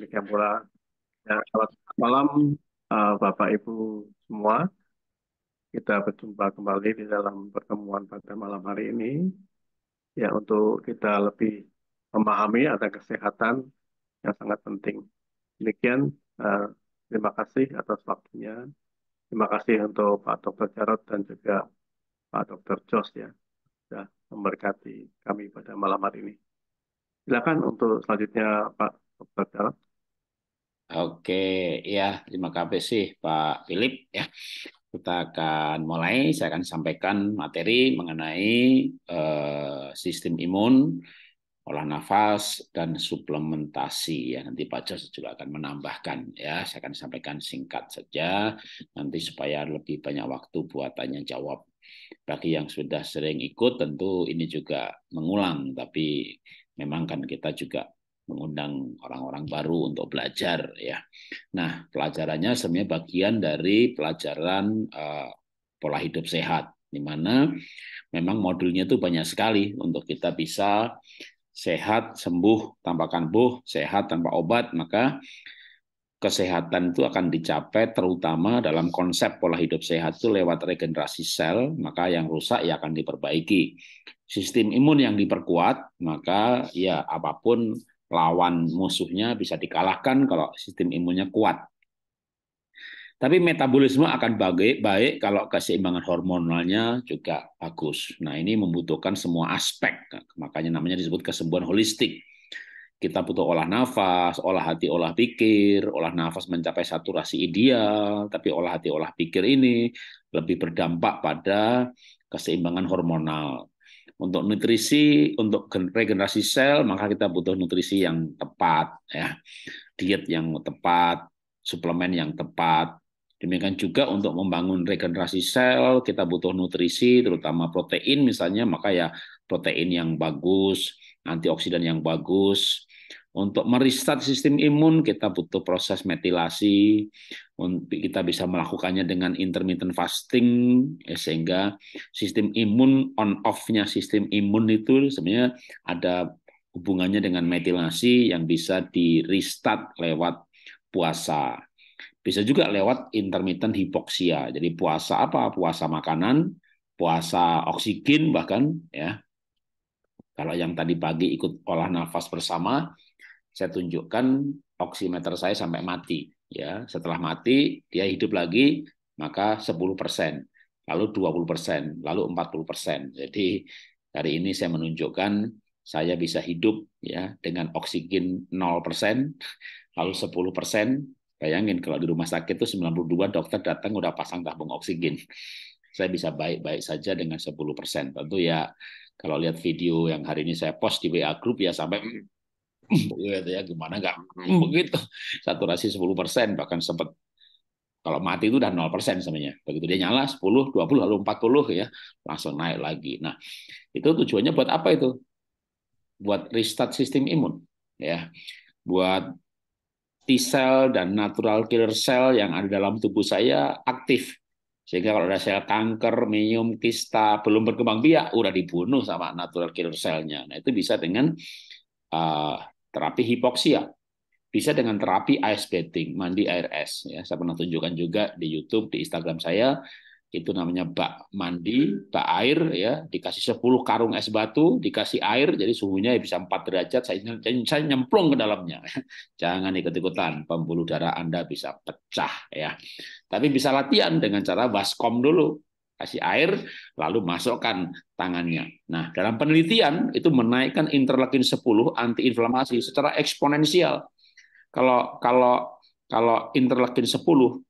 demikian pula Ya, selamat malam uh, Bapak Ibu semua. Kita berjumpa kembali di dalam pertemuan pada malam hari ini. Ya, untuk kita lebih memahami ada kesehatan yang sangat penting. Demikian, uh, terima kasih atas waktunya. Terima kasih untuk Pak Dr. Jarot dan juga Pak Dr. Jos ya, sudah memberkati kami pada malam hari ini. Silakan untuk selanjutnya Pak Dr. Jarot. Oke, ya terima kasih Pak Philip ya. Kita akan mulai, saya akan sampaikan materi mengenai eh, sistem imun, olah nafas dan suplementasi ya. Nanti Pak Jos juga akan menambahkan ya. Saya akan sampaikan singkat saja nanti supaya lebih banyak waktu buat tanya jawab. Bagi yang sudah sering ikut tentu ini juga mengulang tapi memang kan kita juga mengundang orang-orang baru untuk belajar ya. Nah, pelajarannya sebenarnya bagian dari pelajaran uh, pola hidup sehat di mana memang modulnya itu banyak sekali untuk kita bisa sehat sembuh tanpa kambuh, sehat tanpa obat, maka kesehatan itu akan dicapai terutama dalam konsep pola hidup sehat itu lewat regenerasi sel, maka yang rusak ya akan diperbaiki. Sistem imun yang diperkuat, maka ya apapun lawan musuhnya bisa dikalahkan kalau sistem imunnya kuat. Tapi metabolisme akan baik, baik kalau keseimbangan hormonalnya juga bagus. Nah ini membutuhkan semua aspek, makanya namanya disebut kesembuhan holistik. Kita butuh olah nafas, olah hati, olah pikir, olah nafas mencapai saturasi ideal, tapi olah hati, olah pikir ini lebih berdampak pada keseimbangan hormonal untuk nutrisi, untuk regenerasi sel, maka kita butuh nutrisi yang tepat, ya, diet yang tepat, suplemen yang tepat. Demikian juga untuk membangun regenerasi sel, kita butuh nutrisi, terutama protein misalnya, maka ya protein yang bagus, antioksidan yang bagus, untuk merestart sistem imun kita butuh proses metilasi. Kita bisa melakukannya dengan intermittent fasting ya, sehingga sistem imun on off-nya sistem imun itu sebenarnya ada hubungannya dengan metilasi yang bisa di restart lewat puasa. Bisa juga lewat intermittent hipoksia. Jadi puasa apa? Puasa makanan, puasa oksigen bahkan ya. Kalau yang tadi pagi ikut olah nafas bersama, saya tunjukkan oximeter saya sampai mati ya setelah mati dia hidup lagi maka 10 lalu 20 lalu 40 jadi hari ini saya menunjukkan saya bisa hidup ya dengan oksigen 0 lalu 10 bayangin kalau di rumah sakit itu 92 dokter datang udah pasang tabung oksigen saya bisa baik-baik saja dengan 10 tentu ya kalau lihat video yang hari ini saya post di WA grup ya sampai gitu ya gimana nggak hmm. begitu saturasi 10 persen bahkan sempat kalau mati itu udah 0 persen sebenarnya begitu dia nyala 10 20 lalu 40 ya langsung naik lagi nah itu tujuannya buat apa itu buat restart sistem imun ya buat T cell dan natural killer cell yang ada dalam tubuh saya aktif sehingga kalau ada sel kanker, miom, kista belum berkembang biak, udah dibunuh sama natural killer cellnya. Nah itu bisa dengan uh, terapi hipoksia bisa dengan terapi ice bathing, mandi air es. Ya, saya pernah tunjukkan juga di YouTube, di Instagram saya itu namanya bak mandi, bak air ya, dikasih 10 karung es batu, dikasih air jadi suhunya bisa 4 derajat, saya, saya nyemplung ke dalamnya. Jangan ikut-ikutan, pembuluh darah Anda bisa pecah ya. Tapi bisa latihan dengan cara baskom dulu kasih air, lalu masukkan tangannya. Nah, dalam penelitian itu menaikkan interleukin 10 antiinflamasi secara eksponensial. Kalau kalau kalau interleukin 10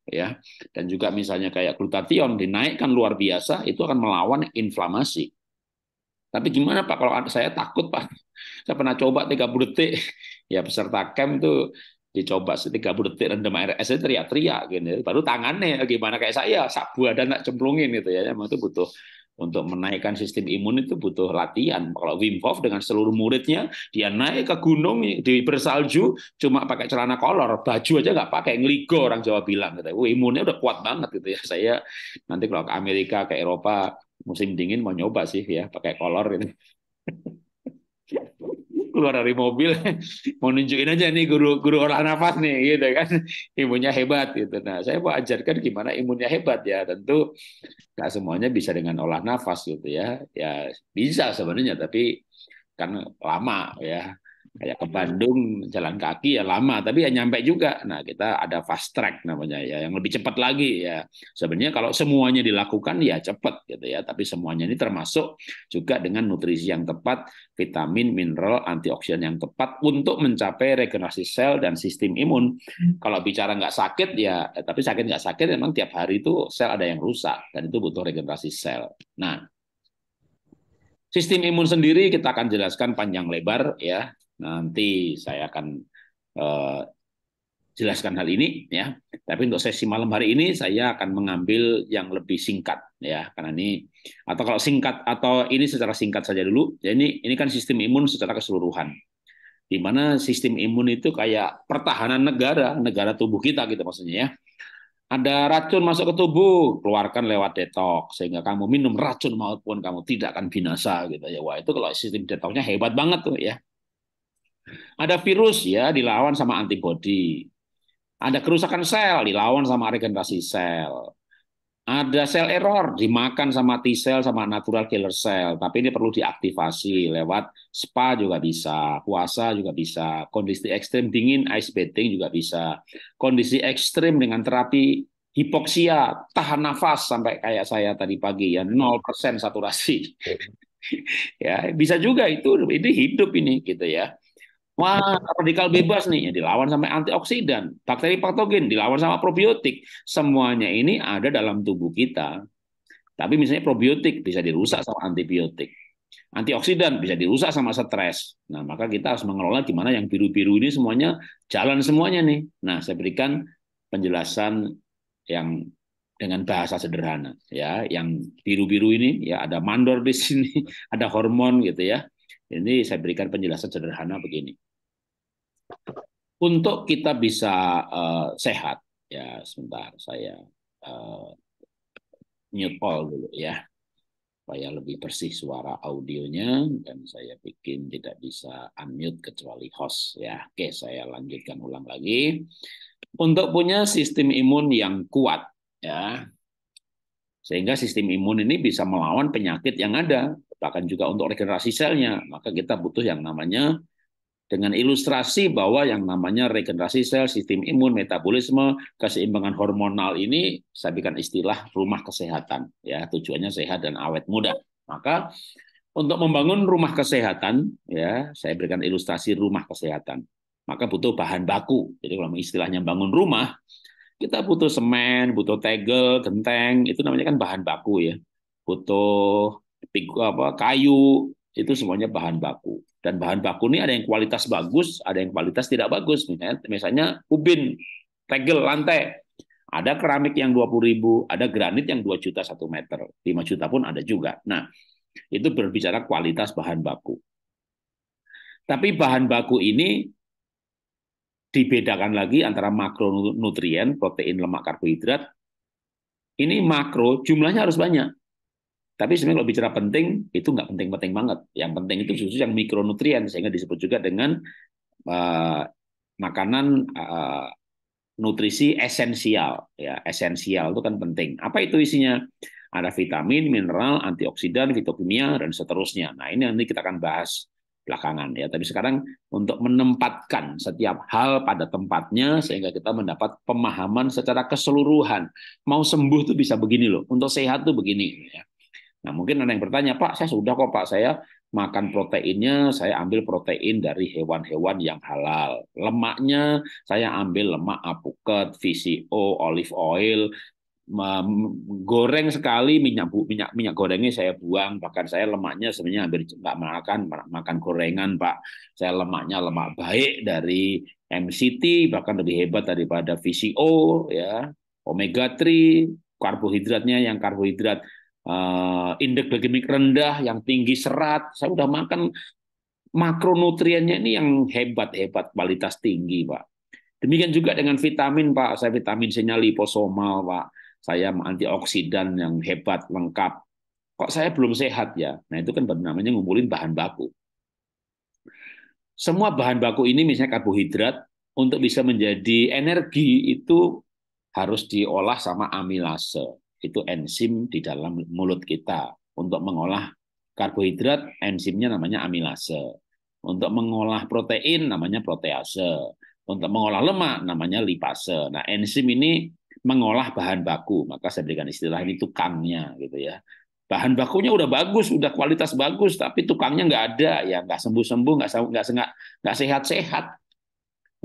ya dan juga misalnya kayak glutathione dinaikkan luar biasa itu akan melawan inflamasi. Tapi gimana Pak kalau saya takut Pak? Saya pernah coba 30 detik ya peserta camp itu dicoba 30 detik rendam air es teriak-teriak gini baru tangannya gimana kayak saya ya, sabu ada nak cemplungin gitu ya itu butuh untuk menaikkan sistem imun itu butuh latihan kalau Wim Hof dengan seluruh muridnya dia naik ke gunung di bersalju cuma pakai celana kolor baju aja nggak pakai ngeligo orang Jawa bilang gitu Wah, imunnya udah kuat banget gitu ya saya nanti kalau ke Amerika ke Eropa musim dingin mau nyoba sih ya pakai kolor gitu keluar dari mobil mau nunjukin aja nih guru guru olah nafas nih gitu kan imunnya hebat gitu nah saya mau ajarkan gimana imunnya hebat ya tentu nggak semuanya bisa dengan olah nafas gitu ya ya bisa sebenarnya tapi kan lama ya kayak ke Bandung jalan kaki ya lama tapi ya nyampe juga nah kita ada fast track namanya ya yang lebih cepat lagi ya sebenarnya kalau semuanya dilakukan ya cepat gitu ya tapi semuanya ini termasuk juga dengan nutrisi yang tepat vitamin mineral antioksidan yang tepat untuk mencapai regenerasi sel dan sistem imun hmm. kalau bicara nggak sakit ya eh, tapi sakit nggak sakit memang tiap hari itu sel ada yang rusak dan itu butuh regenerasi sel nah Sistem imun sendiri kita akan jelaskan panjang lebar ya. Nanti saya akan eh, jelaskan hal ini ya. Tapi untuk sesi malam hari ini saya akan mengambil yang lebih singkat ya karena ini atau kalau singkat atau ini secara singkat saja dulu. Jadi ya, ini ini kan sistem imun secara keseluruhan. Di mana sistem imun itu kayak pertahanan negara, negara tubuh kita gitu maksudnya ya. Ada racun masuk ke tubuh, keluarkan lewat detok sehingga kamu minum racun maupun kamu tidak akan binasa gitu ya. Wah, itu kalau sistem detoknya hebat banget tuh ya. Ada virus ya dilawan sama antibodi. Ada kerusakan sel dilawan sama regenerasi sel. Ada sel error dimakan sama T cell sama natural killer cell, tapi ini perlu diaktifasi lewat spa juga bisa, puasa juga bisa, kondisi ekstrim dingin ice bathing juga bisa, kondisi ekstrim dengan terapi hipoksia, tahan nafas sampai kayak saya tadi pagi ya 0% saturasi. ya, bisa juga itu ini hidup ini gitu ya. Wah, radikal bebas nih, ya dilawan sama antioksidan. Bakteri patogen dilawan sama probiotik. Semuanya ini ada dalam tubuh kita. Tapi misalnya probiotik bisa dirusak sama antibiotik. Antioksidan bisa dirusak sama stres. Nah, maka kita harus mengelola gimana yang biru-biru ini semuanya jalan semuanya nih. Nah, saya berikan penjelasan yang dengan bahasa sederhana ya yang biru-biru ini ya ada mandor di sini ada hormon gitu ya ini saya berikan penjelasan sederhana begini untuk kita bisa uh, sehat ya sebentar saya uh, mute all dulu ya supaya lebih bersih suara audionya dan saya bikin tidak bisa unmute kecuali host ya. Oke, saya lanjutkan ulang lagi. Untuk punya sistem imun yang kuat ya. Sehingga sistem imun ini bisa melawan penyakit yang ada, bahkan juga untuk regenerasi selnya, maka kita butuh yang namanya dengan ilustrasi bahwa yang namanya regenerasi sel, sistem imun, metabolisme, keseimbangan hormonal ini saya berikan istilah rumah kesehatan ya, tujuannya sehat dan awet muda. Maka untuk membangun rumah kesehatan ya, saya berikan ilustrasi rumah kesehatan. Maka butuh bahan baku. Jadi kalau istilahnya bangun rumah, kita butuh semen, butuh tegel, genteng, itu namanya kan bahan baku ya. Butuh apa kayu, itu semuanya bahan baku. Dan bahan baku ini ada yang kualitas bagus, ada yang kualitas tidak bagus. Misalnya, misalnya ubin, tegel, lantai. Ada keramik yang 20 ribu, ada granit yang 2 juta 1 meter. 5 juta pun ada juga. Nah, itu berbicara kualitas bahan baku. Tapi bahan baku ini dibedakan lagi antara makronutrien, protein, lemak, karbohidrat. Ini makro, jumlahnya harus banyak. Tapi sebenarnya kalau bicara penting, itu nggak penting-penting banget. Yang penting itu justru yang mikronutrien, sehingga disebut juga dengan uh, makanan uh, nutrisi esensial. Ya, esensial itu kan penting. Apa itu isinya? Ada vitamin, mineral, antioksidan, fitokimia, dan seterusnya. Nah ini nanti kita akan bahas belakangan ya. Tapi sekarang untuk menempatkan setiap hal pada tempatnya sehingga kita mendapat pemahaman secara keseluruhan. Mau sembuh tuh bisa begini loh, untuk sehat tuh begini ya. Nah, mungkin ada yang bertanya, Pak, saya sudah kok, Pak, saya makan proteinnya, saya ambil protein dari hewan-hewan yang halal. Lemaknya, saya ambil lemak apuket, VCO, olive oil, goreng sekali minyak minyak minyak gorengnya saya buang bahkan saya lemaknya sebenarnya hampir nggak makan makan gorengan pak saya lemaknya lemak baik dari MCT bahkan lebih hebat daripada VCO ya omega 3 karbohidratnya yang karbohidrat uh, indeks glikemik rendah, yang tinggi serat. Saya udah makan makronutriennya ini yang hebat-hebat, kualitas tinggi, Pak. Demikian juga dengan vitamin, Pak. Saya vitamin C-nya liposomal, Pak. Saya antioksidan yang hebat, lengkap. Kok saya belum sehat ya? Nah, itu kan namanya ngumpulin bahan baku. Semua bahan baku ini misalnya karbohidrat untuk bisa menjadi energi itu harus diolah sama amilase itu enzim di dalam mulut kita untuk mengolah karbohidrat enzimnya namanya amilase untuk mengolah protein namanya protease untuk mengolah lemak namanya lipase nah enzim ini mengolah bahan baku maka saya berikan istilah ini tukangnya gitu ya bahan bakunya udah bagus, udah kualitas bagus, tapi tukangnya nggak ada, ya nggak sembuh sembuh, nggak nggak nggak sehat sehat.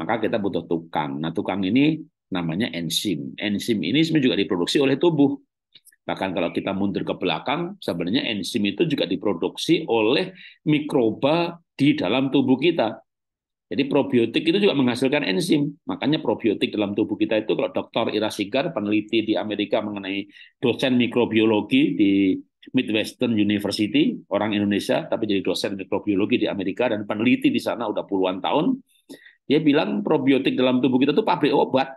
Maka kita butuh tukang. Nah tukang ini namanya enzim. Enzim ini sebenarnya juga diproduksi oleh tubuh. Bahkan kalau kita mundur ke belakang, sebenarnya enzim itu juga diproduksi oleh mikroba di dalam tubuh kita. Jadi probiotik itu juga menghasilkan enzim. Makanya probiotik dalam tubuh kita itu kalau Dr. Ira Sigar, peneliti di Amerika mengenai dosen mikrobiologi di Midwestern University, orang Indonesia, tapi jadi dosen mikrobiologi di Amerika dan peneliti di sana udah puluhan tahun, dia bilang probiotik dalam tubuh kita itu pabrik obat.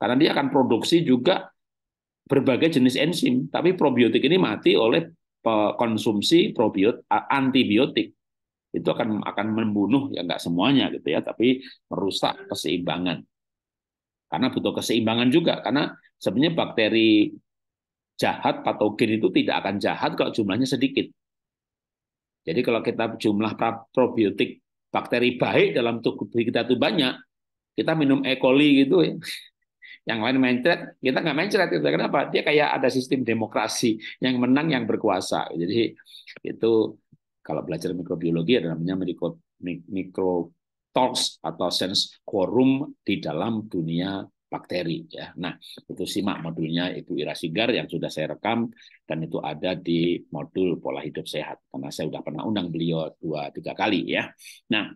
Karena dia akan produksi juga berbagai jenis enzim, tapi probiotik ini mati oleh konsumsi probiotik antibiotik itu akan akan membunuh ya nggak semuanya gitu ya tapi merusak keseimbangan karena butuh keseimbangan juga karena sebenarnya bakteri jahat patogen itu tidak akan jahat kalau jumlahnya sedikit jadi kalau kita jumlah probiotik bakteri baik dalam tubuh kita itu banyak kita minum E. coli gitu ya yang lain mencret, kita nggak mencret. Gitu. Kenapa? Dia kayak ada sistem demokrasi yang menang yang berkuasa. Jadi itu kalau belajar mikrobiologi ada namanya mikro, mikro talks atau sense quorum di dalam dunia bakteri ya. Nah, itu simak modulnya itu Ira Sigar yang sudah saya rekam dan itu ada di modul pola hidup sehat karena saya sudah pernah undang beliau dua tiga kali ya. Nah,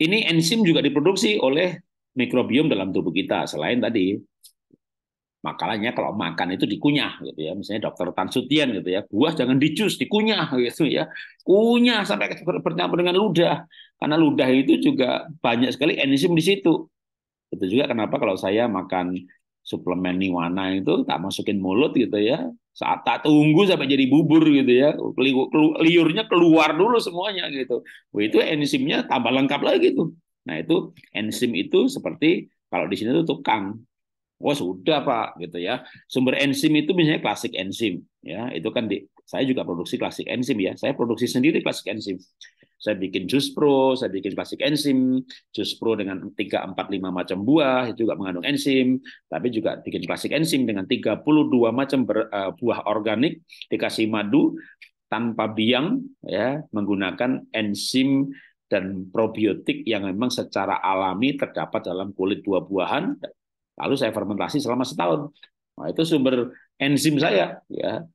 ini enzim juga diproduksi oleh mikrobiom dalam tubuh kita selain tadi makalahnya kalau makan itu dikunyah gitu ya misalnya dokter Tan Sutian gitu ya buah jangan dicus dikunyah gitu ya kunyah sampai bercampur dengan ludah karena ludah itu juga banyak sekali enzim di situ itu juga kenapa kalau saya makan suplemen niwana itu tak masukin mulut gitu ya saat tak tunggu sampai jadi bubur gitu ya liurnya keluar dulu semuanya gitu itu enzimnya tambah lengkap lagi tuh Nah itu enzim itu seperti kalau di sini itu tukang. Wah oh, sudah pak gitu ya. Sumber enzim itu misalnya klasik enzim ya itu kan di, saya juga produksi klasik enzim ya. Saya produksi sendiri klasik enzim. Saya bikin jus pro, saya bikin klasik enzim, jus pro dengan tiga empat lima macam buah, itu juga mengandung enzim, tapi juga bikin klasik enzim dengan 32 macam ber, uh, buah organik, dikasih madu, tanpa biang, ya menggunakan enzim dan probiotik yang memang secara alami terdapat dalam kulit buah-buahan lalu saya fermentasi selama setahun nah, itu sumber enzim saya ya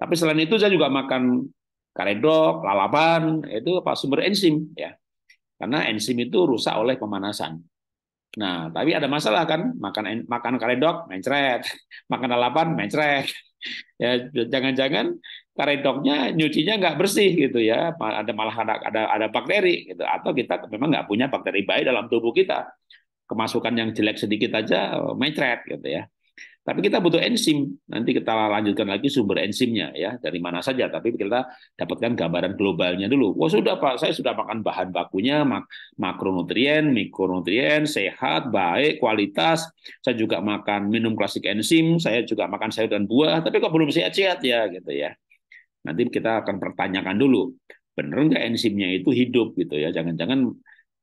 tapi selain itu saya juga makan karedok lalapan itu apa sumber enzim ya karena enzim itu rusak oleh pemanasan nah tapi ada masalah kan makan makan karedok mencret makan lalapan mencret ya jangan-jangan karedoknya nyucinya nggak bersih gitu ya ada malah ada ada, ada bakteri gitu atau kita memang nggak punya bakteri baik dalam tubuh kita kemasukan yang jelek sedikit aja mencret gitu ya tapi kita butuh enzim. Nanti kita lanjutkan lagi sumber enzimnya ya dari mana saja. Tapi kita dapatkan gambaran globalnya dulu. Wah oh, sudah pak, saya sudah makan bahan bakunya mak makronutrien, mikronutrien, sehat, baik, kualitas. Saya juga makan minum klasik enzim. Saya juga makan sayur dan buah. Tapi kok belum sehat-sehat ya gitu ya. Nanti kita akan pertanyakan dulu, benar nggak enzimnya itu hidup gitu ya? Jangan-jangan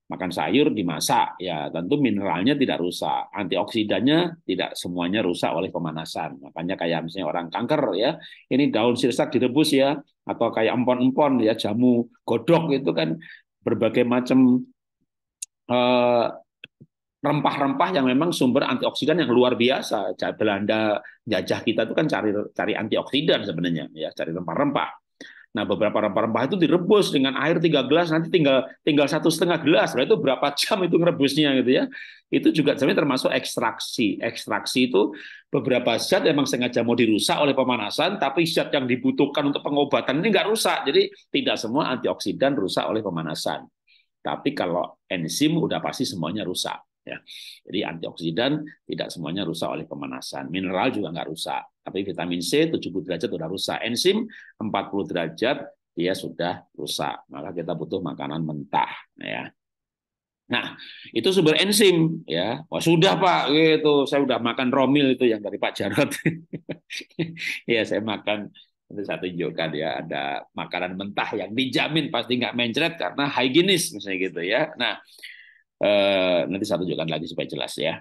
makan sayur dimasak ya tentu mineralnya tidak rusak antioksidannya tidak semuanya rusak oleh pemanasan makanya kayak misalnya orang kanker ya ini daun sirsak direbus ya atau kayak empon-empon ya jamu godok itu kan berbagai macam eh, rempah-rempah yang memang sumber antioksidan yang luar biasa Belanda jajah kita itu kan cari cari antioksidan sebenarnya ya cari rempah-rempah Nah, beberapa rempah-rempah itu direbus dengan air tiga gelas, nanti tinggal tinggal satu setengah gelas. Nah, itu berapa jam itu ngerebusnya gitu ya. Itu juga sebenarnya termasuk ekstraksi. Ekstraksi itu beberapa zat emang sengaja mau dirusak oleh pemanasan, tapi zat yang dibutuhkan untuk pengobatan ini nggak rusak. Jadi tidak semua antioksidan rusak oleh pemanasan. Tapi kalau enzim udah pasti semuanya rusak. Ya. Jadi antioksidan tidak semuanya rusak oleh pemanasan. Mineral juga nggak rusak. Tapi vitamin C 70 derajat sudah rusak. Enzim 40 derajat dia sudah rusak. Maka kita butuh makanan mentah. Ya. Nah, itu sumber enzim ya. wah oh, sudah Pak, gitu. Saya sudah makan romil itu yang dari Pak Jarot. ya, saya makan itu satu tunjukkan ya ada makanan mentah yang dijamin pasti nggak mencret karena higienis misalnya gitu ya. Nah, Eh, nanti saya tunjukkan lagi supaya jelas ya.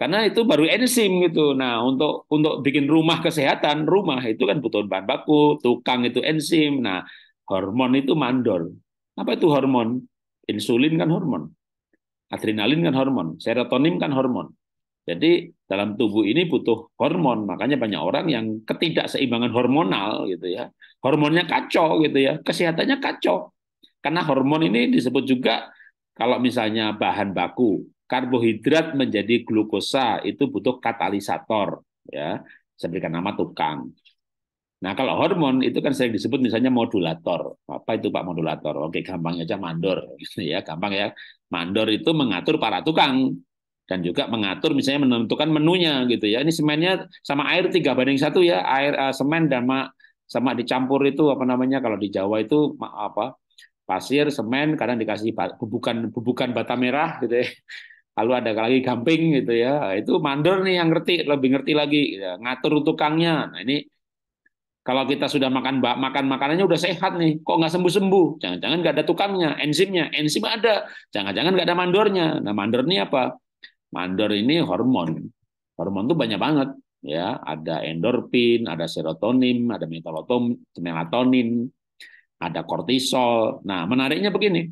Karena itu baru enzim gitu. Nah, untuk untuk bikin rumah kesehatan, rumah itu kan butuh bahan baku, tukang itu enzim. Nah, hormon itu mandor. Apa itu hormon? Insulin kan hormon. Adrenalin kan hormon, serotonin kan hormon. Jadi dalam tubuh ini butuh hormon, makanya banyak orang yang ketidakseimbangan hormonal gitu ya. Hormonnya kacau gitu ya, kesehatannya kacau. Karena hormon ini disebut juga kalau misalnya bahan baku, karbohidrat menjadi glukosa itu butuh katalisator, ya. Saya berikan nama tukang. Nah, kalau hormon itu kan sering disebut misalnya modulator. Apa itu Pak modulator? Oke, gampang aja mandor gitu ya, gampang ya. Mandor itu mengatur para tukang dan juga mengatur misalnya menentukan menunya gitu ya. Ini semennya sama air tiga banding satu ya, air uh, semen dan sama dicampur itu apa namanya kalau di Jawa itu apa pasir, semen, kadang dikasih bubukan bubukan bata merah gitu ya. Lalu ada lagi gamping gitu ya. Nah, itu mandor nih yang ngerti, lebih ngerti lagi gitu ya. ngatur tukangnya. Nah, ini kalau kita sudah makan makan makanannya udah sehat nih, kok nggak sembuh-sembuh? Jangan-jangan nggak ada tukangnya, enzimnya enzim ada, jangan-jangan nggak ada mandornya. Nah, mandor ini apa? Mandor ini hormon. Hormon tuh banyak banget ya ada endorfin, ada serotonin, ada melatonin, ada kortisol. Nah, menariknya begini.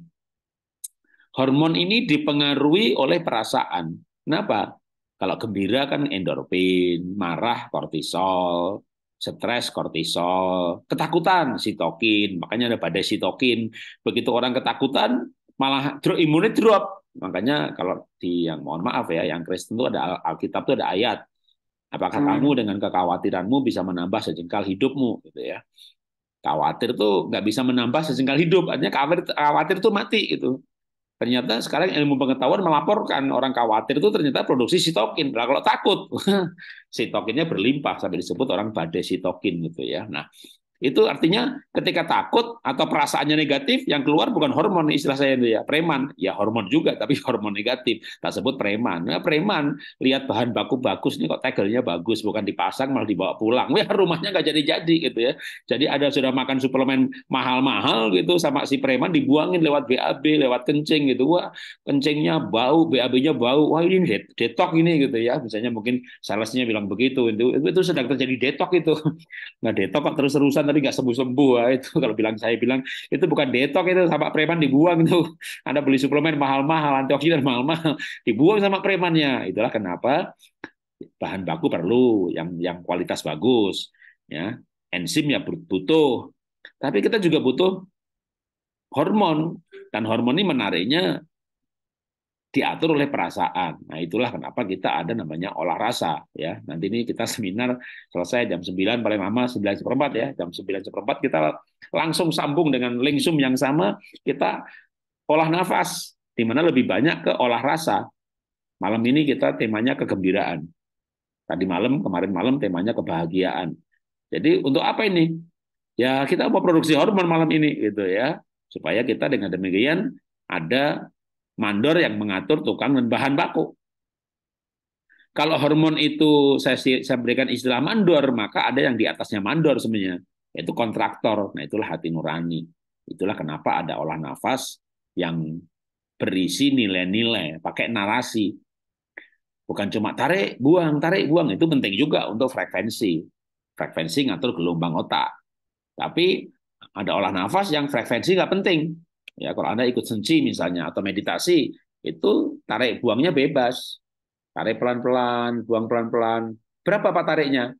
Hormon ini dipengaruhi oleh perasaan. Kenapa? Kalau gembira kan endorfin, marah kortisol, stres kortisol, ketakutan sitokin, makanya ada badai sitokin. Begitu orang ketakutan malah imunnya drop. Makanya kalau di yang mohon maaf ya, yang Kristen itu ada Alkitab itu ada ayat. Apakah hmm. kamu dengan kekhawatiranmu bisa menambah sejengkal hidupmu gitu ya. Khawatir tuh nggak bisa menambah sesingkal hidup, artinya khawatir, khawatir tuh mati gitu. Ternyata sekarang ilmu pengetahuan melaporkan orang khawatir itu ternyata produksi sitokin. Nah, kalau takut, sitokinnya berlimpah sampai disebut orang badai sitokin gitu ya. Nah, itu artinya ketika takut atau perasaannya negatif, yang keluar bukan hormon istilah saya itu ya, preman. Ya hormon juga, tapi hormon negatif. Tak sebut preman. Nah, preman lihat bahan baku bagus, ini kok tegelnya bagus, bukan dipasang malah dibawa pulang. Ya rumahnya nggak jadi-jadi gitu ya. Jadi ada sudah makan suplemen mahal-mahal gitu sama si preman dibuangin lewat BAB, lewat kencing gitu. Wah kencingnya bau, BAB-nya bau. Wah ini detok ini gitu ya. Misalnya mungkin salesnya bilang begitu. Itu, itu sedang terjadi detok itu. Nah detok kok terus-terusan tapi nggak sembuh-sembuh ah, itu kalau bilang saya bilang itu bukan detok itu sama preman dibuang itu Anda beli suplemen mahal-mahal antioksidan mahal-mahal dibuang sama premannya itulah kenapa bahan baku perlu yang yang kualitas bagus ya enzim ya butuh tapi kita juga butuh hormon dan hormon ini menariknya diatur oleh perasaan. Nah, itulah kenapa kita ada namanya olah rasa ya. Nanti ini kita seminar selesai jam 9 paling lama sembilan seperempat ya. Jam sembilan seperempat kita langsung sambung dengan link Zoom yang sama, kita olah nafas di mana lebih banyak ke olah rasa. Malam ini kita temanya kegembiraan. Tadi malam, kemarin malam temanya kebahagiaan. Jadi untuk apa ini? Ya kita mau produksi hormon malam ini gitu ya. Supaya kita dengan demikian ada mandor yang mengatur tukang dan bahan baku. Kalau hormon itu saya, saya berikan istilah mandor, maka ada yang di atasnya mandor sebenarnya, yaitu kontraktor. Nah itulah hati nurani. Itulah kenapa ada olah nafas yang berisi nilai-nilai, pakai narasi. Bukan cuma tarik, buang, tarik, buang. Itu penting juga untuk frekuensi. Frekuensi ngatur gelombang otak. Tapi ada olah nafas yang frekuensi nggak penting. Ya, kalau Anda ikut senci misalnya atau meditasi, itu tarik buangnya bebas. Tarik pelan-pelan, buang pelan-pelan. Berapa Pak tariknya?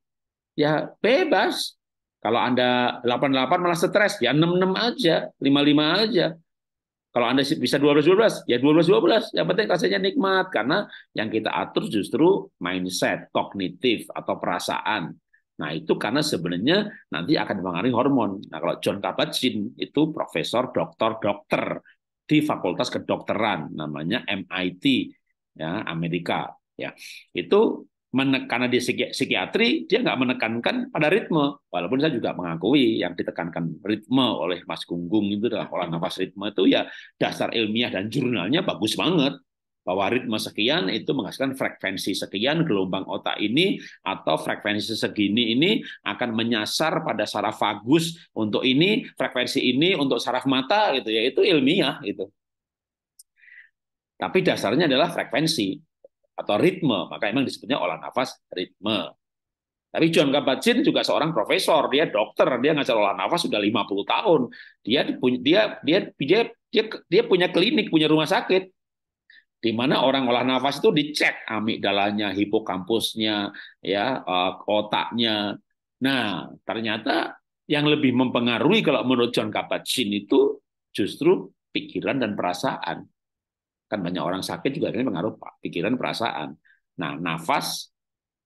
Ya bebas. Kalau Anda 88 malah stres, ya 66 aja, 55 aja. Kalau Anda bisa 12-12, ya 12-12. Yang penting rasanya nikmat. Karena yang kita atur justru mindset, kognitif, atau perasaan. Nah, itu karena sebenarnya nanti akan mempengaruhi hormon. Nah, kalau John Kabat-Zinn itu profesor, dokter, dokter di Fakultas Kedokteran namanya MIT ya, Amerika ya. Itu menekan di psikiatri dia nggak menekankan pada ritme walaupun saya juga mengakui yang ditekankan ritme oleh Mas Gunggung itu adalah olah nafas ritme itu ya dasar ilmiah dan jurnalnya bagus banget bahwa ritme sekian itu menghasilkan frekuensi sekian gelombang otak ini atau frekuensi segini ini akan menyasar pada saraf vagus untuk ini frekuensi ini untuk saraf mata gitu ya itu ilmiah gitu tapi dasarnya adalah frekuensi atau ritme maka emang disebutnya olah nafas ritme tapi John kabat juga seorang profesor, dia dokter, dia ngajar olah nafas sudah 50 tahun. dia dia dia, dia punya klinik, punya rumah sakit di mana orang olah nafas itu dicek amigdalanya, hipokampusnya, ya eh, otaknya. Nah, ternyata yang lebih mempengaruhi kalau menurut John Kabat-Zinn itu justru pikiran dan perasaan. Kan banyak orang sakit juga ini pengaruh pikiran perasaan. Nah, nafas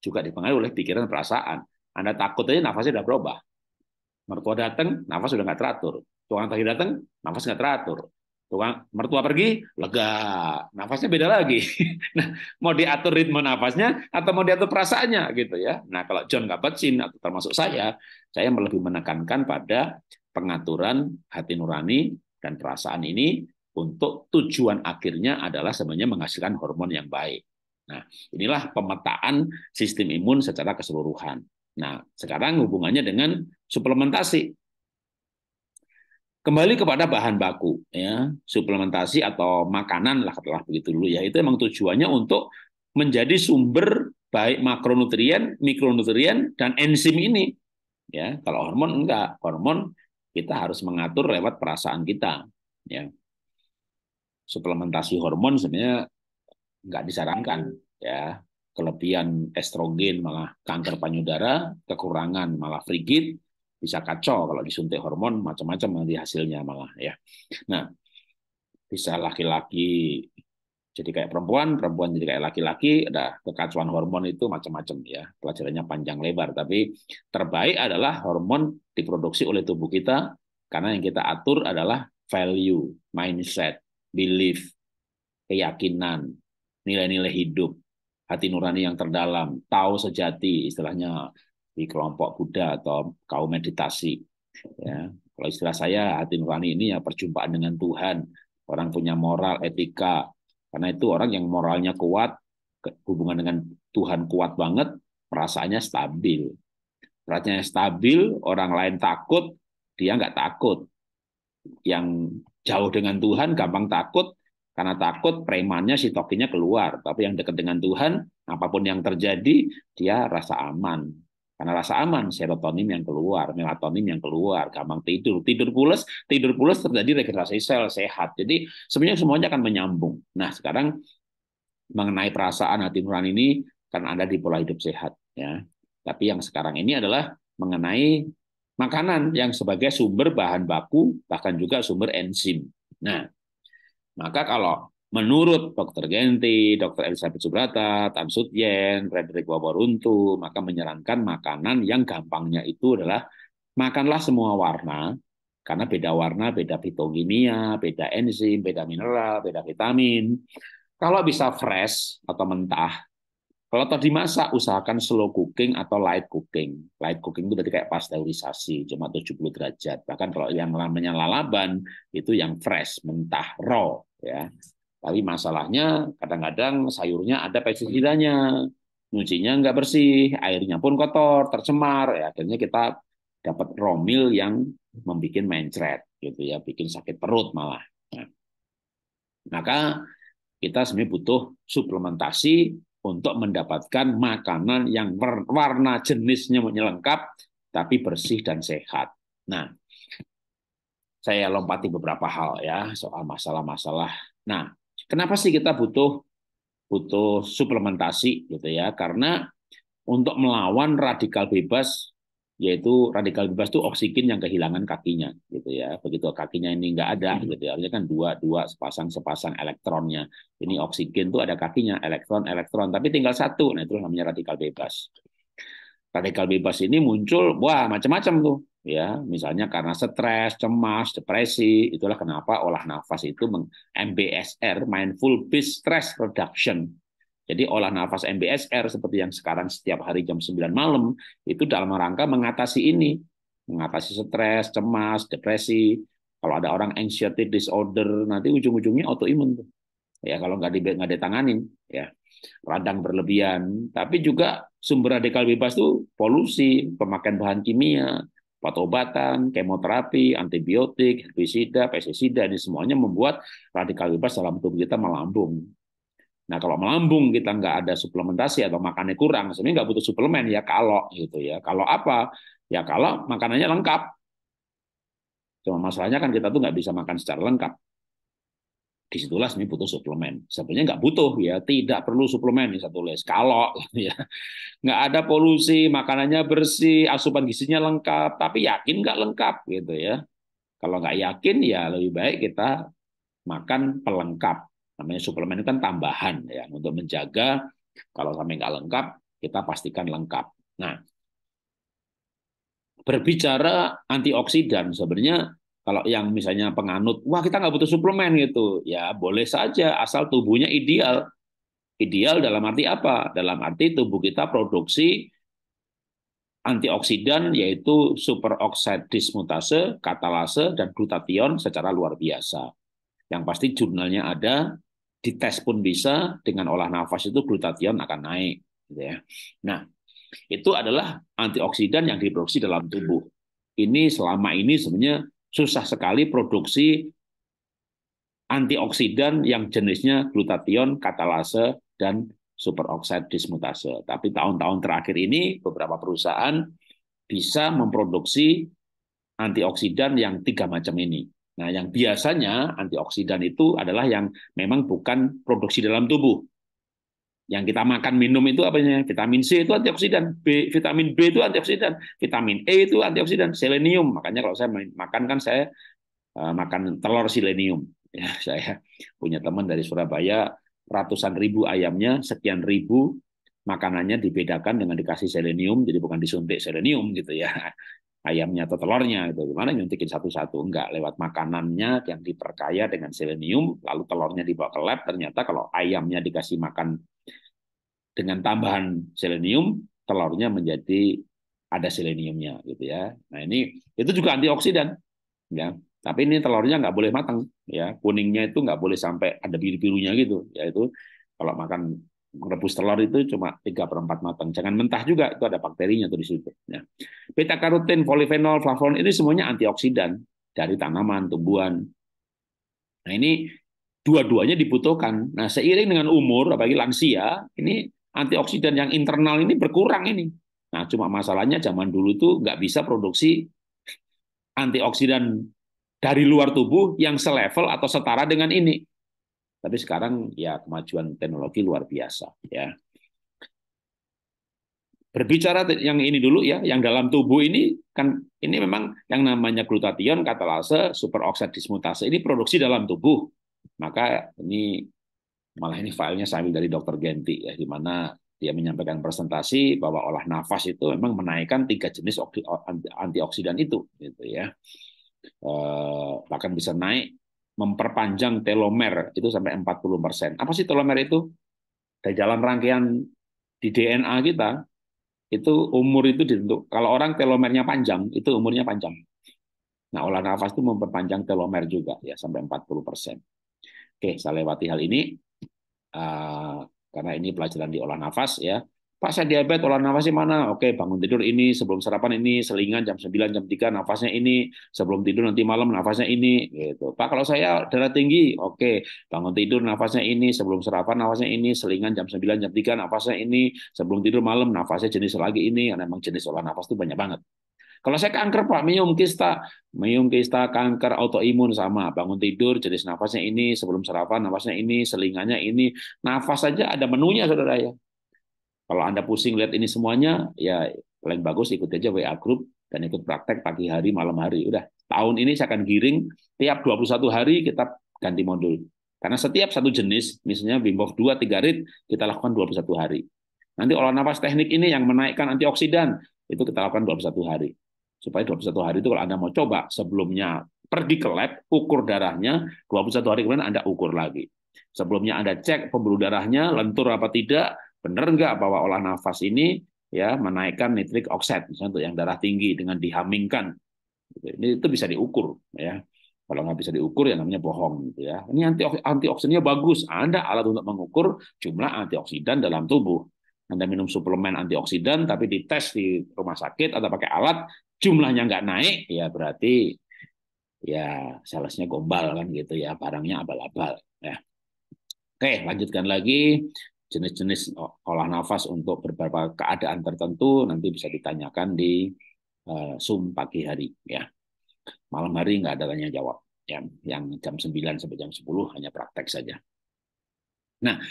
juga dipengaruhi oleh pikiran perasaan. Anda takut aja nafasnya sudah berubah. Mertua datang, nafas sudah nggak teratur. Tuhan tadi datang, nafas nggak teratur. Tukang mertua pergi, lega. Nafasnya beda lagi. nah, mau diatur ritme nafasnya atau mau diatur perasaannya gitu ya. Nah, kalau John Kabat-Zinn atau termasuk saya, saya lebih menekankan pada pengaturan hati nurani dan perasaan ini untuk tujuan akhirnya adalah sebenarnya menghasilkan hormon yang baik. Nah, inilah pemetaan sistem imun secara keseluruhan. Nah, sekarang hubungannya dengan suplementasi kembali kepada bahan baku ya suplementasi atau makanan lah katalah begitu dulu ya itu emang tujuannya untuk menjadi sumber baik makronutrien, mikronutrien dan enzim ini ya kalau hormon enggak hormon kita harus mengatur lewat perasaan kita ya suplementasi hormon sebenarnya enggak disarankan ya kelebihan estrogen malah kanker payudara kekurangan malah frigid bisa kacau kalau disuntik hormon macam-macam nanti hasilnya malah ya. Nah, bisa laki-laki jadi kayak perempuan, perempuan jadi kayak laki-laki, ada kekacauan hormon itu macam-macam ya. Pelajarannya panjang lebar, tapi terbaik adalah hormon diproduksi oleh tubuh kita karena yang kita atur adalah value, mindset, belief, keyakinan, nilai-nilai hidup, hati nurani yang terdalam, tahu sejati istilahnya di kelompok Buddha atau kaum meditasi. Ya, kalau istilah saya hati nurani ini ya perjumpaan dengan Tuhan. Orang punya moral, etika. Karena itu orang yang moralnya kuat, hubungan dengan Tuhan kuat banget, perasaannya stabil. Perasaannya stabil, orang lain takut, dia nggak takut. Yang jauh dengan Tuhan gampang takut, karena takut premannya si tokinya keluar. Tapi yang dekat dengan Tuhan, apapun yang terjadi, dia rasa aman karena rasa aman, serotonin yang keluar, melatonin yang keluar, gampang tidur. Tidur pulas, tidur pulas terjadi regenerasi sel sehat. Jadi sebenarnya semuanya akan menyambung. Nah sekarang mengenai perasaan hati nurani ini kan ada di pola hidup sehat ya. Tapi yang sekarang ini adalah mengenai makanan yang sebagai sumber bahan baku bahkan juga sumber enzim. Nah, maka kalau Menurut Dr. Genti, Dr. Elizabeth Subrata, Tan Sutyen, Frederick Wawaruntu, maka menyarankan makanan yang gampangnya itu adalah makanlah semua warna, karena beda warna, beda fitokimia, beda enzim, beda mineral, beda vitamin. Kalau bisa fresh atau mentah, kalau tadi masak, usahakan slow cooking atau light cooking. Light cooking itu berarti kayak pasteurisasi, cuma 70 derajat. Bahkan kalau yang namanya lalaban, itu yang fresh, mentah, raw. ya tapi masalahnya kadang-kadang sayurnya ada pestisidanya, nyucinya nggak bersih, airnya pun kotor, tercemar. Ya, akhirnya kita dapat romil yang membuat mencret, gitu ya, bikin sakit perut malah. Nah, maka kita sebenarnya butuh suplementasi untuk mendapatkan makanan yang warna jenisnya menyelengkap, tapi bersih dan sehat. Nah, saya lompati beberapa hal ya soal masalah-masalah. Nah, Kenapa sih kita butuh butuh suplementasi gitu ya? Karena untuk melawan radikal bebas yaitu radikal bebas itu oksigen yang kehilangan kakinya gitu ya begitu kakinya ini nggak ada hmm. gitu ya artinya kan dua dua sepasang sepasang elektronnya ini oksigen tuh ada kakinya elektron elektron tapi tinggal satu nah itu namanya radikal bebas radikal bebas ini muncul wah macam-macam tuh ya misalnya karena stres, cemas, depresi, itulah kenapa olah nafas itu MBSR mindful based stress reduction. Jadi olah nafas MBSR seperti yang sekarang setiap hari jam 9 malam itu dalam rangka mengatasi ini, mengatasi stres, cemas, depresi. Kalau ada orang anxiety disorder nanti ujung-ujungnya autoimun tuh. Ya kalau nggak di nggak ditanganin ya radang berlebihan, tapi juga sumber radikal bebas itu polusi, pemakaian bahan kimia, obat-obatan, kemoterapi, antibiotik, herbisida, pestisida ini semuanya membuat radikal bebas dalam tubuh kita melambung. Nah, kalau melambung kita nggak ada suplementasi atau makannya kurang, sebenarnya nggak butuh suplemen ya kalau gitu ya. Kalau apa? Ya kalau makanannya lengkap. Cuma masalahnya kan kita tuh nggak bisa makan secara lengkap disitulah sebenarnya butuh suplemen. Sebenarnya nggak butuh ya, tidak perlu suplemen ini ya, satu les. Kalau ya nggak ada polusi, makanannya bersih, asupan gizinya lengkap, tapi yakin nggak lengkap gitu ya. Kalau nggak yakin ya lebih baik kita makan pelengkap. Namanya suplemen itu kan tambahan ya untuk menjaga kalau sampai nggak lengkap kita pastikan lengkap. Nah, berbicara antioksidan sebenarnya kalau yang misalnya penganut, wah kita nggak butuh suplemen gitu, ya boleh saja asal tubuhnya ideal. Ideal dalam arti apa? Dalam arti tubuh kita produksi antioksidan yaitu superoksid dismutase, katalase, dan glutathione secara luar biasa. Yang pasti jurnalnya ada, dites pun bisa, dengan olah nafas itu glutathione akan naik. Gitu ya. Nah, itu adalah antioksidan yang diproduksi dalam tubuh. Ini selama ini sebenarnya susah sekali produksi antioksidan yang jenisnya glutation, katalase, dan superoxide dismutase. Tapi tahun-tahun terakhir ini beberapa perusahaan bisa memproduksi antioksidan yang tiga macam ini. Nah, yang biasanya antioksidan itu adalah yang memang bukan produksi dalam tubuh. Yang kita makan minum itu apa apanya? Vitamin C itu antioksidan, B, vitamin B itu antioksidan, vitamin E itu antioksidan, selenium. Makanya kalau saya makan kan saya eh, makan telur selenium. Ya, saya punya teman dari Surabaya ratusan ribu ayamnya, sekian ribu makanannya dibedakan dengan dikasih selenium, jadi bukan disuntik selenium gitu ya ayamnya atau telurnya itu gimana nyuntikin satu-satu enggak lewat makanannya yang diperkaya dengan selenium lalu telurnya dibawa ke lab ternyata kalau ayamnya dikasih makan dengan tambahan selenium telurnya menjadi ada seleniumnya gitu ya. Nah ini itu juga antioksidan ya. Tapi ini telurnya nggak boleh matang ya. Kuningnya itu nggak boleh sampai ada biru-birunya gitu. ya itu kalau makan rebus telur itu cuma tiga per 4 matang. Jangan mentah juga, itu ada bakterinya tuh di situ. Ya. Beta karotin, polifenol, flavon ini semuanya antioksidan dari tanaman, tumbuhan. Nah ini dua-duanya dibutuhkan. Nah seiring dengan umur, apalagi lansia, ini antioksidan yang internal ini berkurang ini. Nah, cuma masalahnya zaman dulu tuh nggak bisa produksi antioksidan dari luar tubuh yang selevel atau setara dengan ini. Tapi sekarang ya kemajuan teknologi luar biasa ya. Berbicara yang ini dulu ya, yang dalam tubuh ini kan ini memang yang namanya glutathione, katalase, superoksid dismutase ini produksi dalam tubuh. Maka ini malah ini filenya saya ambil dari dokter Genti ya di mana dia menyampaikan presentasi bahwa olah nafas itu memang menaikkan tiga jenis antioksidan itu gitu ya eh, bahkan bisa naik memperpanjang telomer itu sampai 40 persen apa sih telomer itu dari jalan rangkaian di DNA kita itu umur itu ditentuk kalau orang telomernya panjang itu umurnya panjang nah olah nafas itu memperpanjang telomer juga ya sampai 40 persen oke saya lewati hal ini Ah, karena ini pelajaran di olah nafas ya. Pak saya diabetes olah nafasnya mana? Oke, bangun tidur ini, sebelum sarapan ini, selingan jam 9, jam 3 nafasnya ini, sebelum tidur nanti malam nafasnya ini gitu. Pak, kalau saya darah tinggi, oke, bangun tidur nafasnya ini, sebelum sarapan nafasnya ini, selingan jam 9, jam 3 nafasnya ini, sebelum tidur malam nafasnya jenis lagi ini, karena memang jenis olah nafas itu banyak banget kalau saya kanker Pak, miom kista. Miom kista, kanker autoimun sama. Bangun tidur, jenis nafasnya ini, sebelum sarapan nafasnya ini, selingannya ini. Nafas saja ada menunya saudara ya. Kalau Anda pusing lihat ini semuanya, ya paling bagus ikut aja WA group dan ikut praktek pagi hari, malam hari. Udah, tahun ini saya akan giring tiap 21 hari kita ganti modul. Karena setiap satu jenis, misalnya bimbok dua tiga rit, kita lakukan 21 hari. Nanti olah nafas teknik ini yang menaikkan antioksidan, itu kita lakukan 21 hari supaya 21 hari itu kalau Anda mau coba sebelumnya pergi ke lab, ukur darahnya, 21 hari kemudian Anda ukur lagi. Sebelumnya Anda cek pembuluh darahnya lentur apa tidak, benar nggak bahwa olah nafas ini ya menaikkan nitrik oxide misalnya untuk yang darah tinggi dengan dihamingkan. Gitu. Ini itu bisa diukur ya. Kalau nggak bisa diukur ya namanya bohong gitu ya. Ini anti antioksidannya bagus. Anda alat untuk mengukur jumlah antioksidan dalam tubuh. Anda minum suplemen antioksidan tapi dites di rumah sakit atau pakai alat jumlahnya nggak naik ya berarti ya salesnya gombal kan gitu ya barangnya abal-abal ya oke lanjutkan lagi jenis-jenis olah nafas untuk beberapa keadaan tertentu nanti bisa ditanyakan di uh, Zoom pagi hari ya. Malam hari nggak ada tanya jawab. Yang yang jam 9 sampai jam 10 hanya praktek saja. Nah,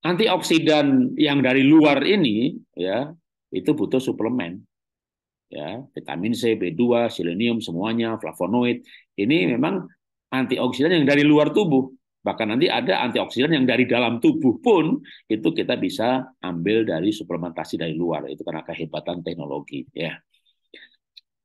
antioksidan yang dari luar ini ya itu butuh suplemen ya vitamin C, B2, selenium semuanya, flavonoid. Ini memang antioksidan yang dari luar tubuh. Bahkan nanti ada antioksidan yang dari dalam tubuh pun itu kita bisa ambil dari suplementasi dari luar. Itu karena kehebatan teknologi ya.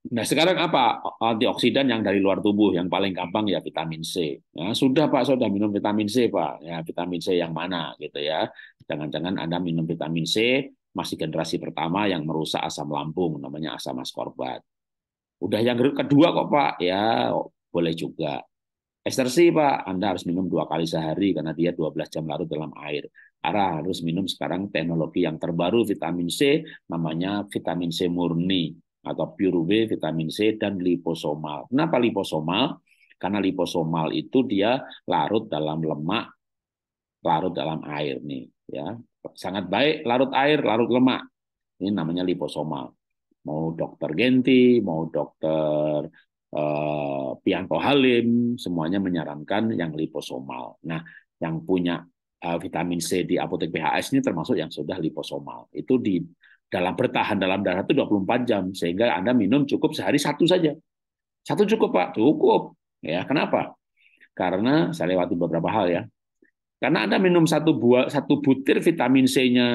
Nah, sekarang apa antioksidan yang dari luar tubuh yang paling gampang ya vitamin C. Ya, sudah Pak, sudah minum vitamin C, Pak. Ya, vitamin C yang mana gitu ya. Jangan-jangan Anda minum vitamin C masih generasi pertama yang merusak asam lambung namanya asam askorbat. Udah yang kedua kok Pak, ya boleh juga. Estersi Pak, Anda harus minum dua kali sehari karena dia 12 jam larut dalam air. Ara harus minum sekarang teknologi yang terbaru vitamin C namanya vitamin C murni atau pure B vitamin C dan liposomal. Kenapa liposomal? Karena liposomal itu dia larut dalam lemak, larut dalam air nih ya sangat baik larut air, larut lemak. Ini namanya liposomal. Mau dokter Genti, mau dokter uh, eh, Pianto Halim, semuanya menyarankan yang liposomal. Nah, yang punya eh, vitamin C di apotek PHS ini termasuk yang sudah liposomal. Itu di dalam bertahan dalam darah itu 24 jam sehingga Anda minum cukup sehari satu saja. Satu cukup, Pak. Cukup. Ya, kenapa? Karena saya lewati beberapa hal ya. Karena Anda minum satu buah satu butir vitamin C-nya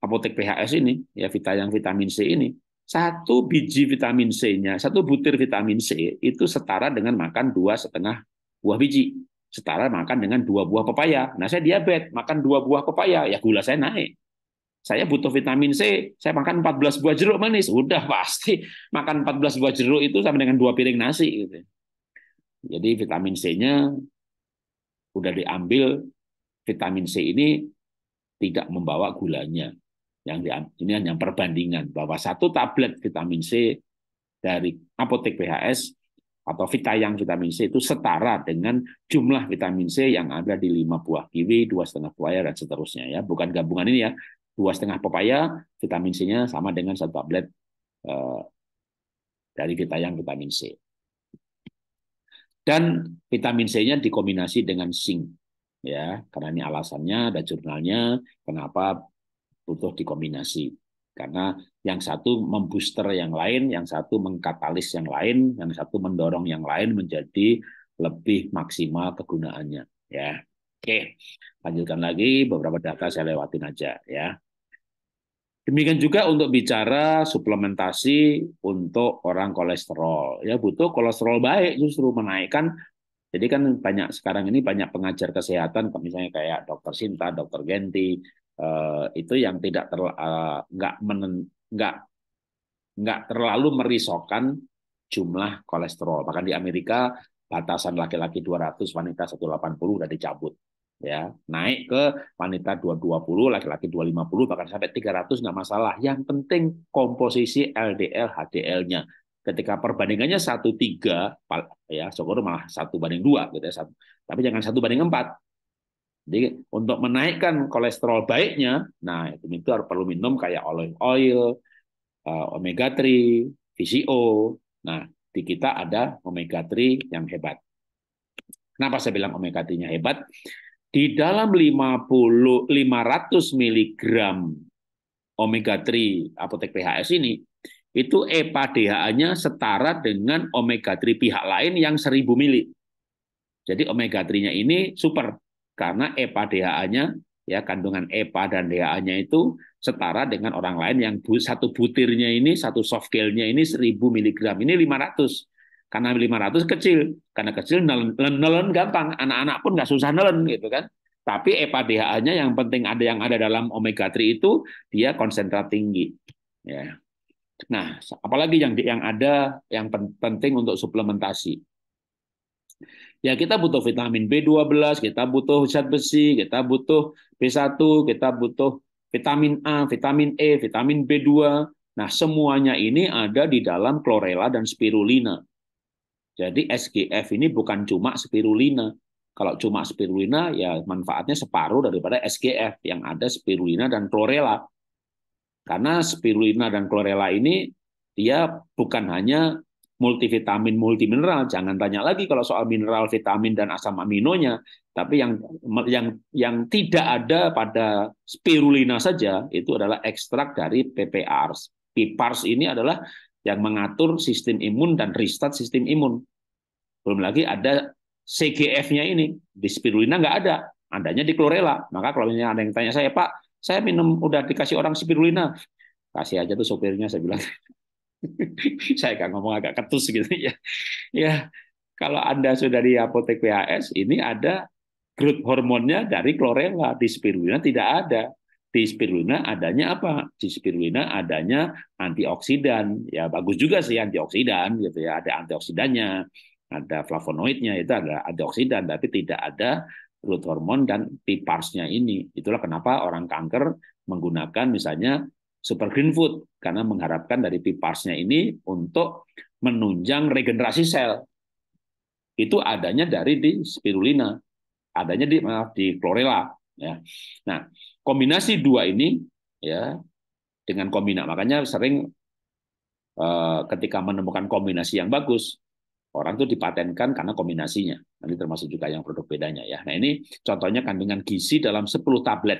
apotek PHS ini, ya vita yang vitamin C ini, satu biji vitamin C-nya, satu butir vitamin C itu setara dengan makan dua setengah buah biji. Setara makan dengan dua buah pepaya. Nah, saya diabetes, makan dua buah pepaya, ya gula saya naik. Saya butuh vitamin C, saya makan 14 buah jeruk manis. Udah pasti makan 14 buah jeruk itu sama dengan dua piring nasi. Gitu. Jadi vitamin C-nya udah diambil vitamin C ini tidak membawa gulanya. Yang di, ini hanya perbandingan bahwa satu tablet vitamin C dari apotek PHS atau Vita yang vitamin C itu setara dengan jumlah vitamin C yang ada di lima buah kiwi, dua setengah pepaya dan seterusnya ya. Bukan gabungan ini ya. Dua setengah pepaya vitamin C-nya sama dengan satu tablet eh, dari Vita yang vitamin C. Dan vitamin C-nya dikombinasi dengan zinc ya karena ini alasannya ada jurnalnya kenapa butuh dikombinasi karena yang satu membooster yang lain yang satu mengkatalis yang lain yang satu mendorong yang lain menjadi lebih maksimal kegunaannya ya oke lanjutkan lagi beberapa data saya lewatin aja ya Demikian juga untuk bicara suplementasi untuk orang kolesterol. Ya butuh kolesterol baik justru menaikkan jadi kan banyak sekarang ini banyak pengajar kesehatan, misalnya kayak dokter Sinta, dokter Genti, eh, itu yang tidak eh, nggak nggak nggak terlalu merisaukan jumlah kolesterol. Bahkan di Amerika batasan laki-laki 200, wanita 180 sudah dicabut. Ya, naik ke wanita 220, laki-laki 250, bahkan sampai 300 nggak masalah. Yang penting komposisi LDL, HDL-nya ketika perbandingannya satu tiga ya syukur malah satu banding dua gitu ya satu tapi jangan satu banding empat jadi untuk menaikkan kolesterol baiknya nah itu itu harus perlu minum kayak olive oil eh, omega 3 VCO nah di kita ada omega 3 yang hebat kenapa saya bilang omega 3 nya hebat di dalam 50 500 miligram omega 3 apotek PHS ini itu EPA DHA-nya setara dengan omega 3 pihak lain yang 1000 mili. Jadi omega 3-nya ini super karena EPA DHA-nya ya kandungan EPA dan DHA-nya itu setara dengan orang lain yang satu butirnya ini satu soft gel-nya ini 1000 mg ini 500 karena 500 kecil karena kecil nelen, nelen gampang anak-anak pun nggak susah nelen gitu kan tapi EPA DHA-nya yang penting ada yang ada dalam omega 3 itu dia konsentrat tinggi ya Nah, apalagi yang yang ada yang penting untuk suplementasi. Ya kita butuh vitamin B12, kita butuh zat besi, kita butuh B1, kita butuh vitamin A, vitamin E, vitamin B2. Nah, semuanya ini ada di dalam chlorella dan spirulina. Jadi SGF ini bukan cuma spirulina. Kalau cuma spirulina ya manfaatnya separuh daripada SGF yang ada spirulina dan chlorella. Karena spirulina dan chlorella ini dia bukan hanya multivitamin, multimineral. Jangan tanya lagi kalau soal mineral, vitamin dan asam aminonya, tapi yang yang yang tidak ada pada spirulina saja itu adalah ekstrak dari PPARs. PPARs ini adalah yang mengatur sistem imun dan restart sistem imun. Belum lagi ada CGF-nya ini di spirulina nggak ada, adanya di chlorella. Maka kalau misalnya ada yang tanya saya, Pak, saya minum udah dikasih orang spirulina. Kasih aja tuh sopirnya saya bilang. saya kan ngomong agak ketus gitu ya. Ya, kalau Anda sudah di apotek PHS, ini ada growth hormonnya dari chlorella di spirulina tidak ada. Di spirulina adanya apa? Di spirulina adanya antioksidan. Ya bagus juga sih antioksidan gitu ya. Ada antioksidannya, ada flavonoidnya itu ada antioksidan tapi tidak ada growth hormone dan piparsnya ini. Itulah kenapa orang kanker menggunakan misalnya super green food karena mengharapkan dari piparsnya ini untuk menunjang regenerasi sel. Itu adanya dari di spirulina, adanya di maaf di chlorella ya. Nah, kombinasi dua ini ya dengan kombinasi makanya sering eh, ketika menemukan kombinasi yang bagus Orang itu dipatenkan karena kombinasinya. Nanti termasuk juga yang produk bedanya ya. Nah ini contohnya kandungan gizi dalam 10 tablet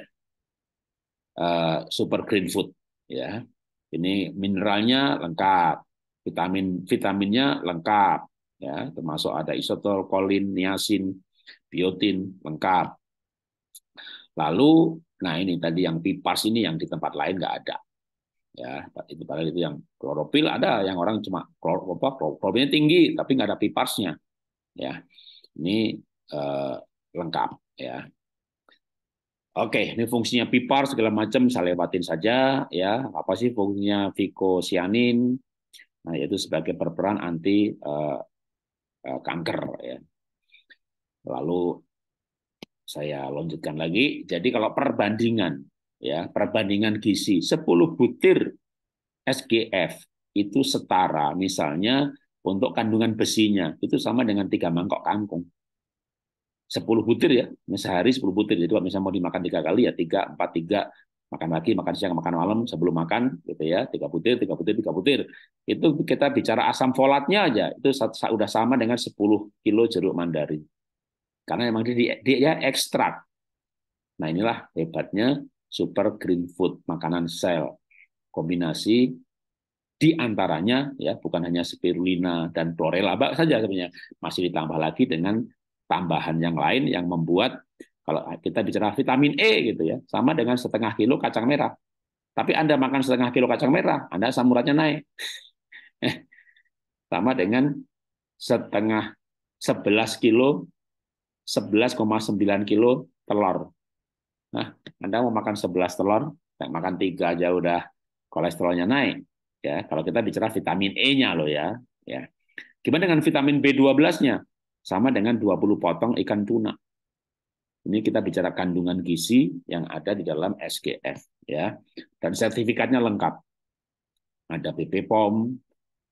uh, super green food ya. Ini mineralnya lengkap, vitamin vitaminnya lengkap ya, termasuk ada isotol, kolin, niacin, biotin lengkap. Lalu nah ini tadi yang pipas ini yang di tempat lain nggak ada ya itu padahal itu yang klorofil ada yang orang cuma klor, klorofilnya tinggi tapi nggak ada piparsnya ya ini eh, lengkap ya Oke, ini fungsinya pipar segala macam saya lewatin saja ya. Apa sih fungsinya fikosianin? Nah, itu sebagai perperan anti eh, eh, kanker ya. Lalu saya lanjutkan lagi. Jadi kalau perbandingan ya perbandingan gizi 10 butir SGF itu setara misalnya untuk kandungan besinya itu sama dengan tiga mangkok kangkung 10 butir ya sehari 10 butir jadi kalau misalnya mau dimakan tiga kali ya tiga empat tiga makan lagi makan siang makan malam sebelum makan gitu ya tiga butir tiga butir tiga butir itu kita bicara asam folatnya aja itu sudah sama dengan 10 kilo jeruk mandarin karena memang dia, dia ekstrak nah inilah hebatnya super green food, makanan sel. Kombinasi di antaranya ya bukan hanya spirulina dan chlorella saja sebenarnya, masih ditambah lagi dengan tambahan yang lain yang membuat kalau kita bicara vitamin E gitu ya, sama dengan setengah kilo kacang merah. Tapi Anda makan setengah kilo kacang merah, Anda samuratnya naik. sama dengan setengah 11 kilo 11,9 kilo telur Nah, Anda mau makan 11 telur, eh, makan tiga aja udah kolesterolnya naik. Ya, kalau kita bicara vitamin E-nya lo ya. Ya. Gimana dengan vitamin B12-nya? Sama dengan 20 potong ikan tuna. Ini kita bicara kandungan gizi yang ada di dalam SGF ya. Dan sertifikatnya lengkap. Ada BP POM,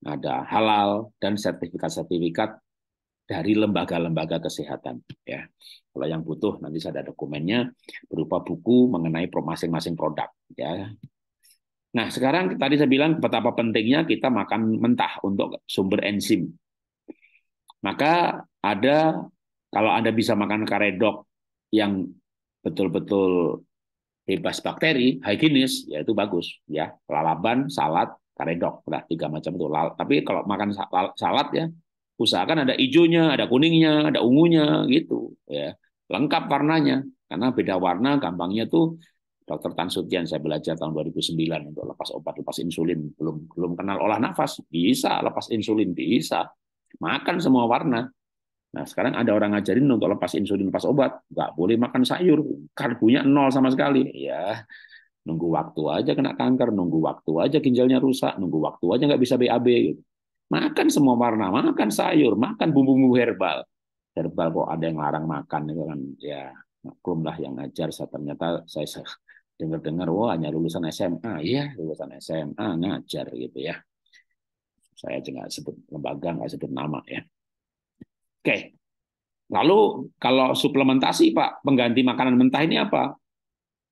ada halal dan sertifikat-sertifikat dari lembaga-lembaga kesehatan ya. Kalau yang butuh nanti saya ada dokumennya berupa buku mengenai masing-masing produk ya. Nah, sekarang tadi saya bilang betapa pentingnya kita makan mentah untuk sumber enzim. Maka ada kalau Anda bisa makan karedok yang betul-betul bebas bakteri, higienis, ya itu bagus ya. Lalaban, salad, karedok, udah tiga macam itu. Tapi kalau makan salad ya usahakan ada hijaunya, ada kuningnya, ada ungunya gitu ya. Lengkap warnanya karena beda warna gampangnya tuh Dokter Tan Sutian saya belajar tahun 2009 untuk lepas obat lepas insulin belum belum kenal olah nafas bisa lepas insulin bisa makan semua warna nah sekarang ada orang ngajarin untuk lepas insulin lepas obat nggak boleh makan sayur karbunya nol sama sekali ya nunggu waktu aja kena kanker nunggu waktu aja ginjalnya rusak nunggu waktu aja nggak bisa BAB gitu Makan semua warna, makan sayur, makan bumbu-bumbu herbal. Herbal kok ada yang larang makan itu kan ya maklumlah yang ngajar saya ternyata saya dengar-dengar wah hanya lulusan SMA iya lulusan SMA ngajar gitu ya saya juga sebut lembaga nggak sebut nama ya oke lalu kalau suplementasi pak pengganti makanan mentah ini apa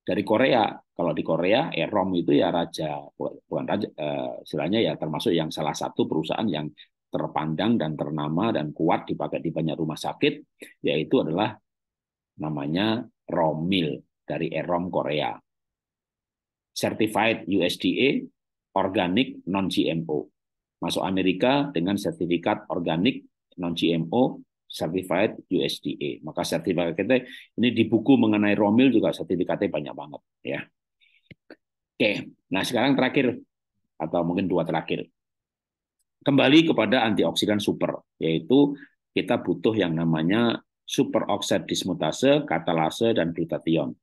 dari Korea kalau di Korea, Erom ya itu ya raja, bukan raja, eh, istilahnya ya termasuk yang salah satu perusahaan yang terpandang dan ternama dan kuat dipakai di banyak rumah sakit, yaitu adalah namanya Romil dari Erom Korea. Certified USDA, organic non-GMO. Masuk Amerika dengan sertifikat organik non-GMO Certified USDA. Maka sertifikat ini di buku mengenai Romil juga sertifikatnya banyak banget ya. Oke, nah sekarang terakhir atau mungkin dua terakhir. Kembali kepada antioksidan super, yaitu kita butuh yang namanya superoksid dismutase, katalase, dan glutathione.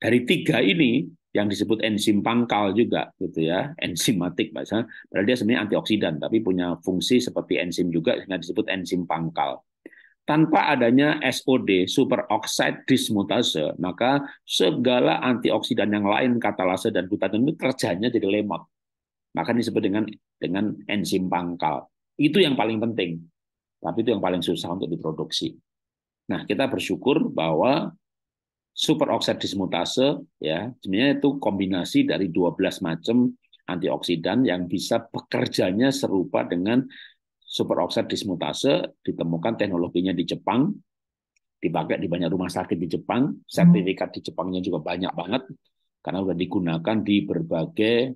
Dari tiga ini yang disebut enzim pangkal juga gitu ya enzimatik bahasa padahal dia sebenarnya antioksidan tapi punya fungsi seperti enzim juga sehingga disebut enzim pangkal tanpa adanya SOD superoxide dismutase maka segala antioksidan yang lain katalase dan glutaton itu kerjanya jadi lemot maka disebut dengan dengan enzim pangkal itu yang paling penting tapi itu yang paling susah untuk diproduksi nah kita bersyukur bahwa superoxide dismutase ya sebenarnya itu kombinasi dari 12 macam antioksidan yang bisa bekerjanya serupa dengan superoxide dismutase ditemukan teknologinya di Jepang, dipakai di banyak rumah sakit di Jepang, hmm. sertifikat di Jepangnya juga banyak banget karena sudah digunakan di berbagai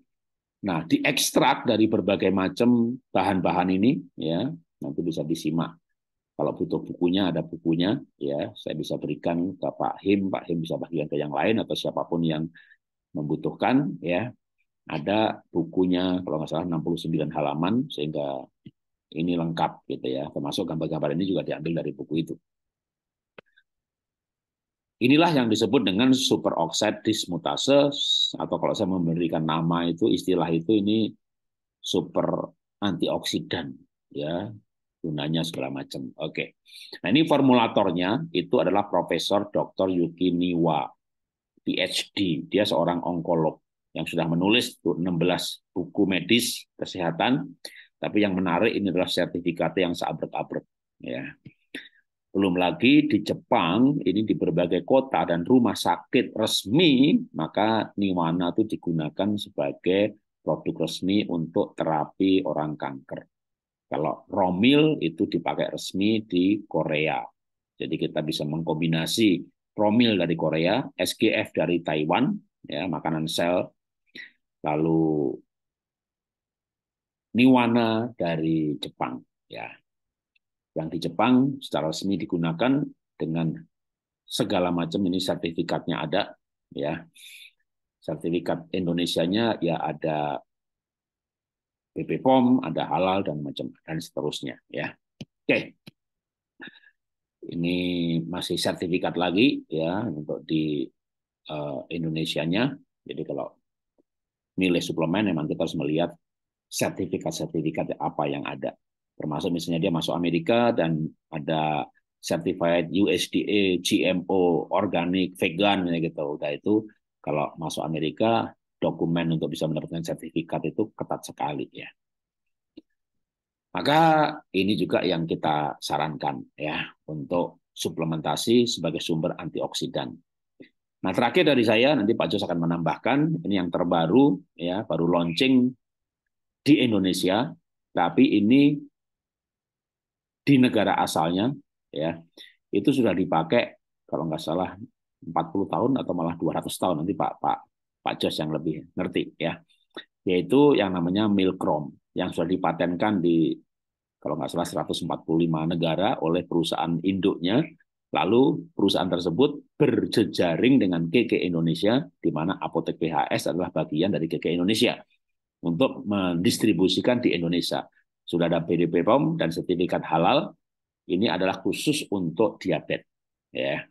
nah diekstrak dari berbagai macam bahan-bahan ini ya nanti bisa disimak kalau butuh bukunya ada bukunya ya saya bisa berikan ke Pak Him Pak Him bisa bagikan ke yang lain atau siapapun yang membutuhkan ya ada bukunya kalau nggak salah 69 halaman sehingga ini lengkap gitu ya. Termasuk gambar-gambar ini juga diambil dari buku itu. Inilah yang disebut dengan superoxide dismutase atau kalau saya memberikan nama itu istilah itu ini super antioksidan ya gunanya segala macam. Oke. Nah, ini formulatornya itu adalah Profesor Dr. Yuki Niwa, PhD. Dia seorang onkolog yang sudah menulis 16 buku medis kesehatan tapi yang menarik ini adalah sertifikat yang seabrek-abrek. Ya. Belum lagi di Jepang, ini di berbagai kota dan rumah sakit resmi, maka Niwana itu digunakan sebagai produk resmi untuk terapi orang kanker. Kalau Romil itu dipakai resmi di Korea. Jadi kita bisa mengkombinasi Romil dari Korea, SGF dari Taiwan, ya makanan sel, lalu Niwana dari Jepang ya. Yang di Jepang secara resmi digunakan dengan segala macam ini sertifikatnya ada ya. Sertifikat Indonesia-nya ya ada BP POM, ada halal dan macam dan seterusnya ya. Oke. Ini masih sertifikat lagi ya untuk di uh, eh, nya Jadi kalau nilai suplemen memang kita harus melihat sertifikat-sertifikat apa yang ada. Termasuk misalnya dia masuk Amerika dan ada certified USDA, GMO, organik, vegan ya gitu. Udah itu kalau masuk Amerika dokumen untuk bisa mendapatkan sertifikat itu ketat sekali ya. Maka ini juga yang kita sarankan ya untuk suplementasi sebagai sumber antioksidan. Nah terakhir dari saya nanti Pak Jos akan menambahkan ini yang terbaru ya baru launching di Indonesia, tapi ini di negara asalnya, ya itu sudah dipakai kalau nggak salah 40 tahun atau malah 200 tahun nanti Pak Pak Pak Jos yang lebih ngerti ya, yaitu yang namanya milkrom yang sudah dipatenkan di kalau nggak salah 145 negara oleh perusahaan induknya Lalu perusahaan tersebut berjejaring dengan KK Indonesia, di mana apotek PHS adalah bagian dari KK Indonesia untuk mendistribusikan di Indonesia. Sudah ada PDP POM dan sertifikat halal. Ini adalah khusus untuk diabetes, ya.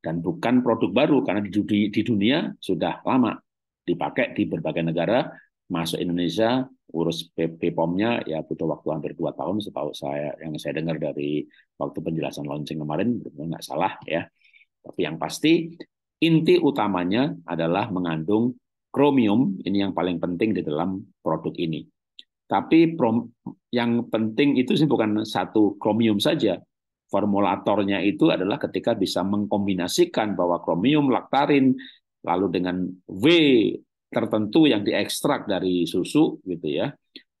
Dan bukan produk baru karena di dunia, di dunia sudah lama dipakai di berbagai negara. Masuk Indonesia urus bpom nya ya butuh waktu hampir dua tahun setahu saya yang saya dengar dari waktu penjelasan launching kemarin nggak salah ya. Tapi yang pasti inti utamanya adalah mengandung Chromium ini yang paling penting di dalam produk ini. Tapi yang penting itu sih bukan satu chromium saja. Formulatornya itu adalah ketika bisa mengkombinasikan bahwa chromium, laktarin, lalu dengan W tertentu yang diekstrak dari susu gitu ya.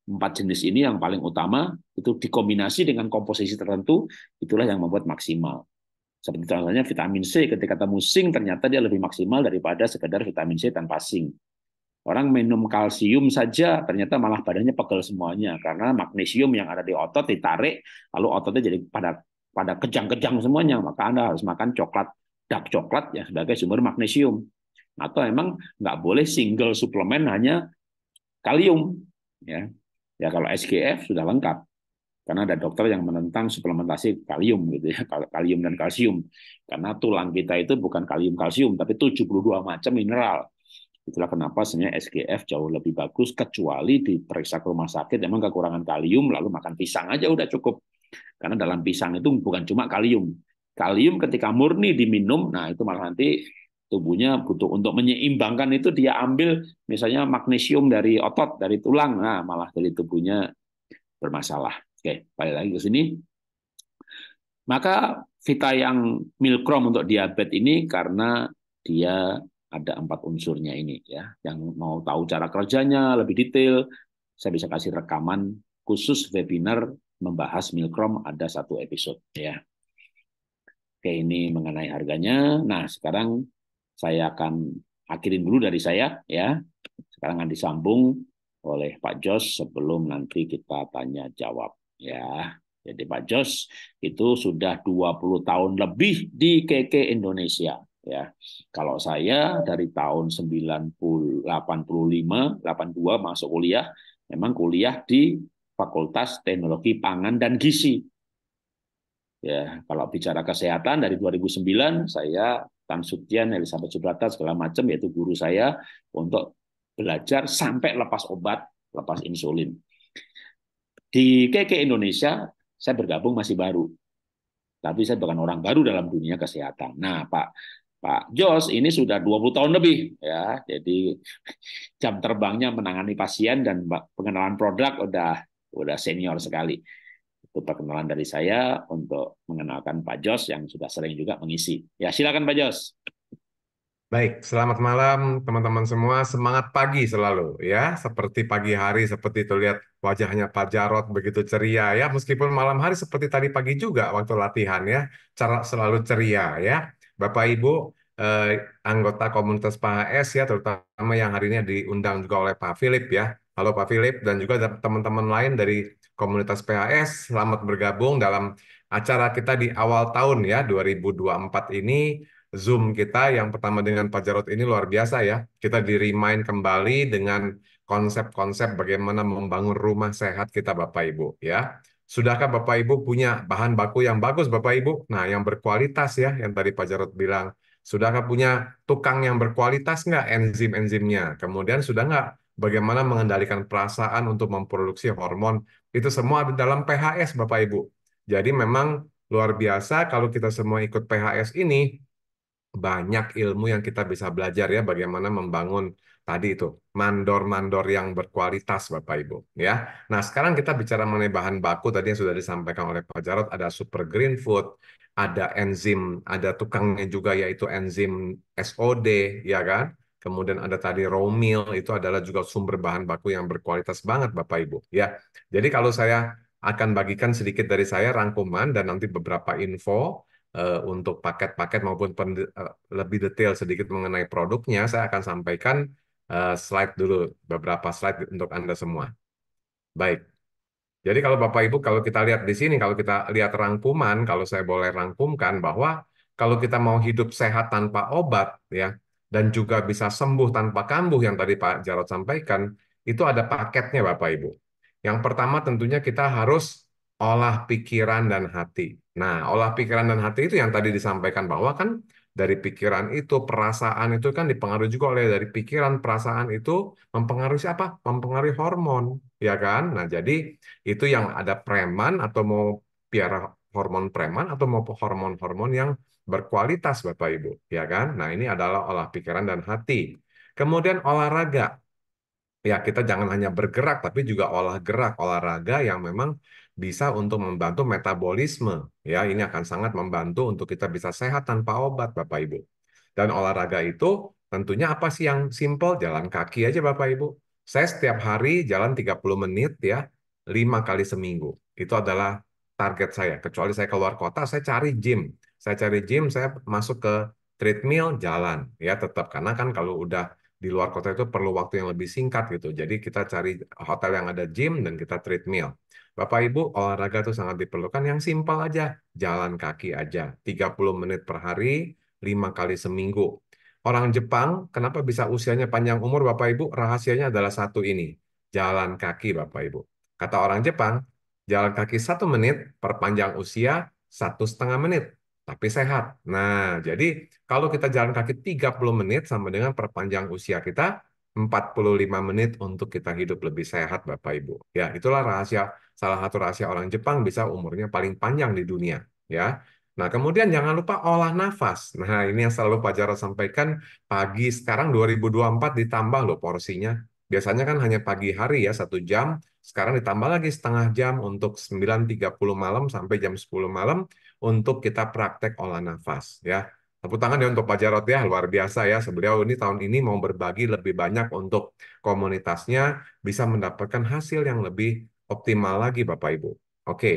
Empat jenis ini yang paling utama itu dikombinasi dengan komposisi tertentu itulah yang membuat maksimal. Seperti contohnya vitamin C, ketika ketemu sing ternyata dia lebih maksimal daripada sekedar vitamin C tanpa sing. Orang minum kalsium saja ternyata malah badannya pegel semuanya karena magnesium yang ada di otot ditarik lalu ototnya jadi pada pada kejang-kejang semuanya maka Anda harus makan coklat dark coklat ya sebagai sumber magnesium atau emang nggak boleh single suplemen hanya kalium ya ya kalau SGF sudah lengkap karena ada dokter yang menentang suplementasi kalium gitu ya kalium dan kalsium karena tulang kita itu bukan kalium kalsium tapi 72 macam mineral itulah kenapa sebenarnya SGF jauh lebih bagus kecuali diperiksa ke rumah sakit emang kekurangan kalium lalu makan pisang aja udah cukup karena dalam pisang itu bukan cuma kalium kalium ketika murni diminum nah itu malah nanti tubuhnya butuh untuk menyeimbangkan itu dia ambil misalnya magnesium dari otot dari tulang nah malah dari tubuhnya bermasalah Oke, balik lagi ke sini. Maka vita yang milkrom untuk diabetes ini karena dia ada empat unsurnya ini ya. Yang mau tahu cara kerjanya lebih detail, saya bisa kasih rekaman khusus webinar membahas milkrom ada satu episode ya. Oke, ini mengenai harganya. Nah, sekarang saya akan akhirin dulu dari saya ya. Sekarang akan disambung oleh Pak Jos sebelum nanti kita tanya jawab ya jadi Pak Jos itu sudah 20 tahun lebih di KK Indonesia ya. Kalau saya dari tahun 1985 82 masuk kuliah, memang kuliah di Fakultas Teknologi Pangan dan Gizi. Ya, kalau bicara kesehatan dari 2009 saya Tan Sutian, Elizabeth Subrata segala macam yaitu guru saya untuk belajar sampai lepas obat, lepas insulin di KK Indonesia, saya bergabung masih baru. Tapi saya bukan orang baru dalam dunia kesehatan. Nah, Pak Pak Jos ini sudah 20 tahun lebih ya. Jadi jam terbangnya menangani pasien dan pengenalan produk udah udah senior sekali. Itu perkenalan dari saya untuk mengenalkan Pak Jos yang sudah sering juga mengisi. Ya, silakan Pak Jos. Baik, selamat malam teman-teman semua. Semangat pagi selalu ya, seperti pagi hari seperti itu lihat wajahnya Pak Jarot begitu ceria ya, meskipun malam hari seperti tadi pagi juga waktu latihan ya, cara selalu ceria ya. Bapak Ibu eh, anggota komunitas PHS ya, terutama yang hari ini diundang juga oleh Pak Philip ya. Halo Pak Philip dan juga teman-teman lain dari komunitas PHS, selamat bergabung dalam acara kita di awal tahun ya 2024 ini Zoom kita yang pertama dengan Pak Jarod ini luar biasa ya. Kita di-remind kembali dengan konsep-konsep bagaimana membangun rumah sehat kita Bapak Ibu ya. Sudahkah Bapak Ibu punya bahan baku yang bagus Bapak Ibu? Nah, yang berkualitas ya yang tadi Pak Jarod bilang. Sudahkah punya tukang yang berkualitas nggak enzim-enzimnya? Kemudian sudah nggak bagaimana mengendalikan perasaan untuk memproduksi hormon? Itu semua ada dalam PHS Bapak Ibu. Jadi memang luar biasa kalau kita semua ikut PHS ini, banyak ilmu yang kita bisa belajar ya bagaimana membangun tadi itu mandor-mandor yang berkualitas Bapak Ibu ya. Nah, sekarang kita bicara mengenai bahan baku tadi yang sudah disampaikan oleh Pak Jarot ada super green food, ada enzim, ada tukangnya juga yaitu enzim SOD ya kan. Kemudian ada tadi raw meal itu adalah juga sumber bahan baku yang berkualitas banget Bapak Ibu ya. Jadi kalau saya akan bagikan sedikit dari saya rangkuman dan nanti beberapa info uh, untuk paket-paket maupun uh, lebih detail sedikit mengenai produknya, saya akan sampaikan uh, slide dulu, beberapa slide untuk Anda semua. Baik. Jadi kalau Bapak Ibu, kalau kita lihat di sini, kalau kita lihat rangkuman, kalau saya boleh rangkumkan bahwa kalau kita mau hidup sehat tanpa obat, ya, dan juga bisa sembuh tanpa kambuh yang tadi Pak jarod sampaikan, itu ada paketnya Bapak Ibu. Yang pertama tentunya kita harus olah pikiran dan hati. Nah, olah pikiran dan hati itu yang tadi disampaikan bahwa kan dari pikiran itu, perasaan itu kan dipengaruhi juga oleh dari pikiran, perasaan itu mempengaruhi apa? Mempengaruhi hormon, ya kan? Nah, jadi itu yang ada preman atau mau piara hormon preman atau mau hormon-hormon yang berkualitas Bapak Ibu, ya kan? Nah, ini adalah olah pikiran dan hati. Kemudian olahraga. Ya, kita jangan hanya bergerak tapi juga olah gerak, olahraga yang memang bisa untuk membantu metabolisme. Ya, ini akan sangat membantu untuk kita bisa sehat tanpa obat, Bapak Ibu. Dan olahraga itu tentunya apa sih yang simple? Jalan kaki aja Bapak Ibu. Saya setiap hari jalan 30 menit ya, 5 kali seminggu. Itu adalah target saya. Kecuali saya keluar kota, saya cari gym. Saya cari gym, saya masuk ke treadmill, jalan. Ya, tetap. Karena kan kalau udah di luar kota itu perlu waktu yang lebih singkat gitu. Jadi kita cari hotel yang ada gym dan kita treadmill. Bapak Ibu, olahraga itu sangat diperlukan. Yang simpel aja, jalan kaki aja. 30 menit per hari, lima kali seminggu. Orang Jepang, kenapa bisa usianya panjang umur Bapak Ibu? Rahasianya adalah satu ini, jalan kaki Bapak Ibu. Kata orang Jepang, jalan kaki satu menit, perpanjang usia satu setengah menit tapi sehat. Nah, jadi kalau kita jalan kaki 30 menit sama dengan perpanjang usia kita 45 menit untuk kita hidup lebih sehat Bapak Ibu. Ya, itulah rahasia salah satu rahasia orang Jepang bisa umurnya paling panjang di dunia, ya. Nah, kemudian jangan lupa olah nafas. Nah, ini yang selalu Pak Jarod sampaikan, pagi sekarang 2024 ditambah loh porsinya. Biasanya kan hanya pagi hari ya, satu jam. Sekarang ditambah lagi setengah jam untuk 9.30 malam sampai jam 10 malam untuk kita praktek olah nafas ya. Tepuk tangan ya untuk Pak Jarod ya, luar biasa ya. Sebenarnya ini tahun ini mau berbagi lebih banyak untuk komunitasnya, bisa mendapatkan hasil yang lebih optimal lagi Bapak Ibu. Oke,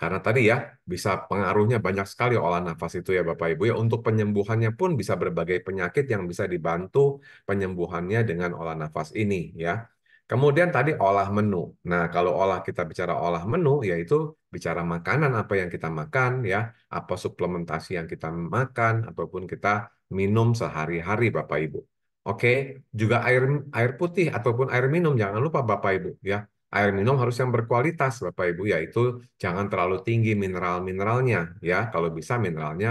karena tadi ya bisa pengaruhnya banyak sekali olah nafas itu ya Bapak Ibu ya. Untuk penyembuhannya pun bisa berbagai penyakit yang bisa dibantu penyembuhannya dengan olah nafas ini ya. Kemudian tadi olah menu. Nah, kalau olah kita bicara olah menu yaitu bicara makanan apa yang kita makan ya, apa suplementasi yang kita makan ataupun kita minum sehari-hari Bapak Ibu. Oke, juga air air putih ataupun air minum jangan lupa Bapak Ibu ya air minum harus yang berkualitas Bapak Ibu yaitu jangan terlalu tinggi mineral-mineralnya ya kalau bisa mineralnya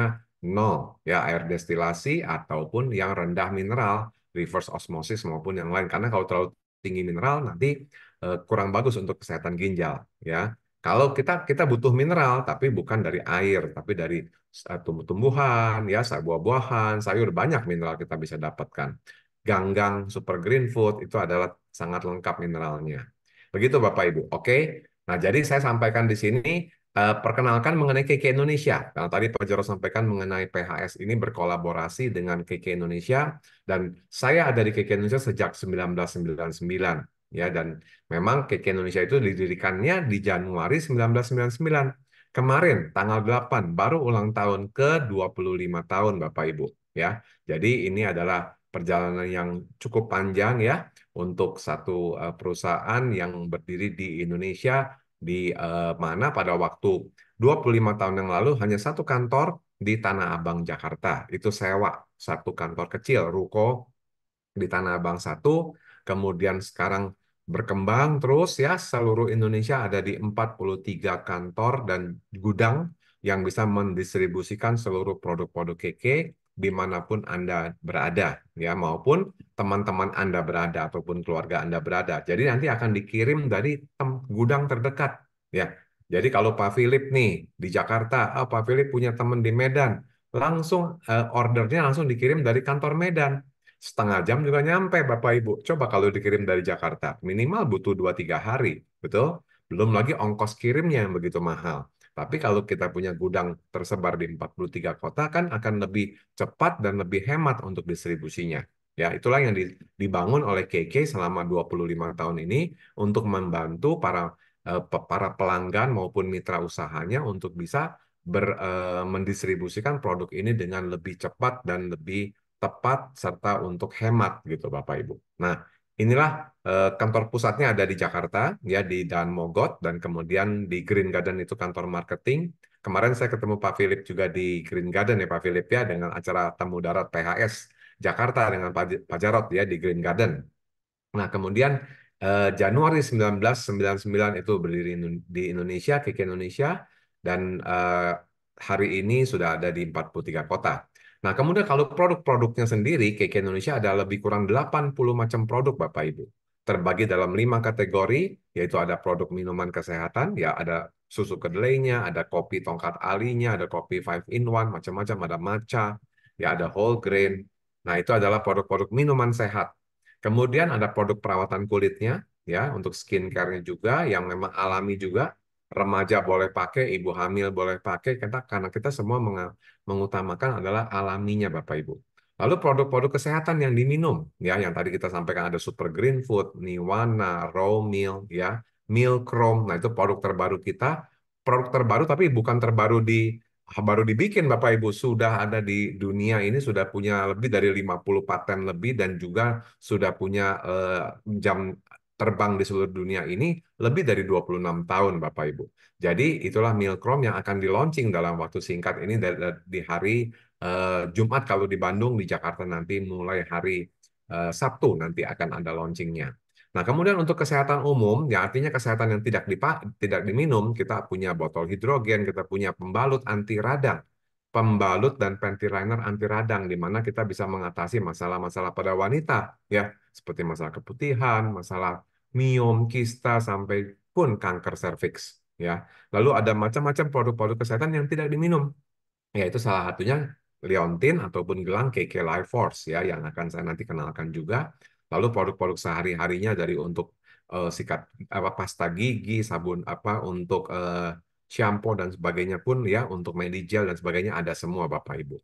nol ya air destilasi ataupun yang rendah mineral reverse osmosis maupun yang lain karena kalau terlalu tinggi mineral nanti eh, kurang bagus untuk kesehatan ginjal ya kalau kita kita butuh mineral tapi bukan dari air tapi dari eh, tumbuh-tumbuhan ya buah-buahan sayur banyak mineral kita bisa dapatkan ganggang super green food itu adalah sangat lengkap mineralnya Begitu Bapak Ibu. Oke. Nah, jadi saya sampaikan di sini uh, perkenalkan mengenai KK Indonesia. Nah, tadi Pak Jero sampaikan mengenai PHS ini berkolaborasi dengan KK Indonesia dan saya ada di KK Indonesia sejak 1999 ya dan memang KK Indonesia itu didirikannya di Januari 1999 kemarin tanggal 8 baru ulang tahun ke 25 tahun Bapak Ibu ya. Jadi ini adalah perjalanan yang cukup panjang ya untuk satu uh, perusahaan yang berdiri di Indonesia di uh, mana pada waktu 25 tahun yang lalu hanya satu kantor di Tanah Abang Jakarta. Itu sewa satu kantor kecil ruko di Tanah Abang satu, kemudian sekarang berkembang terus ya seluruh Indonesia ada di 43 kantor dan gudang yang bisa mendistribusikan seluruh produk-produk KK dimanapun Anda berada, ya maupun teman-teman Anda berada ataupun keluarga Anda berada. Jadi nanti akan dikirim dari gudang terdekat, ya. Jadi kalau Pak Philip nih di Jakarta, oh, Pak Philip punya teman di Medan, langsung eh, ordernya langsung dikirim dari kantor Medan. Setengah jam juga nyampe Bapak Ibu. Coba kalau dikirim dari Jakarta, minimal butuh 2-3 hari, betul? Belum lagi ongkos kirimnya yang begitu mahal. Tapi kalau kita punya gudang tersebar di 43 kota kan akan lebih cepat dan lebih hemat untuk distribusinya. Ya, itulah yang dibangun oleh KK selama 25 tahun ini untuk membantu para eh, para pelanggan maupun mitra usahanya untuk bisa ber, eh, mendistribusikan produk ini dengan lebih cepat dan lebih tepat serta untuk hemat gitu Bapak Ibu. Nah, inilah eh, kantor pusatnya ada di Jakarta, ya di Dan Mogot dan kemudian di Green Garden itu kantor marketing. Kemarin saya ketemu Pak Philip juga di Green Garden ya Pak Philip ya dengan acara tamu darat PHS Jakarta dengan Pak, Pak Jarot ya di Green Garden. Nah, kemudian eh, Januari 1999 itu berdiri di Indonesia, Kiki Indonesia dan eh, hari ini sudah ada di 43 kota. Nah, kemudian kalau produk-produknya sendiri, KK Indonesia ada lebih kurang 80 macam produk, Bapak Ibu. Terbagi dalam lima kategori, yaitu ada produk minuman kesehatan, ya ada susu kedelainya, ada kopi tongkat alinya, ada kopi five in one macam-macam, ada matcha, ya ada whole grain. Nah, itu adalah produk-produk minuman sehat. Kemudian ada produk perawatan kulitnya, ya untuk skincare-nya juga, yang memang alami juga, remaja boleh pakai, ibu hamil boleh pakai, kita, karena kita semua mengutamakan adalah alaminya Bapak Ibu. Lalu produk-produk kesehatan yang diminum, ya, yang tadi kita sampaikan ada Super Green Food, Niwana, Raw Meal, ya, meal chrome. nah itu produk terbaru kita, produk terbaru tapi bukan terbaru di baru dibikin Bapak Ibu sudah ada di dunia ini sudah punya lebih dari 50 paten lebih dan juga sudah punya uh, jam terbang di seluruh dunia ini lebih dari 26 tahun Bapak Ibu. Jadi itulah Milcrom yang akan di-launching dalam waktu singkat ini di hari uh, Jumat kalau di Bandung, di Jakarta nanti mulai hari uh, Sabtu nanti akan ada launchingnya. Nah, kemudian untuk kesehatan umum, ya artinya kesehatan yang tidak dipak tidak diminum, kita punya botol hidrogen, kita punya pembalut anti radang, pembalut dan panty liner anti radang di mana kita bisa mengatasi masalah-masalah pada wanita, ya, seperti masalah keputihan, masalah miom, kista, sampai pun kanker serviks. Ya, lalu ada macam-macam produk-produk kesehatan yang tidak diminum. Yaitu salah satunya liontin ataupun gelang KK Life Force ya yang akan saya nanti kenalkan juga. Lalu produk-produk sehari-harinya dari untuk uh, sikat apa pasta gigi, sabun apa untuk uh, shampoo dan sebagainya pun ya untuk medical dan sebagainya ada semua Bapak Ibu.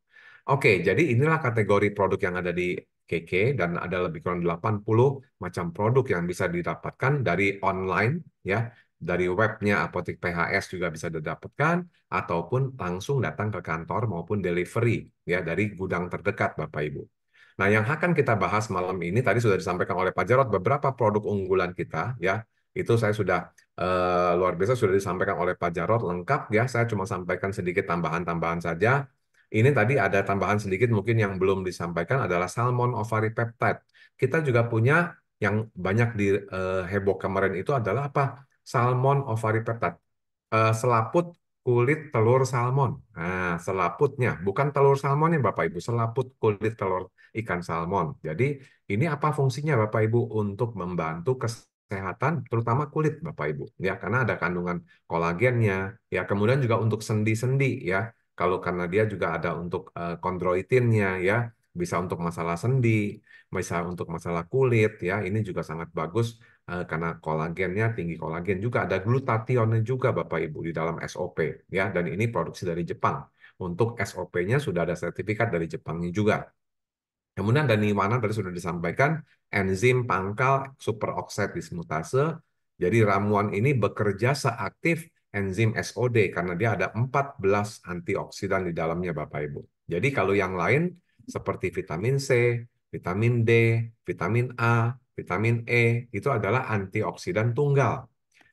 Oke, jadi inilah kategori produk yang ada di KK dan ada lebih kurang 80 macam produk yang bisa didapatkan dari online ya, dari webnya Apotek PHS juga bisa didapatkan ataupun langsung datang ke kantor maupun delivery ya dari gudang terdekat Bapak Ibu. Nah, yang akan kita bahas malam ini tadi sudah disampaikan oleh Pak Jarot beberapa produk unggulan kita ya. Itu saya sudah eh, luar biasa sudah disampaikan oleh Pak Jarot lengkap ya. Saya cuma sampaikan sedikit tambahan-tambahan saja ini tadi ada tambahan sedikit mungkin yang belum disampaikan adalah salmon ovary peptide. Kita juga punya yang banyak di uh, heboh kemarin itu adalah apa? Salmon ovary peptide. Uh, selaput kulit telur salmon. Nah, selaputnya bukan telur salmon ya Bapak Ibu, selaput kulit telur ikan salmon. Jadi ini apa fungsinya Bapak Ibu untuk membantu kesehatan terutama kulit Bapak Ibu ya karena ada kandungan kolagennya ya kemudian juga untuk sendi-sendi ya kalau karena dia juga ada untuk uh, eh, kondroitinnya ya, bisa untuk masalah sendi, bisa untuk masalah kulit ya. Ini juga sangat bagus uh, karena kolagennya tinggi kolagen juga ada glutathione juga Bapak Ibu di dalam SOP ya dan ini produksi dari Jepang. Untuk SOP-nya sudah ada sertifikat dari Jepangnya juga. Kemudian dan mana tadi sudah disampaikan enzim pangkal superoksid dismutase. Jadi ramuan ini bekerja seaktif enzim SOD karena dia ada 14 antioksidan di dalamnya Bapak Ibu. Jadi kalau yang lain seperti vitamin C, vitamin D, vitamin A, vitamin E itu adalah antioksidan tunggal.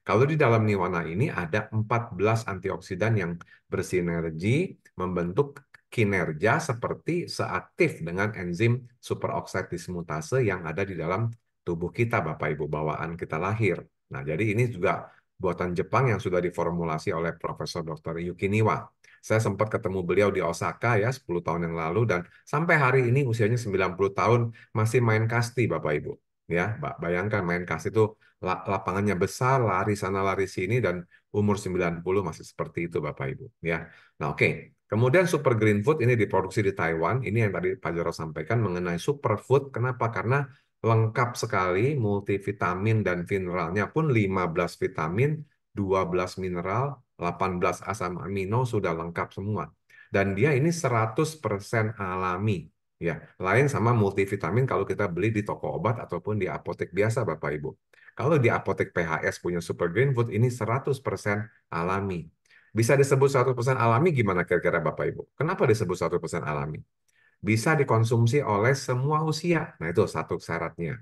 Kalau di dalam niwana ini ada 14 antioksidan yang bersinergi membentuk kinerja seperti seaktif dengan enzim superoxide dismutase yang ada di dalam tubuh kita Bapak Ibu bawaan kita lahir. Nah, jadi ini juga buatan Jepang yang sudah diformulasi oleh Profesor Dr. Yuki Niwa. Saya sempat ketemu beliau di Osaka ya 10 tahun yang lalu dan sampai hari ini usianya 90 tahun masih main kasti Bapak Ibu. Ya, bayangkan main kasti itu lapangannya besar, lari sana lari sini dan umur 90 masih seperti itu Bapak Ibu ya. Nah, oke. Okay. Kemudian super green food ini diproduksi di Taiwan. Ini yang tadi Pak Jero sampaikan mengenai super food. Kenapa? Karena lengkap sekali, multivitamin dan mineralnya pun 15 vitamin, 12 mineral, 18 asam amino sudah lengkap semua. Dan dia ini 100% alami. Ya, lain sama multivitamin kalau kita beli di toko obat ataupun di apotek biasa Bapak Ibu. Kalau di apotek PHS punya Super Green Food ini 100% alami. Bisa disebut 100% alami gimana kira-kira Bapak Ibu? Kenapa disebut 100% alami? bisa dikonsumsi oleh semua usia. Nah, itu satu syaratnya.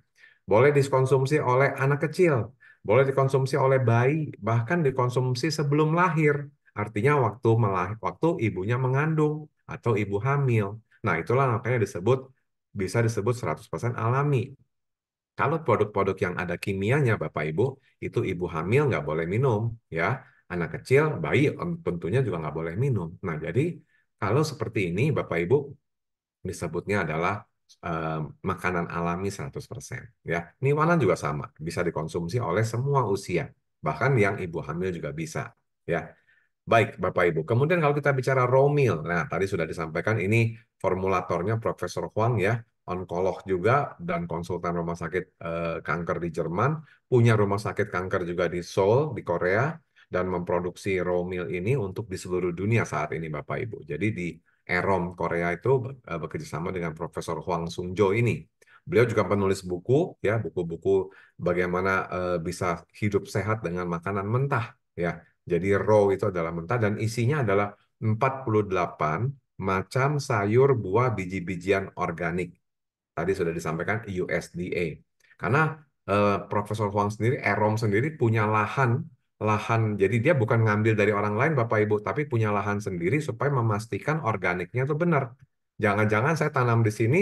Boleh dikonsumsi oleh anak kecil, boleh dikonsumsi oleh bayi, bahkan dikonsumsi sebelum lahir. Artinya waktu melahir, waktu ibunya mengandung atau ibu hamil. Nah, itulah makanya disebut bisa disebut 100% alami. Kalau produk-produk yang ada kimianya, Bapak Ibu, itu ibu hamil nggak boleh minum, ya. Anak kecil, bayi tentunya juga nggak boleh minum. Nah, jadi kalau seperti ini, Bapak Ibu, disebutnya adalah eh, makanan alami 100%. Ya, Niwanan juga sama, bisa dikonsumsi oleh semua usia, bahkan yang ibu hamil juga bisa. Ya, baik Bapak Ibu. Kemudian kalau kita bicara raw meal, nah tadi sudah disampaikan ini formulatornya Profesor Huang ya, onkolog juga dan konsultan rumah sakit eh, kanker di Jerman, punya rumah sakit kanker juga di Seoul di Korea dan memproduksi raw meal ini untuk di seluruh dunia saat ini Bapak Ibu. Jadi di EROM Korea itu uh, bekerja sama dengan Profesor Huang Sungjo ini. Beliau juga penulis buku ya, buku-buku bagaimana uh, bisa hidup sehat dengan makanan mentah ya. Jadi raw itu adalah mentah dan isinya adalah 48 macam sayur, buah, biji-bijian organik. Tadi sudah disampaikan USDA. Karena uh, Profesor Huang sendiri, Erom sendiri punya lahan lahan. Jadi dia bukan ngambil dari orang lain Bapak Ibu, tapi punya lahan sendiri supaya memastikan organiknya itu benar. Jangan-jangan saya tanam di sini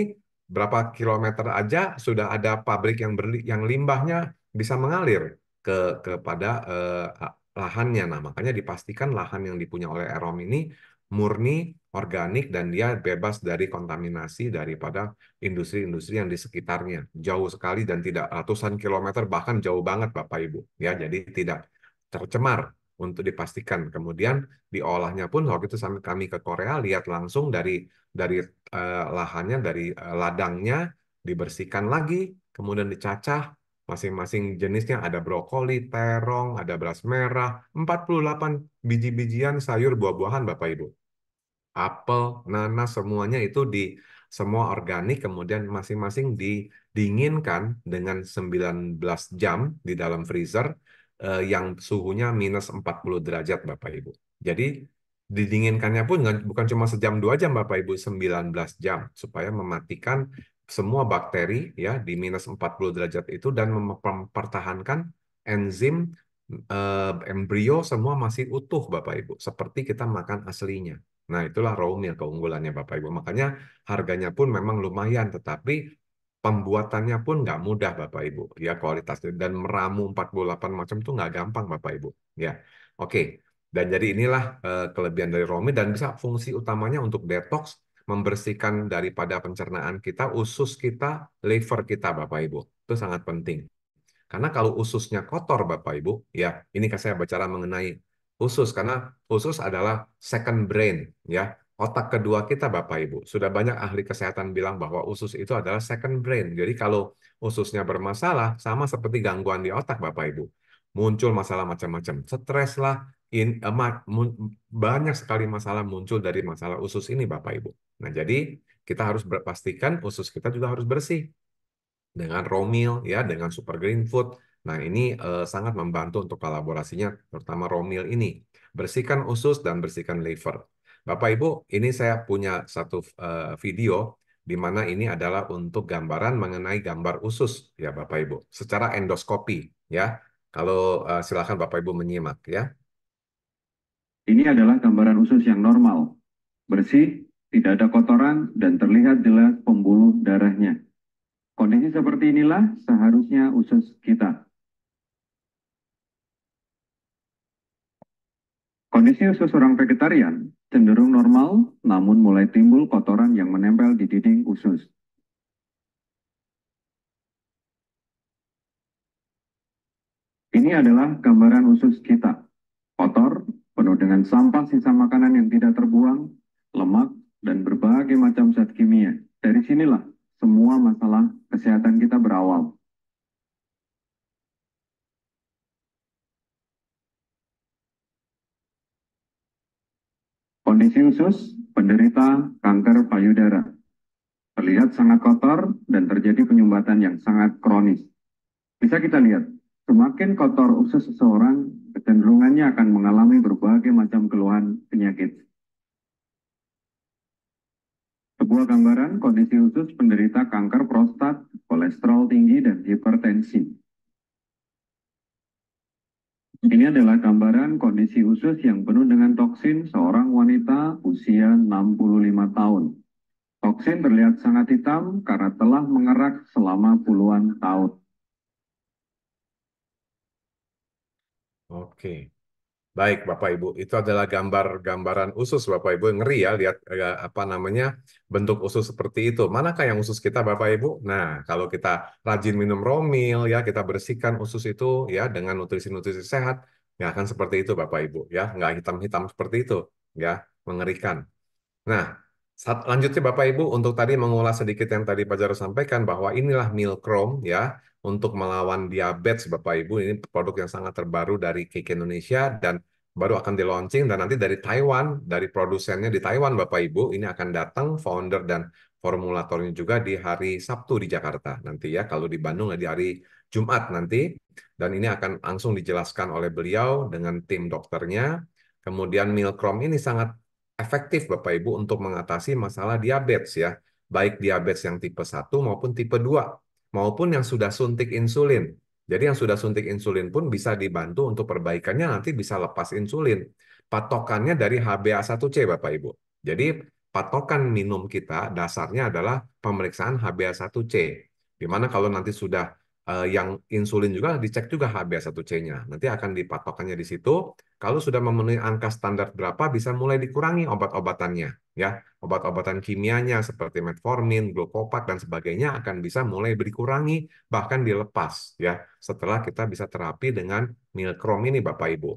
berapa kilometer aja sudah ada pabrik yang berli yang limbahnya bisa mengalir ke kepada eh, lahannya. Nah, makanya dipastikan lahan yang dipunya oleh Erom ini murni organik dan dia bebas dari kontaminasi daripada industri-industri yang di sekitarnya. Jauh sekali dan tidak ratusan kilometer bahkan jauh banget Bapak Ibu. Ya, jadi tidak tercemar untuk dipastikan. Kemudian diolahnya pun waktu itu sampai kami ke Korea lihat langsung dari dari uh, lahannya, dari uh, ladangnya dibersihkan lagi, kemudian dicacah masing-masing jenisnya ada brokoli, terong, ada beras merah, 48 biji-bijian sayur buah-buahan Bapak Ibu. Apel, nanas semuanya itu di semua organik kemudian masing-masing didinginkan dengan 19 jam di dalam freezer uh, yang suhunya minus 40 derajat Bapak Ibu. Jadi didinginkannya pun bukan cuma sejam dua jam Bapak Ibu, 19 jam supaya mematikan semua bakteri ya di minus 40 derajat itu dan mempertahankan enzim uh, embrio semua masih utuh Bapak Ibu seperti kita makan aslinya. Nah, itulah raw meal keunggulannya Bapak Ibu. Makanya harganya pun memang lumayan tetapi pembuatannya pun nggak mudah Bapak Ibu ya kualitasnya dan meramu 48 macam tuh nggak gampang Bapak Ibu ya oke dan jadi inilah uh, kelebihan dari romi dan bisa fungsi utamanya untuk detox membersihkan daripada pencernaan kita usus kita liver kita Bapak Ibu itu sangat penting karena kalau ususnya kotor Bapak Ibu ya ini kan saya bicara mengenai usus karena usus adalah second brain ya otak kedua kita Bapak Ibu. Sudah banyak ahli kesehatan bilang bahwa usus itu adalah second brain. Jadi kalau ususnya bermasalah sama seperti gangguan di otak Bapak Ibu. Muncul masalah macam-macam. Stres lah, in, emak, eh, mun, banyak sekali masalah muncul dari masalah usus ini Bapak Ibu. Nah, jadi kita harus pastikan usus kita juga harus bersih dengan raw meal ya, dengan super green food. Nah, ini eh, sangat membantu untuk kolaborasinya terutama raw meal ini. Bersihkan usus dan bersihkan liver. Bapak Ibu, ini saya punya satu uh, video di mana ini adalah untuk gambaran mengenai gambar usus ya Bapak Ibu, secara endoskopi ya. Kalau uh, silakan Bapak Ibu menyimak ya. Ini adalah gambaran usus yang normal, bersih, tidak ada kotoran dan terlihat jelas pembuluh darahnya. Kondisi seperti inilah seharusnya usus kita. Kondisi usus orang vegetarian cenderung normal, namun mulai timbul kotoran yang menempel di dinding usus. Ini adalah gambaran usus kita. Kotor, penuh dengan sampah sisa makanan yang tidak terbuang, lemak, dan berbagai macam zat kimia. Dari sinilah semua masalah kesehatan kita berawal. Kondisi usus, penderita kanker payudara. Terlihat sangat kotor dan terjadi penyumbatan yang sangat kronis. Bisa kita lihat, semakin kotor usus seseorang, kecenderungannya akan mengalami berbagai macam keluhan penyakit. Sebuah gambaran kondisi usus penderita kanker prostat, kolesterol tinggi, dan hipertensi. Ini adalah gambaran kondisi usus yang penuh dengan toksin seorang wanita usia 65 tahun. Toksin terlihat sangat hitam karena telah mengerak selama puluhan tahun. Oke. Baik, Bapak Ibu, itu adalah gambar-gambaran usus Bapak Ibu ngeri ya lihat eh, apa namanya bentuk usus seperti itu. Manakah yang usus kita Bapak Ibu? Nah, kalau kita rajin minum romil ya, kita bersihkan usus itu ya dengan nutrisi-nutrisi sehat, nggak akan seperti itu Bapak Ibu ya, nggak hitam-hitam seperti itu ya, mengerikan. Nah, saat, lanjutnya Bapak Ibu untuk tadi mengulas sedikit yang tadi Pak Jarod sampaikan bahwa inilah milkrom ya untuk melawan diabetes Bapak Ibu. Ini produk yang sangat terbaru dari KK Indonesia dan baru akan di dan nanti dari Taiwan, dari produsennya di Taiwan Bapak Ibu, ini akan datang founder dan formulatornya juga di hari Sabtu di Jakarta nanti ya. Kalau di Bandung ya, di hari Jumat nanti dan ini akan langsung dijelaskan oleh beliau dengan tim dokternya. Kemudian Milkrom ini sangat efektif Bapak Ibu untuk mengatasi masalah diabetes ya, baik diabetes yang tipe 1 maupun tipe 2 maupun yang sudah suntik insulin. Jadi yang sudah suntik insulin pun bisa dibantu untuk perbaikannya nanti bisa lepas insulin. Patokannya dari HbA1c Bapak Ibu. Jadi patokan minum kita dasarnya adalah pemeriksaan HbA1c. Dimana kalau nanti sudah uh, yang insulin juga dicek juga HbA1c-nya. Nanti akan dipatokannya di situ. Kalau sudah memenuhi angka standar berapa, bisa mulai dikurangi obat-obatannya, ya. Obat-obatan kimianya seperti metformin, glukopak dan sebagainya akan bisa mulai dikurangi bahkan dilepas, ya. Setelah kita bisa terapi dengan Milkrom ini, Bapak Ibu.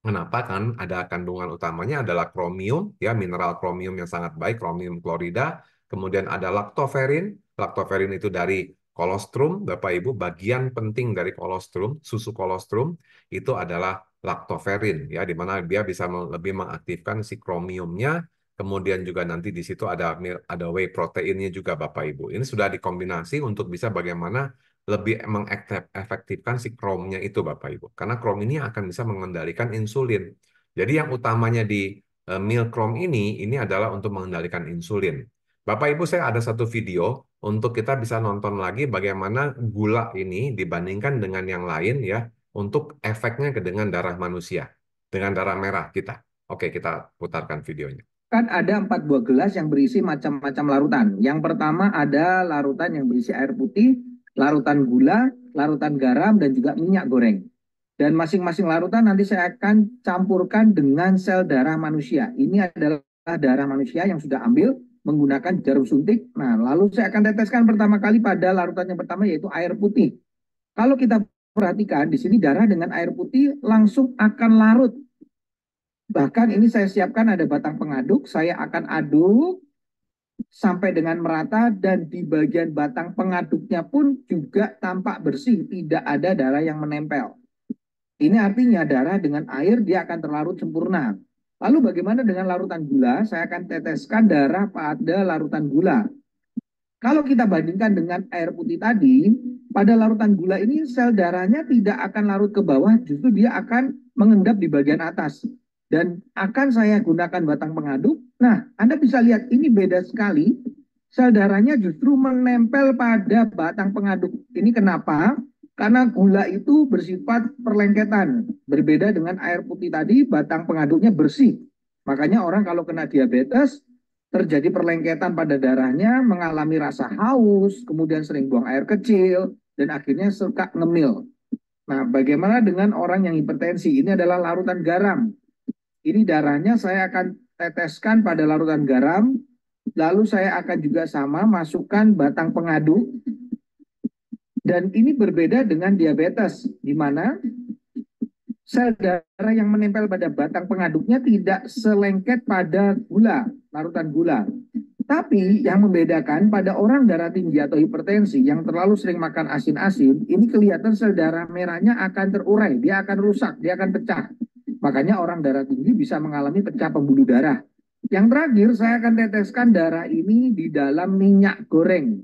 Kenapa kan ada kandungan utamanya adalah kromium ya mineral kromium yang sangat baik kromium klorida kemudian ada laktoferin laktoferin itu dari Kolostrum, Bapak Ibu, bagian penting dari kolostrum, susu kolostrum itu adalah laktoferin ya di mana dia bisa lebih mengaktifkan si kromiumnya, kemudian juga nanti di situ ada ada whey proteinnya juga Bapak Ibu. Ini sudah dikombinasi untuk bisa bagaimana lebih mengefektifkan si kromnya itu Bapak Ibu. Karena krom ini akan bisa mengendalikan insulin. Jadi yang utamanya di eh, milkrom ini ini adalah untuk mengendalikan insulin. Bapak Ibu saya ada satu video untuk kita bisa nonton lagi bagaimana gula ini dibandingkan dengan yang lain ya untuk efeknya ke dengan darah manusia, dengan darah merah kita. Oke, kita putarkan videonya. Kan ada empat buah gelas yang berisi macam-macam larutan. Yang pertama ada larutan yang berisi air putih, larutan gula, larutan garam, dan juga minyak goreng. Dan masing-masing larutan nanti saya akan campurkan dengan sel darah manusia. Ini adalah darah manusia yang sudah ambil menggunakan jarum suntik. Nah, lalu saya akan teteskan pertama kali pada larutan yang pertama yaitu air putih. Kalau kita perhatikan di sini darah dengan air putih langsung akan larut. Bahkan ini saya siapkan ada batang pengaduk, saya akan aduk sampai dengan merata dan di bagian batang pengaduknya pun juga tampak bersih, tidak ada darah yang menempel. Ini artinya darah dengan air dia akan terlarut sempurna. Lalu bagaimana dengan larutan gula? Saya akan teteskan darah pada larutan gula. Kalau kita bandingkan dengan air putih tadi, pada larutan gula ini sel darahnya tidak akan larut ke bawah, justru dia akan mengendap di bagian atas. Dan akan saya gunakan batang pengaduk. Nah, Anda bisa lihat ini beda sekali. Sel darahnya justru menempel pada batang pengaduk. Ini kenapa? Karena gula itu bersifat perlengketan, berbeda dengan air putih tadi, batang pengaduknya bersih. Makanya orang kalau kena diabetes, terjadi perlengketan pada darahnya, mengalami rasa haus, kemudian sering buang air kecil, dan akhirnya suka ngemil. Nah, bagaimana dengan orang yang hipertensi? Ini adalah larutan garam. Ini darahnya saya akan teteskan pada larutan garam, lalu saya akan juga sama masukkan batang pengaduk dan ini berbeda dengan diabetes, di mana sel darah yang menempel pada batang pengaduknya tidak selengket pada gula, larutan gula. Tapi yang membedakan pada orang darah tinggi atau hipertensi yang terlalu sering makan asin-asin, ini kelihatan sel darah merahnya akan terurai, dia akan rusak, dia akan pecah. Makanya orang darah tinggi bisa mengalami pecah pembuluh darah. Yang terakhir, saya akan teteskan darah ini di dalam minyak goreng.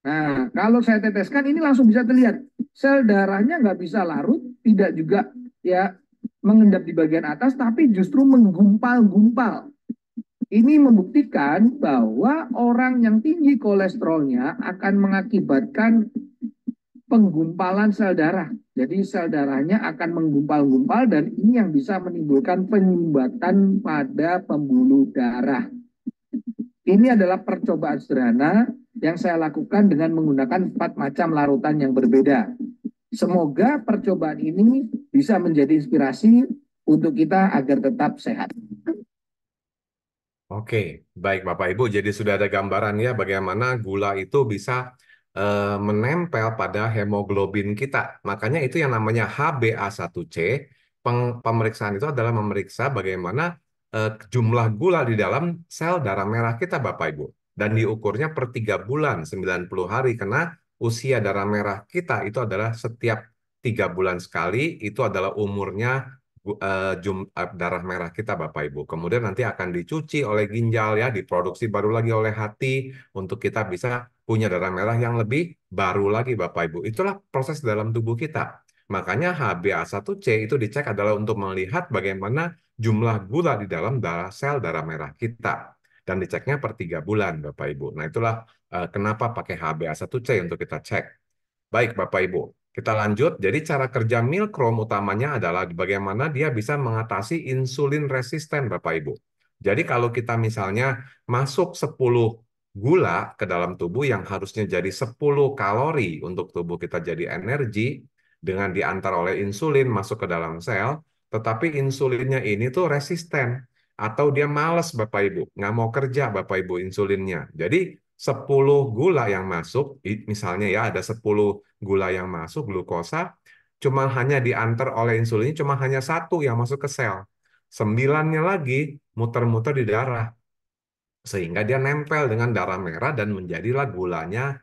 Nah, kalau saya teteskan ini langsung bisa terlihat sel darahnya nggak bisa larut, tidak juga ya mengendap di bagian atas, tapi justru menggumpal-gumpal. Ini membuktikan bahwa orang yang tinggi kolesterolnya akan mengakibatkan penggumpalan sel darah. Jadi sel darahnya akan menggumpal-gumpal dan ini yang bisa menimbulkan penyumbatan pada pembuluh darah. Ini adalah percobaan sederhana yang saya lakukan dengan menggunakan empat macam larutan yang berbeda. Semoga percobaan ini bisa menjadi inspirasi untuk kita agar tetap sehat. Oke, baik Bapak Ibu. Jadi sudah ada gambaran ya bagaimana gula itu bisa uh, menempel pada hemoglobin kita. Makanya itu yang namanya HbA1c, pemeriksaan itu adalah memeriksa bagaimana eh, jumlah gula di dalam sel darah merah kita Bapak Ibu. Dan diukurnya per tiga bulan 90 hari karena usia darah merah kita itu adalah setiap tiga bulan sekali itu adalah umurnya uh, jum, uh, darah merah kita Bapak Ibu. Kemudian nanti akan dicuci oleh ginjal ya, diproduksi baru lagi oleh hati untuk kita bisa punya darah merah yang lebih baru lagi Bapak Ibu. Itulah proses dalam tubuh kita. Makanya HbA1c itu dicek adalah untuk melihat bagaimana jumlah gula di dalam darah sel darah merah kita. Dan diceknya per tiga bulan, Bapak Ibu. Nah, itulah uh, kenapa pakai HbA1c untuk kita cek. Baik, Bapak Ibu. Kita lanjut. Jadi cara kerja Milkrom utamanya adalah bagaimana dia bisa mengatasi insulin resisten, Bapak Ibu. Jadi kalau kita misalnya masuk 10 gula ke dalam tubuh yang harusnya jadi 10 kalori untuk tubuh kita jadi energi, dengan diantar oleh insulin masuk ke dalam sel, tetapi insulinnya ini tuh resisten atau dia males Bapak Ibu, nggak mau kerja Bapak Ibu insulinnya. Jadi 10 gula yang masuk, misalnya ya ada 10 gula yang masuk glukosa, cuma hanya diantar oleh insulinnya cuma hanya satu yang masuk ke sel. Sembilannya lagi muter-muter di darah sehingga dia nempel dengan darah merah dan menjadilah gulanya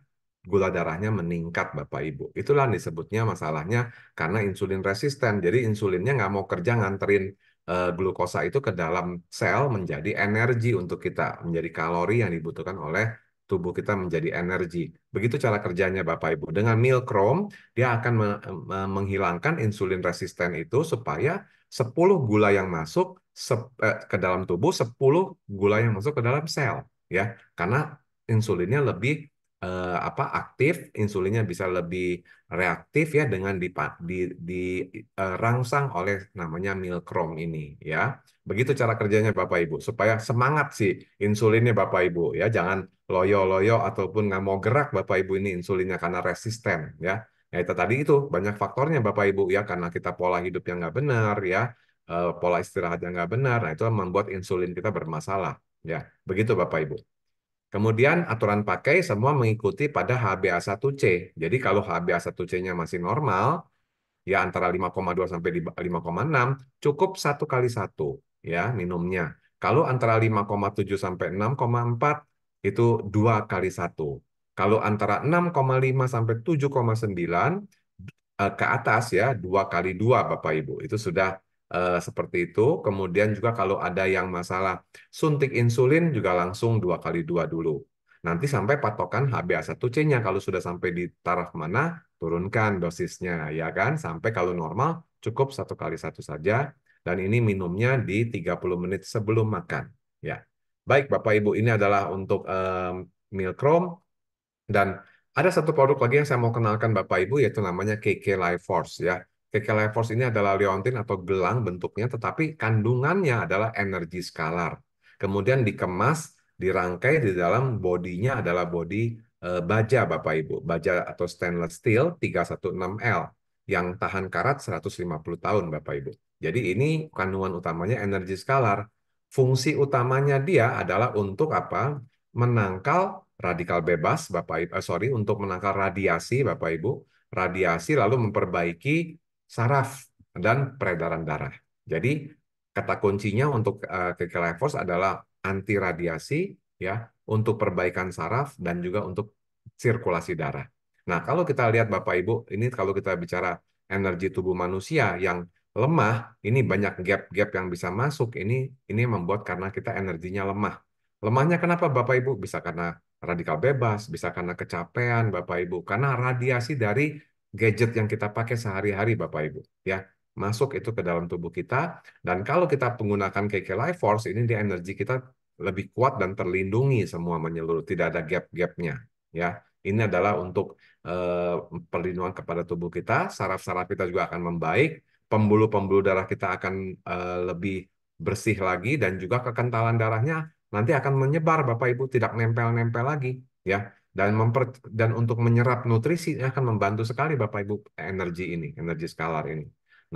gula darahnya meningkat Bapak Ibu. Itulah disebutnya masalahnya karena insulin resisten. Jadi insulinnya nggak mau kerja nganterin uh, glukosa itu ke dalam sel menjadi energi untuk kita, menjadi kalori yang dibutuhkan oleh tubuh kita menjadi energi. Begitu cara kerjanya Bapak Ibu. Dengan meal chrome dia akan me me menghilangkan insulin resisten itu supaya 10 gula yang masuk eh, ke dalam tubuh, 10 gula yang masuk ke dalam sel. ya Karena insulinnya lebih eh, apa aktif, insulinnya bisa lebih reaktif ya dengan dirangsang di, eh, oleh namanya milkrom ini ya. Begitu cara kerjanya Bapak Ibu supaya semangat sih insulinnya Bapak Ibu ya, jangan loyo-loyo ataupun nggak mau gerak Bapak Ibu ini insulinnya karena resisten ya. Ya itu tadi itu banyak faktornya Bapak Ibu ya karena kita pola hidup yang nggak benar ya, eh, pola istirahat yang nggak benar. Nah, itu membuat insulin kita bermasalah ya. Begitu Bapak Ibu. Kemudian aturan pakai semua mengikuti pada HbA1c. Jadi kalau HbA1c-nya masih normal, ya antara 5,2 sampai 5,6, cukup satu kali satu ya minumnya. Kalau antara 5,7 sampai 6,4 itu dua kali satu. Kalau antara 6,5 sampai 7,9 eh, ke atas ya dua kali dua Bapak Ibu. Itu sudah Eh, seperti itu. Kemudian juga kalau ada yang masalah suntik insulin juga langsung dua kali dua dulu. Nanti sampai patokan HbA1c-nya kalau sudah sampai di taraf mana turunkan dosisnya ya kan sampai kalau normal cukup satu kali satu saja dan ini minumnya di 30 menit sebelum makan ya. Baik Bapak Ibu ini adalah untuk um, eh, Milkrom dan ada satu produk lagi yang saya mau kenalkan Bapak Ibu yaitu namanya KK Life Force ya Kekelai ini adalah liontin atau gelang bentuknya, tetapi kandungannya adalah energi skalar. Kemudian dikemas, dirangkai di dalam bodinya adalah body e, eh, baja, Bapak Ibu. Baja atau stainless steel 316L yang tahan karat 150 tahun, Bapak Ibu. Jadi ini kandungan utamanya energi skalar. Fungsi utamanya dia adalah untuk apa? Menangkal radikal bebas, Bapak Ibu. Eh, sorry, untuk menangkal radiasi, Bapak Ibu. Radiasi lalu memperbaiki saraf, dan peredaran darah. Jadi kata kuncinya untuk uh, Force adalah anti radiasi ya, untuk perbaikan saraf dan juga untuk sirkulasi darah. Nah, kalau kita lihat Bapak Ibu, ini kalau kita bicara energi tubuh manusia yang lemah, ini banyak gap-gap yang bisa masuk. Ini ini membuat karena kita energinya lemah. Lemahnya kenapa Bapak Ibu? Bisa karena radikal bebas, bisa karena kecapean Bapak Ibu, karena radiasi dari gadget yang kita pakai sehari-hari Bapak Ibu ya masuk itu ke dalam tubuh kita dan kalau kita menggunakan KK Life Force ini di energi kita lebih kuat dan terlindungi semua menyeluruh tidak ada gap-gapnya ya ini adalah untuk uh, perlindungan kepada tubuh kita saraf-saraf kita juga akan membaik pembuluh-pembuluh darah kita akan uh, lebih bersih lagi dan juga kekentalan darahnya nanti akan menyebar Bapak Ibu tidak nempel-nempel lagi ya dan memper dan untuk menyerap nutrisi akan membantu sekali Bapak Ibu energi ini, energi skalar ini.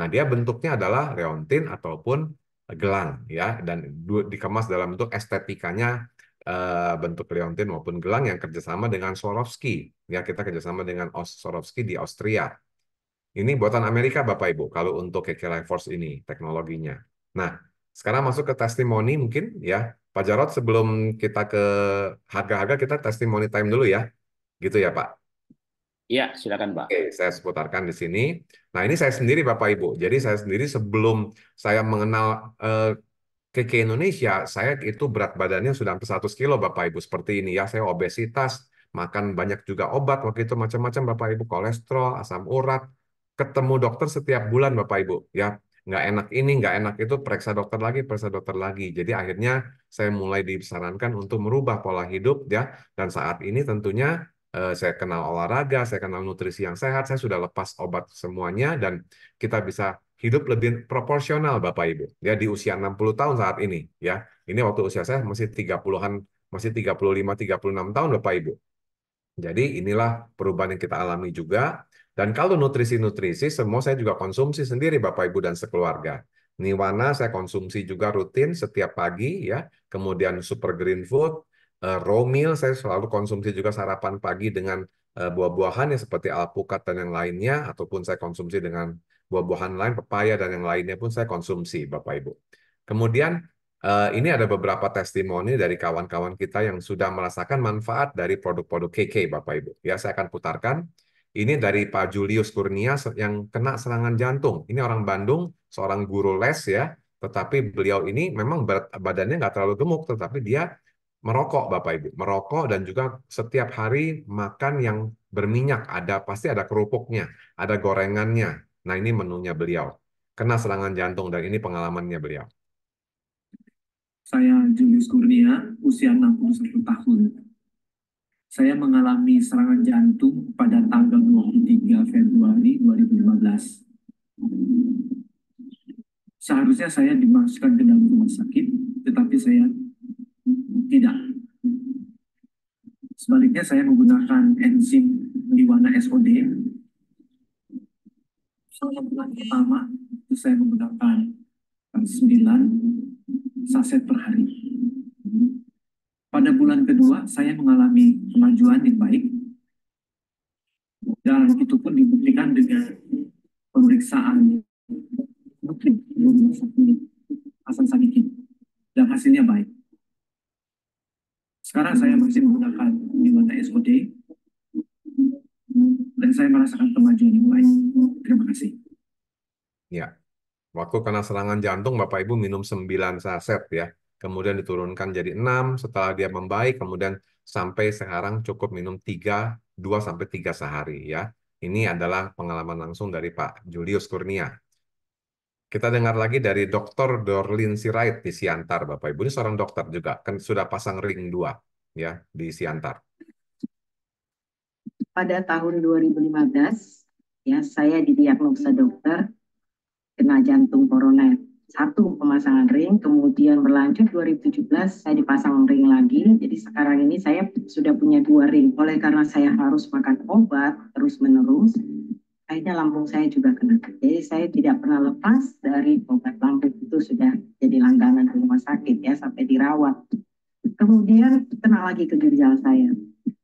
Nah, dia bentuknya adalah reontin ataupun gelang ya dan dikemas dalam bentuk estetikanya eh, bentuk reontin maupun gelang yang kerjasama dengan Swarovski. Ya, kita kerjasama dengan Swarovski di Austria. Ini buatan Amerika Bapak Ibu kalau untuk KK Life Force ini teknologinya. Nah, sekarang masuk ke testimoni mungkin ya. Pak Jarot, sebelum kita ke harga-harga, kita testimoni time dulu ya. Gitu ya, Pak? Iya, silakan, Pak. Oke, saya seputarkan di sini. Nah, ini saya sendiri, Bapak-Ibu. Jadi, saya sendiri sebelum saya mengenal eh, keke Indonesia, saya itu berat badannya sudah hampir 100 kilo, Bapak-Ibu. Seperti ini ya, saya obesitas, makan banyak juga obat, waktu itu macam-macam, Bapak-Ibu. Kolesterol, asam urat, ketemu dokter setiap bulan, Bapak-Ibu. Ya, nggak enak ini, nggak enak itu, periksa dokter lagi, periksa dokter lagi. Jadi akhirnya saya mulai disarankan untuk merubah pola hidup ya. Dan saat ini tentunya eh, saya kenal olahraga, saya kenal nutrisi yang sehat, saya sudah lepas obat semuanya dan kita bisa hidup lebih proporsional Bapak Ibu. Ya di usia 60 tahun saat ini ya. Ini waktu usia saya masih 30-an, masih 35 36 tahun Bapak Ibu. Jadi inilah perubahan yang kita alami juga dan kalau nutrisi-nutrisi, semua saya juga konsumsi sendiri Bapak, Ibu, dan sekeluarga. Niwana saya konsumsi juga rutin setiap pagi ya. Kemudian super green food, eh, raw meal saya selalu konsumsi juga sarapan pagi dengan eh, buah-buahan ya seperti alpukat dan yang lainnya ataupun saya konsumsi dengan buah-buahan lain pepaya dan yang lainnya pun saya konsumsi Bapak Ibu. Kemudian eh, ini ada beberapa testimoni dari kawan-kawan kita yang sudah merasakan manfaat dari produk-produk KK Bapak Ibu. Ya saya akan putarkan ini dari Pak Julius Kurnia yang kena serangan jantung. Ini orang Bandung, seorang guru les ya. Tetapi beliau ini memang badannya nggak terlalu gemuk, tetapi dia merokok Bapak Ibu. Merokok dan juga setiap hari makan yang berminyak. Ada Pasti ada kerupuknya, ada gorengannya. Nah ini menunya beliau. Kena serangan jantung dan ini pengalamannya beliau. Saya Julius Kurnia, usia 61 tahun saya mengalami serangan jantung pada tanggal 23 Februari 2015. Seharusnya saya dimasukkan ke dalam rumah sakit, tetapi saya tidak. Sebaliknya saya menggunakan enzim di warna SOD. Selama bulan pertama, saya menggunakan 9 saset per hari. Pada hmm. bulan kedua, saya mengalami kemajuan yang baik. Dan itu pun dibuktikan dengan pemeriksaan asam di sakit Dan hasilnya baik. Sekarang saya masih menggunakan mata SOD dan saya merasakan kemajuan yang baik. Terima kasih. Ya. Waktu kena serangan jantung, Bapak Ibu minum 9 saset ya kemudian diturunkan jadi 6, setelah dia membaik, kemudian sampai sekarang cukup minum 3, 2 sampai 3 sehari ya. Ini adalah pengalaman langsung dari Pak Julius Kurnia. Kita dengar lagi dari Dr. Dorlin Sirait di Siantar, Bapak Ibu. Ini seorang dokter juga, kan sudah pasang ring 2 ya di Siantar. Pada tahun 2015, ya saya didiagnosa dokter kena jantung koroner satu pemasangan ring, kemudian berlanjut 2017 saya dipasang ring lagi. Jadi sekarang ini saya sudah punya dua ring. Oleh karena saya harus makan obat terus menerus, akhirnya lambung saya juga kena. Jadi saya tidak pernah lepas dari obat lambung itu sudah jadi langganan di rumah sakit ya sampai dirawat. Kemudian kena lagi ke ginjal saya.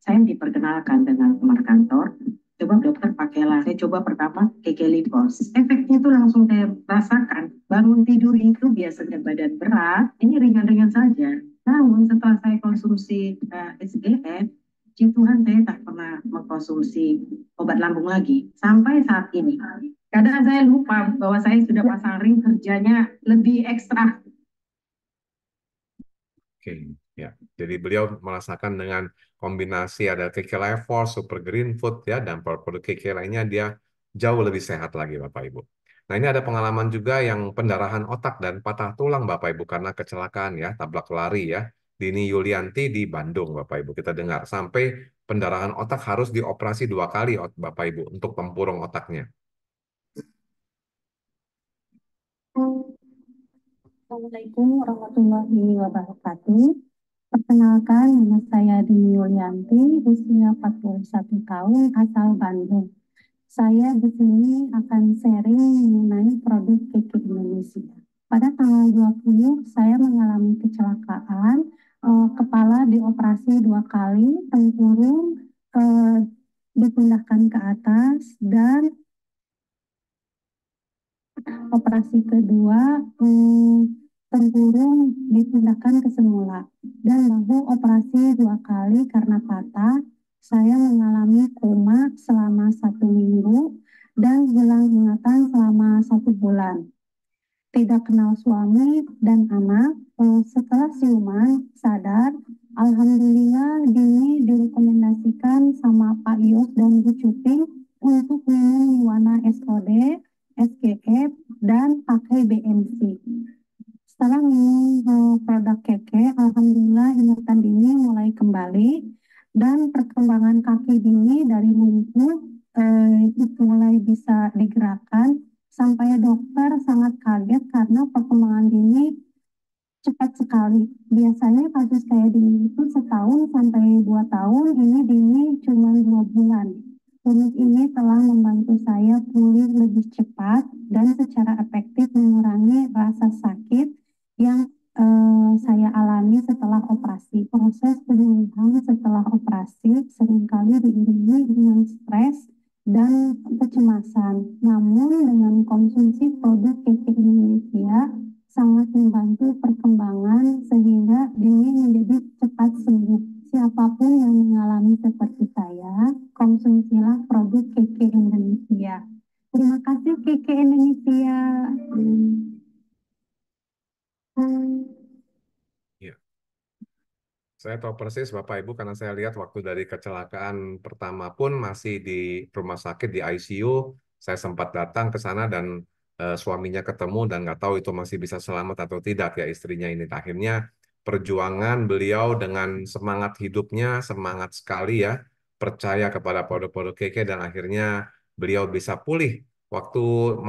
Saya diperkenalkan dengan teman kantor coba dokter pakailah saya coba pertama kegelikos efeknya itu langsung saya rasakan bangun tidur itu biasanya badan berat ini ringan-ringan saja namun setelah saya konsumsi uh, eh, SGF puji Tuhan saya tak pernah mengkonsumsi obat lambung lagi sampai saat ini kadang saya lupa bahwa saya sudah pasang ring kerjanya lebih ekstra oke Ya, jadi beliau merasakan dengan kombinasi ada KK Level, Super Green Food ya dan produk-produk KK lainnya dia jauh lebih sehat lagi Bapak Ibu. Nah ini ada pengalaman juga yang pendarahan otak dan patah tulang Bapak Ibu karena kecelakaan ya tabrak lari ya. Dini Yulianti di Bandung Bapak Ibu kita dengar sampai pendarahan otak harus dioperasi dua kali Bapak Ibu untuk tempurung otaknya. Assalamualaikum warahmatullahi wabarakatuh. Perkenalkan, nama saya Dini Yulianti, usia 41 tahun, asal Bandung. Saya di sini akan sharing mengenai produk keki Indonesia. Pada tanggal 20, saya mengalami kecelakaan, eh, kepala dioperasi dua kali, tempurung eh, dipindahkan ke atas, dan operasi kedua eh, Tempurung dipindahkan ke semula dan bahu operasi dua kali karena patah. Saya mengalami koma selama satu minggu dan hilang ingatan selama satu bulan. Tidak kenal suami dan anak. Oh, setelah siuman, sadar, Alhamdulillah Dini direkomendasikan sama Pak Yus dan Bu Cuping untuk minum warna SOD, SKF, dan pakai BMC sekarang eh, produk keke, alhamdulillah ingatan dini mulai kembali dan perkembangan kaki dini dari lumpuh eh, itu mulai bisa digerakkan sampai dokter sangat kaget karena perkembangan dini cepat sekali. Biasanya kasus kayak dini itu setahun sampai dua tahun, ini dini cuma dua bulan. Klinik ini telah membantu saya pulih lebih cepat dan secara efektif mengurangi rasa sakit yang eh, saya alami setelah operasi. Proses penyembuhan setelah operasi seringkali diiringi dengan stres dan kecemasan. Namun dengan konsumsi produk KPI Indonesia sangat membantu perkembangan sehingga dingin menjadi cepat sembuh. Siapapun yang mengalami seperti saya, konsumsilah produk KK Indonesia. Terima kasih KK Indonesia. Iya. Saya tahu persis Bapak Ibu karena saya lihat waktu dari kecelakaan pertama pun masih di rumah sakit di ICU, saya sempat datang ke sana dan e, suaminya ketemu dan nggak tahu itu masih bisa selamat atau tidak ya istrinya ini. Akhirnya perjuangan beliau dengan semangat hidupnya, semangat sekali ya, percaya kepada produk-produk KK dan akhirnya beliau bisa pulih waktu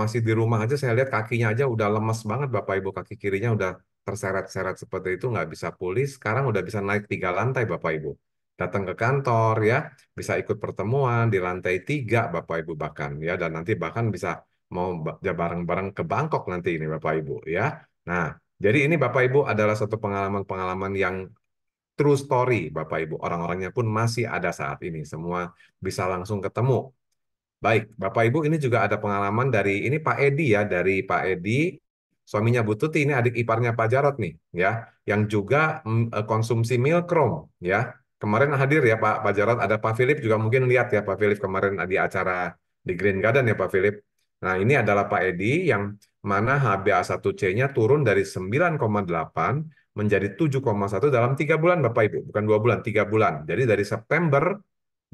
masih di rumah aja saya lihat kakinya aja udah lemes banget Bapak Ibu kaki kirinya udah terseret-seret seperti itu nggak bisa pulih sekarang udah bisa naik tiga lantai Bapak Ibu datang ke kantor ya bisa ikut pertemuan di lantai tiga Bapak Ibu bahkan ya dan nanti bahkan bisa mau bareng-bareng ke Bangkok nanti ini Bapak Ibu ya nah jadi ini Bapak Ibu adalah satu pengalaman-pengalaman yang true story Bapak Ibu orang-orangnya pun masih ada saat ini semua bisa langsung ketemu Baik, Bapak Ibu ini juga ada pengalaman dari ini Pak Edi ya, dari Pak Edi suaminya Bu Tuti ini adik iparnya Pak Jarot nih ya, yang juga mm, eh, konsumsi milkrom ya. Kemarin hadir ya Pak Pak Jarot, ada Pak Philip juga mungkin lihat ya Pak Philip kemarin di acara di Green Garden ya Pak Philip. Nah, ini adalah Pak Edi yang mana HbA1c-nya turun dari 9,8 menjadi 7,1 dalam tiga bulan Bapak Ibu, bukan dua bulan, tiga bulan. Jadi dari September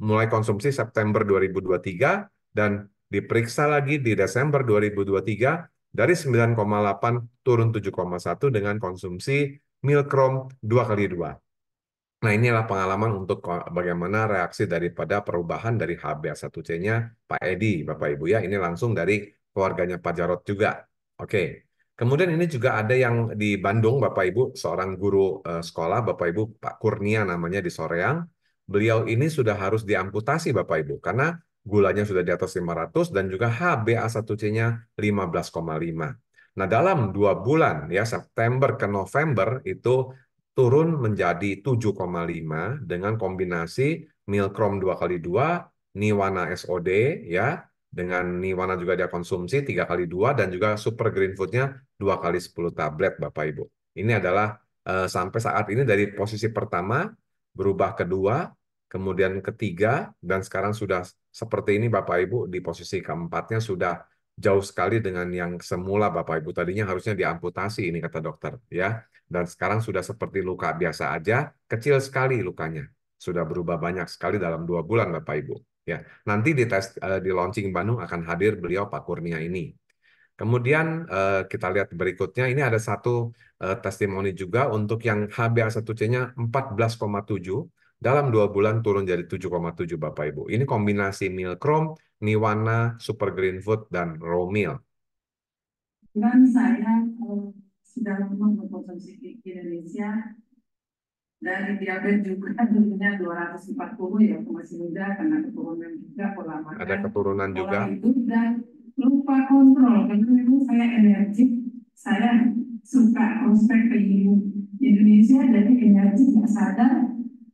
mulai konsumsi September 2023 dan diperiksa lagi di Desember 2023 dari 9,8 turun 7,1 dengan konsumsi milkrom 2 kali 2. Nah, inilah pengalaman untuk bagaimana reaksi daripada perubahan dari HbA1c-nya Pak Edi, Bapak Ibu ya. Ini langsung dari keluarganya Pak Jarot juga. Oke. Kemudian ini juga ada yang di Bandung, Bapak Ibu, seorang guru eh, sekolah, Bapak Ibu Pak Kurnia namanya di Soreang beliau ini sudah harus diamputasi Bapak Ibu karena gulanya sudah di atas 500 dan juga HbA1c-nya 15,5. Nah, dalam dua bulan ya September ke November itu turun menjadi 7,5 dengan kombinasi Milkrom 2 kali 2, Niwana SOD ya, dengan Niwana juga dia konsumsi 3 kali 2 dan juga Super Green Food-nya 2 kali 10 tablet Bapak Ibu. Ini adalah eh, sampai saat ini dari posisi pertama berubah kedua, kemudian ketiga, dan sekarang sudah seperti ini Bapak Ibu di posisi keempatnya sudah jauh sekali dengan yang semula Bapak Ibu. Tadinya harusnya diamputasi ini kata dokter ya. Dan sekarang sudah seperti luka biasa aja, kecil sekali lukanya. Sudah berubah banyak sekali dalam dua bulan Bapak Ibu. Ya, nanti di tes eh, di launching Bandung akan hadir beliau Pak Kurnia ini Kemudian uh, kita lihat berikutnya ini ada satu uh, testimoni juga untuk yang HbA1c-nya 14,7 dalam dua bulan turun jadi 7,7 Bapak Ibu. Ini kombinasi meal chrome, Niwana, Super Green Food dan Raw Meal. Dan saya uh, eh, sudah mengkonsumsi di Indonesia dari diabetes juga tentunya 240 ya masih muda karena keturunan juga pola makan. Ada keturunan juga. Pola hidup dan lupa kontrol karena memang saya energik saya suka prospek ke Indonesia jadi energi nggak sadar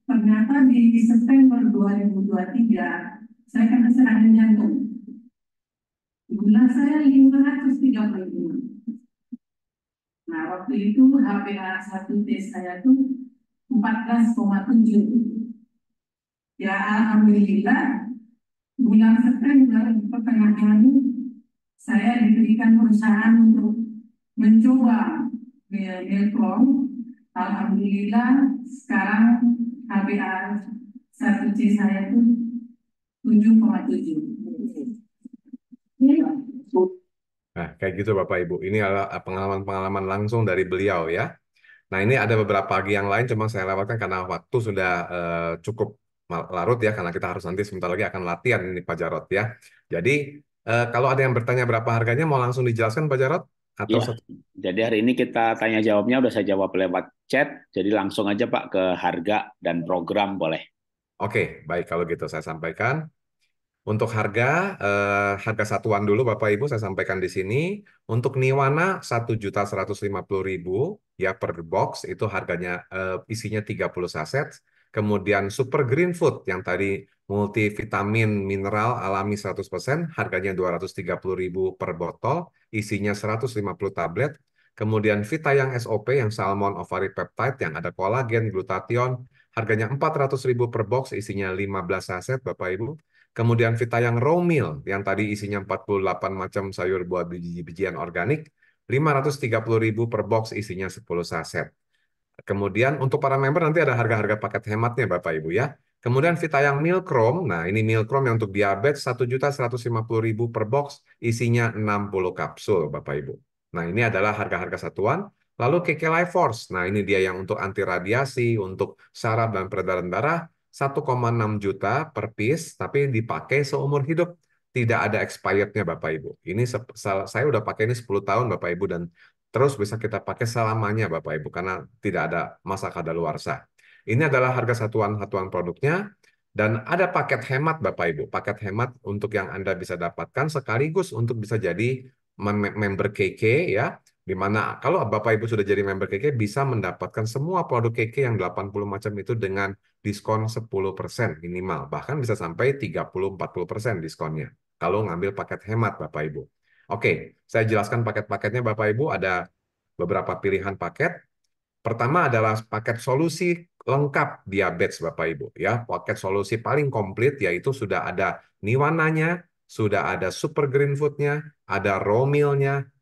ternyata di September 2023 saya kena serangan jantung gula saya 535 nah waktu itu HPA1T saya tuh 14,7 ya Alhamdulillah bulan September pertengahan saya diberikan perusahaan untuk mencoba Milcom. Alhamdulillah sekarang HBA 1C saya itu 7,7. Nah, kayak gitu Bapak Ibu. Ini adalah eh, pengalaman-pengalaman langsung dari beliau ya. Nah, ini ada beberapa lagi yang lain, cuma saya lewatkan karena waktu sudah uh, cukup larut ya, karena kita harus nanti sebentar lagi akan latihan ini Pak Jarot ya. Jadi, Uh, kalau ada yang bertanya berapa harganya, mau langsung dijelaskan Pak Jarot? Atau ya, satu? Jadi hari ini kita tanya jawabnya udah saya jawab lewat chat, jadi langsung aja Pak ke harga dan program boleh. Oke, okay, baik kalau gitu saya sampaikan. Untuk harga, eh, harga satuan dulu Bapak Ibu saya sampaikan di sini. Untuk Niwana 1.150.000 ya per box itu harganya eh, isinya 30 saset. Kemudian Super Green Food yang tadi multivitamin mineral alami 100%, harganya 230.000 per botol, isinya 150 tablet, kemudian Vita yang SOP yang salmon ovary peptide yang ada kolagen, glutathione, harganya 400.000 per box, isinya 15 saset Bapak Ibu. Kemudian Vita yang raw meal yang tadi isinya 48 macam sayur buah biji-bijian organik, 530.000 per box isinya 10 saset. Kemudian untuk para member nanti ada harga-harga paket hematnya Bapak Ibu ya. Kemudian Vita yang Milkrom, nah ini Milkrom yang untuk diabetes 1.150.000 per box, isinya 60 kapsul Bapak Ibu. Nah ini adalah harga-harga satuan. Lalu KK Life Force, nah ini dia yang untuk anti radiasi, untuk saraf dan peredaran darah, 1,6 juta per piece, tapi dipakai seumur hidup. Tidak ada expirednya Bapak Ibu. Ini saya udah pakai ini 10 tahun Bapak Ibu dan terus bisa kita pakai selamanya Bapak Ibu karena tidak ada masa kadaluarsa. Ini adalah harga satuan-satuan produknya. Dan ada paket hemat Bapak Ibu, paket hemat untuk yang Anda bisa dapatkan sekaligus untuk bisa jadi member KK ya, di mana kalau Bapak Ibu sudah jadi member KK bisa mendapatkan semua produk KK yang 80 macam itu dengan diskon 10% minimal, bahkan bisa sampai 30-40% diskonnya kalau ngambil paket hemat Bapak Ibu. Oke, saya jelaskan paket-paketnya Bapak Ibu ada beberapa pilihan paket. Pertama adalah paket solusi lengkap diabetes Bapak Ibu ya. Paket solusi paling komplit yaitu sudah ada niwananya, sudah ada super green foodnya, ada raw meal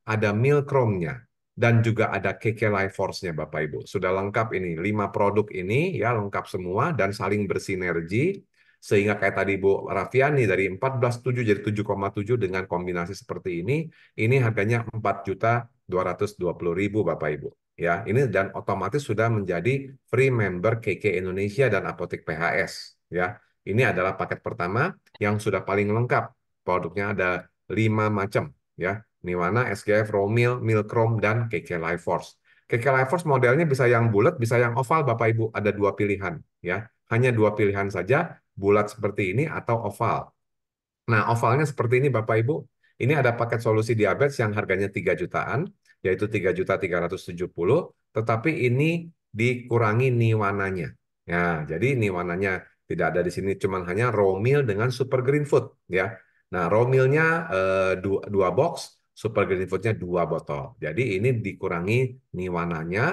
ada meal chrome dan juga ada KK Life Force-nya Bapak Ibu. Sudah lengkap ini, lima produk ini ya lengkap semua dan saling bersinergi sehingga kayak tadi Bu Rafiani dari 14.7 jadi 7,7 dengan kombinasi seperti ini, ini harganya empat juta puluh ribu Bapak Ibu ya ini dan otomatis sudah menjadi free member KK Indonesia dan Apotek PHS ya ini adalah paket pertama yang sudah paling lengkap produknya ada lima macam ya Niwana, SGF, Romil, Milkrom, dan KK Life Force. KK Life Force modelnya bisa yang bulat, bisa yang oval, Bapak Ibu. Ada dua pilihan, ya. Hanya dua pilihan saja, bulat seperti ini atau oval. Nah, ovalnya seperti ini, Bapak Ibu. Ini ada paket solusi diabetes yang harganya 3 jutaan, yaitu 3.370, tetapi ini dikurangi niwananya. Ya, jadi niwananya tidak ada di sini, cuman hanya raw meal dengan super green food ya. Nah, raw meal-nya eh, dua, dua box, super green food-nya dua botol. Jadi ini dikurangi niwananya,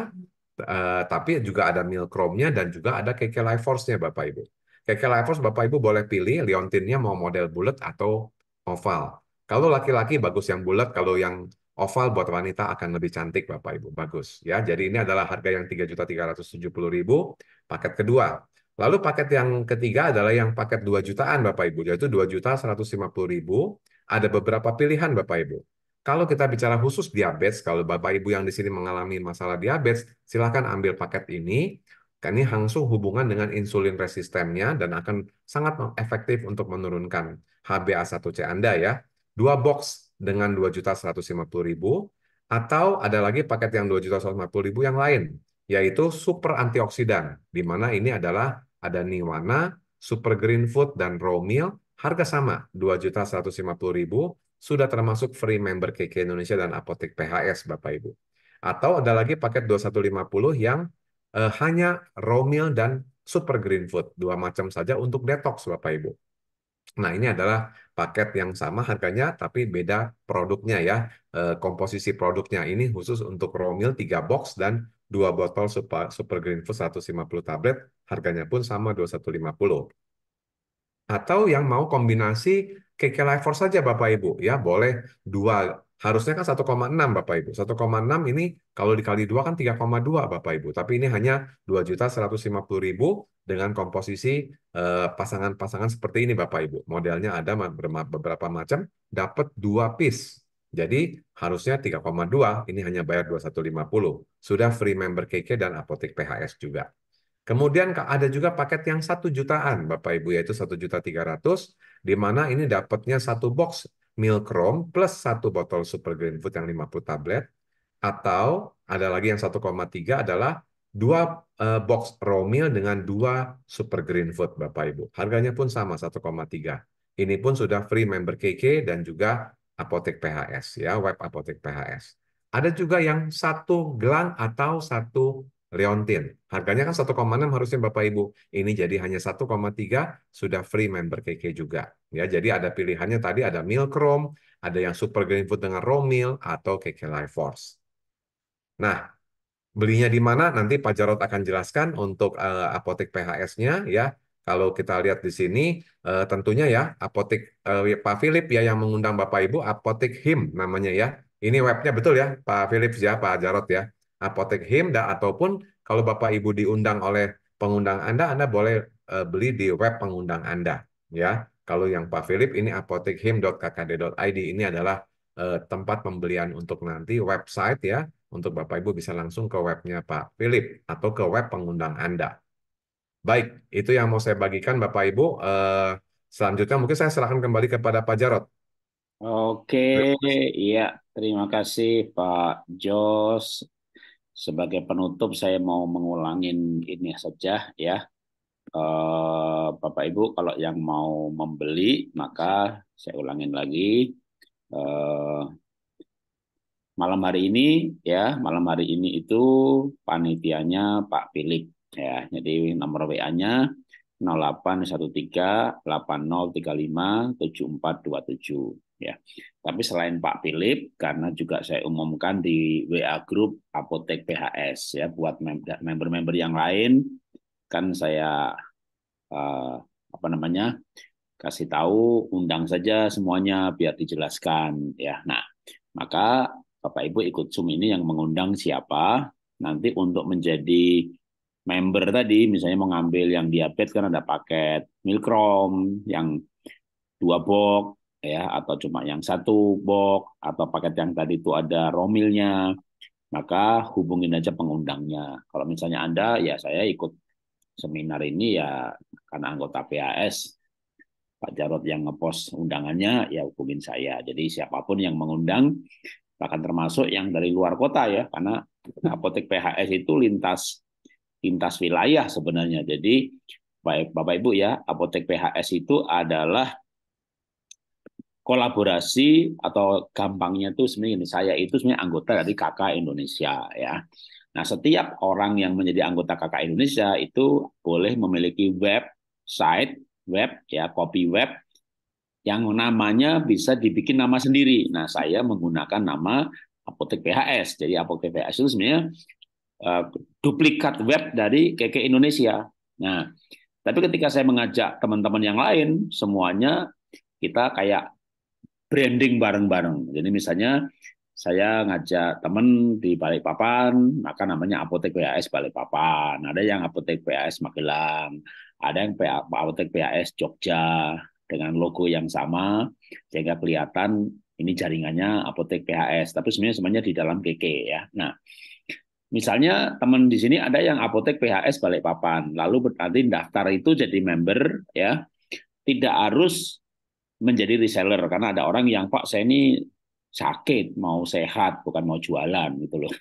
eh, tapi juga ada meal chrome-nya dan juga ada keke Life Force-nya Bapak Ibu. keke Life Force Bapak Ibu boleh pilih liontinnya mau model bulat atau oval. Kalau laki-laki bagus yang bulat, kalau yang oval buat wanita akan lebih cantik Bapak Ibu. Bagus ya. Jadi ini adalah harga yang 3.370.000 paket kedua. Lalu paket yang ketiga adalah yang paket 2 jutaan Bapak Ibu, yaitu 2.150.000. Ada beberapa pilihan Bapak Ibu. Kalau kita bicara khusus diabetes, kalau Bapak Ibu yang di sini mengalami masalah diabetes, silahkan ambil paket ini. Ini langsung hubungan dengan insulin resistennya dan akan sangat efektif untuk menurunkan HbA1c Anda ya. Dua box dengan 2.150.000 atau ada lagi paket yang 2.150.000 yang lain, yaitu super antioksidan, di mana ini adalah ada niwana, super green food, dan raw meal, harga sama, 2.150.000, sudah termasuk free member KK Indonesia dan apotek PHS, Bapak-Ibu. Atau ada lagi paket 2150 yang eh, hanya raw meal dan super green food, dua macam saja untuk detox, Bapak-Ibu. Nah, ini adalah paket yang sama harganya, tapi beda produknya ya, e, komposisi produknya. Ini khusus untuk raw meal 3 box dan dua botol Super, super Green Food 150 tablet, harganya pun sama 2150. Atau yang mau kombinasi KK life Force saja Bapak Ibu, ya boleh dua Harusnya kan 1,6 Bapak Ibu. 1,6 ini kalau dikali 2 kan 3,2 Bapak Ibu. Tapi ini hanya 2.150.000 dengan komposisi eh, pasangan-pasangan seperti ini Bapak Ibu. Modelnya ada beberapa macam, dapat 2 piece. Jadi harusnya 3,2, ini hanya bayar 2150. Sudah free member KK dan apotek PHS juga. Kemudian ada juga paket yang satu jutaan Bapak Ibu yaitu satu juta tiga ratus, di mana ini dapatnya satu box rom plus satu botol Super Green Food yang 50 tablet atau ada lagi yang 1,3 adalah dua uh, box raw meal dengan dua Super Green Food Bapak Ibu. Harganya pun sama 1,3. Ini pun sudah free member KK dan juga apotek PHS ya, web apotek PHS. Ada juga yang satu gelang atau satu Leontin. Harganya kan 1,6 harusnya Bapak Ibu. Ini jadi hanya 1,3 sudah free member KK juga. Ya, jadi ada pilihannya tadi ada chrome, ada yang super green food dengan raw meal atau KK Life Force. Nah, belinya di mana nanti Pak Jarot akan jelaskan untuk uh, apotek PHS-nya ya. Kalau kita lihat di sini uh, tentunya ya apotek uh, Pak Philip ya yang mengundang Bapak Ibu apotek Him namanya ya. Ini webnya betul ya Pak Philip ya Pak Jarot ya. Apotek Him dan ataupun kalau Bapak Ibu diundang oleh pengundang Anda Anda boleh uh, beli di web pengundang Anda ya. Kalau yang Pak Philip ini apotekhim.kkd.id ini adalah uh, tempat pembelian untuk nanti website ya. Untuk Bapak Ibu bisa langsung ke webnya Pak Philip atau ke web pengundang Anda. Baik, itu yang mau saya bagikan Bapak Ibu. Eh, selanjutnya mungkin saya serahkan kembali kepada Pak Jarot. Oke, iya. Terima kasih Pak Jos. Sebagai penutup saya mau mengulangin ini saja ya. Eh, Bapak Ibu kalau yang mau membeli maka saya ulangin lagi eh, malam hari ini ya malam hari ini itu panitianya Pak Philip ya jadi nomor WA-nya 081380357427 ya. Tapi selain Pak Philip karena juga saya umumkan di WA grup Apotek PHS ya buat member-member yang lain kan saya uh, apa namanya kasih tahu undang saja semuanya biar dijelaskan ya nah maka bapak ibu ikut zoom ini yang mengundang siapa nanti untuk menjadi member tadi misalnya mengambil yang diabetes kan ada paket milkrom yang dua box ya atau cuma yang satu box atau paket yang tadi itu ada romilnya maka hubungin aja pengundangnya kalau misalnya anda ya saya ikut seminar ini ya karena anggota PAS Pak Jarot yang ngepost undangannya ya hubungin saya. Jadi siapapun yang mengundang bahkan termasuk yang dari luar kota ya karena apotek PHS itu lintas lintas wilayah sebenarnya. Jadi baik Bapak Ibu ya, apotek PHS itu adalah kolaborasi atau gampangnya itu sebenarnya saya itu sebenarnya anggota dari KK Indonesia ya. Nah, setiap orang yang menjadi anggota KK Indonesia itu boleh memiliki website, web ya, copy web yang namanya bisa dibikin nama sendiri. Nah, saya menggunakan nama Apotek PHS. Jadi Apotek PHS itu sebenarnya eh, duplikat web dari KK Indonesia. Nah, tapi ketika saya mengajak teman-teman yang lain, semuanya kita kayak branding bareng-bareng. Jadi misalnya saya ngajak temen di Balikpapan, maka namanya apotek PAS Balikpapan. Ada yang apotek PAS Magelang, ada yang apotek PAS Jogja dengan logo yang sama, sehingga kelihatan ini jaringannya apotek PHS. Tapi sebenarnya semuanya di dalam KK ya. Nah, misalnya teman di sini ada yang apotek PHS Balikpapan, lalu berarti daftar itu jadi member ya, tidak harus menjadi reseller karena ada orang yang Pak saya ini sakit, mau sehat, bukan mau jualan gitu loh.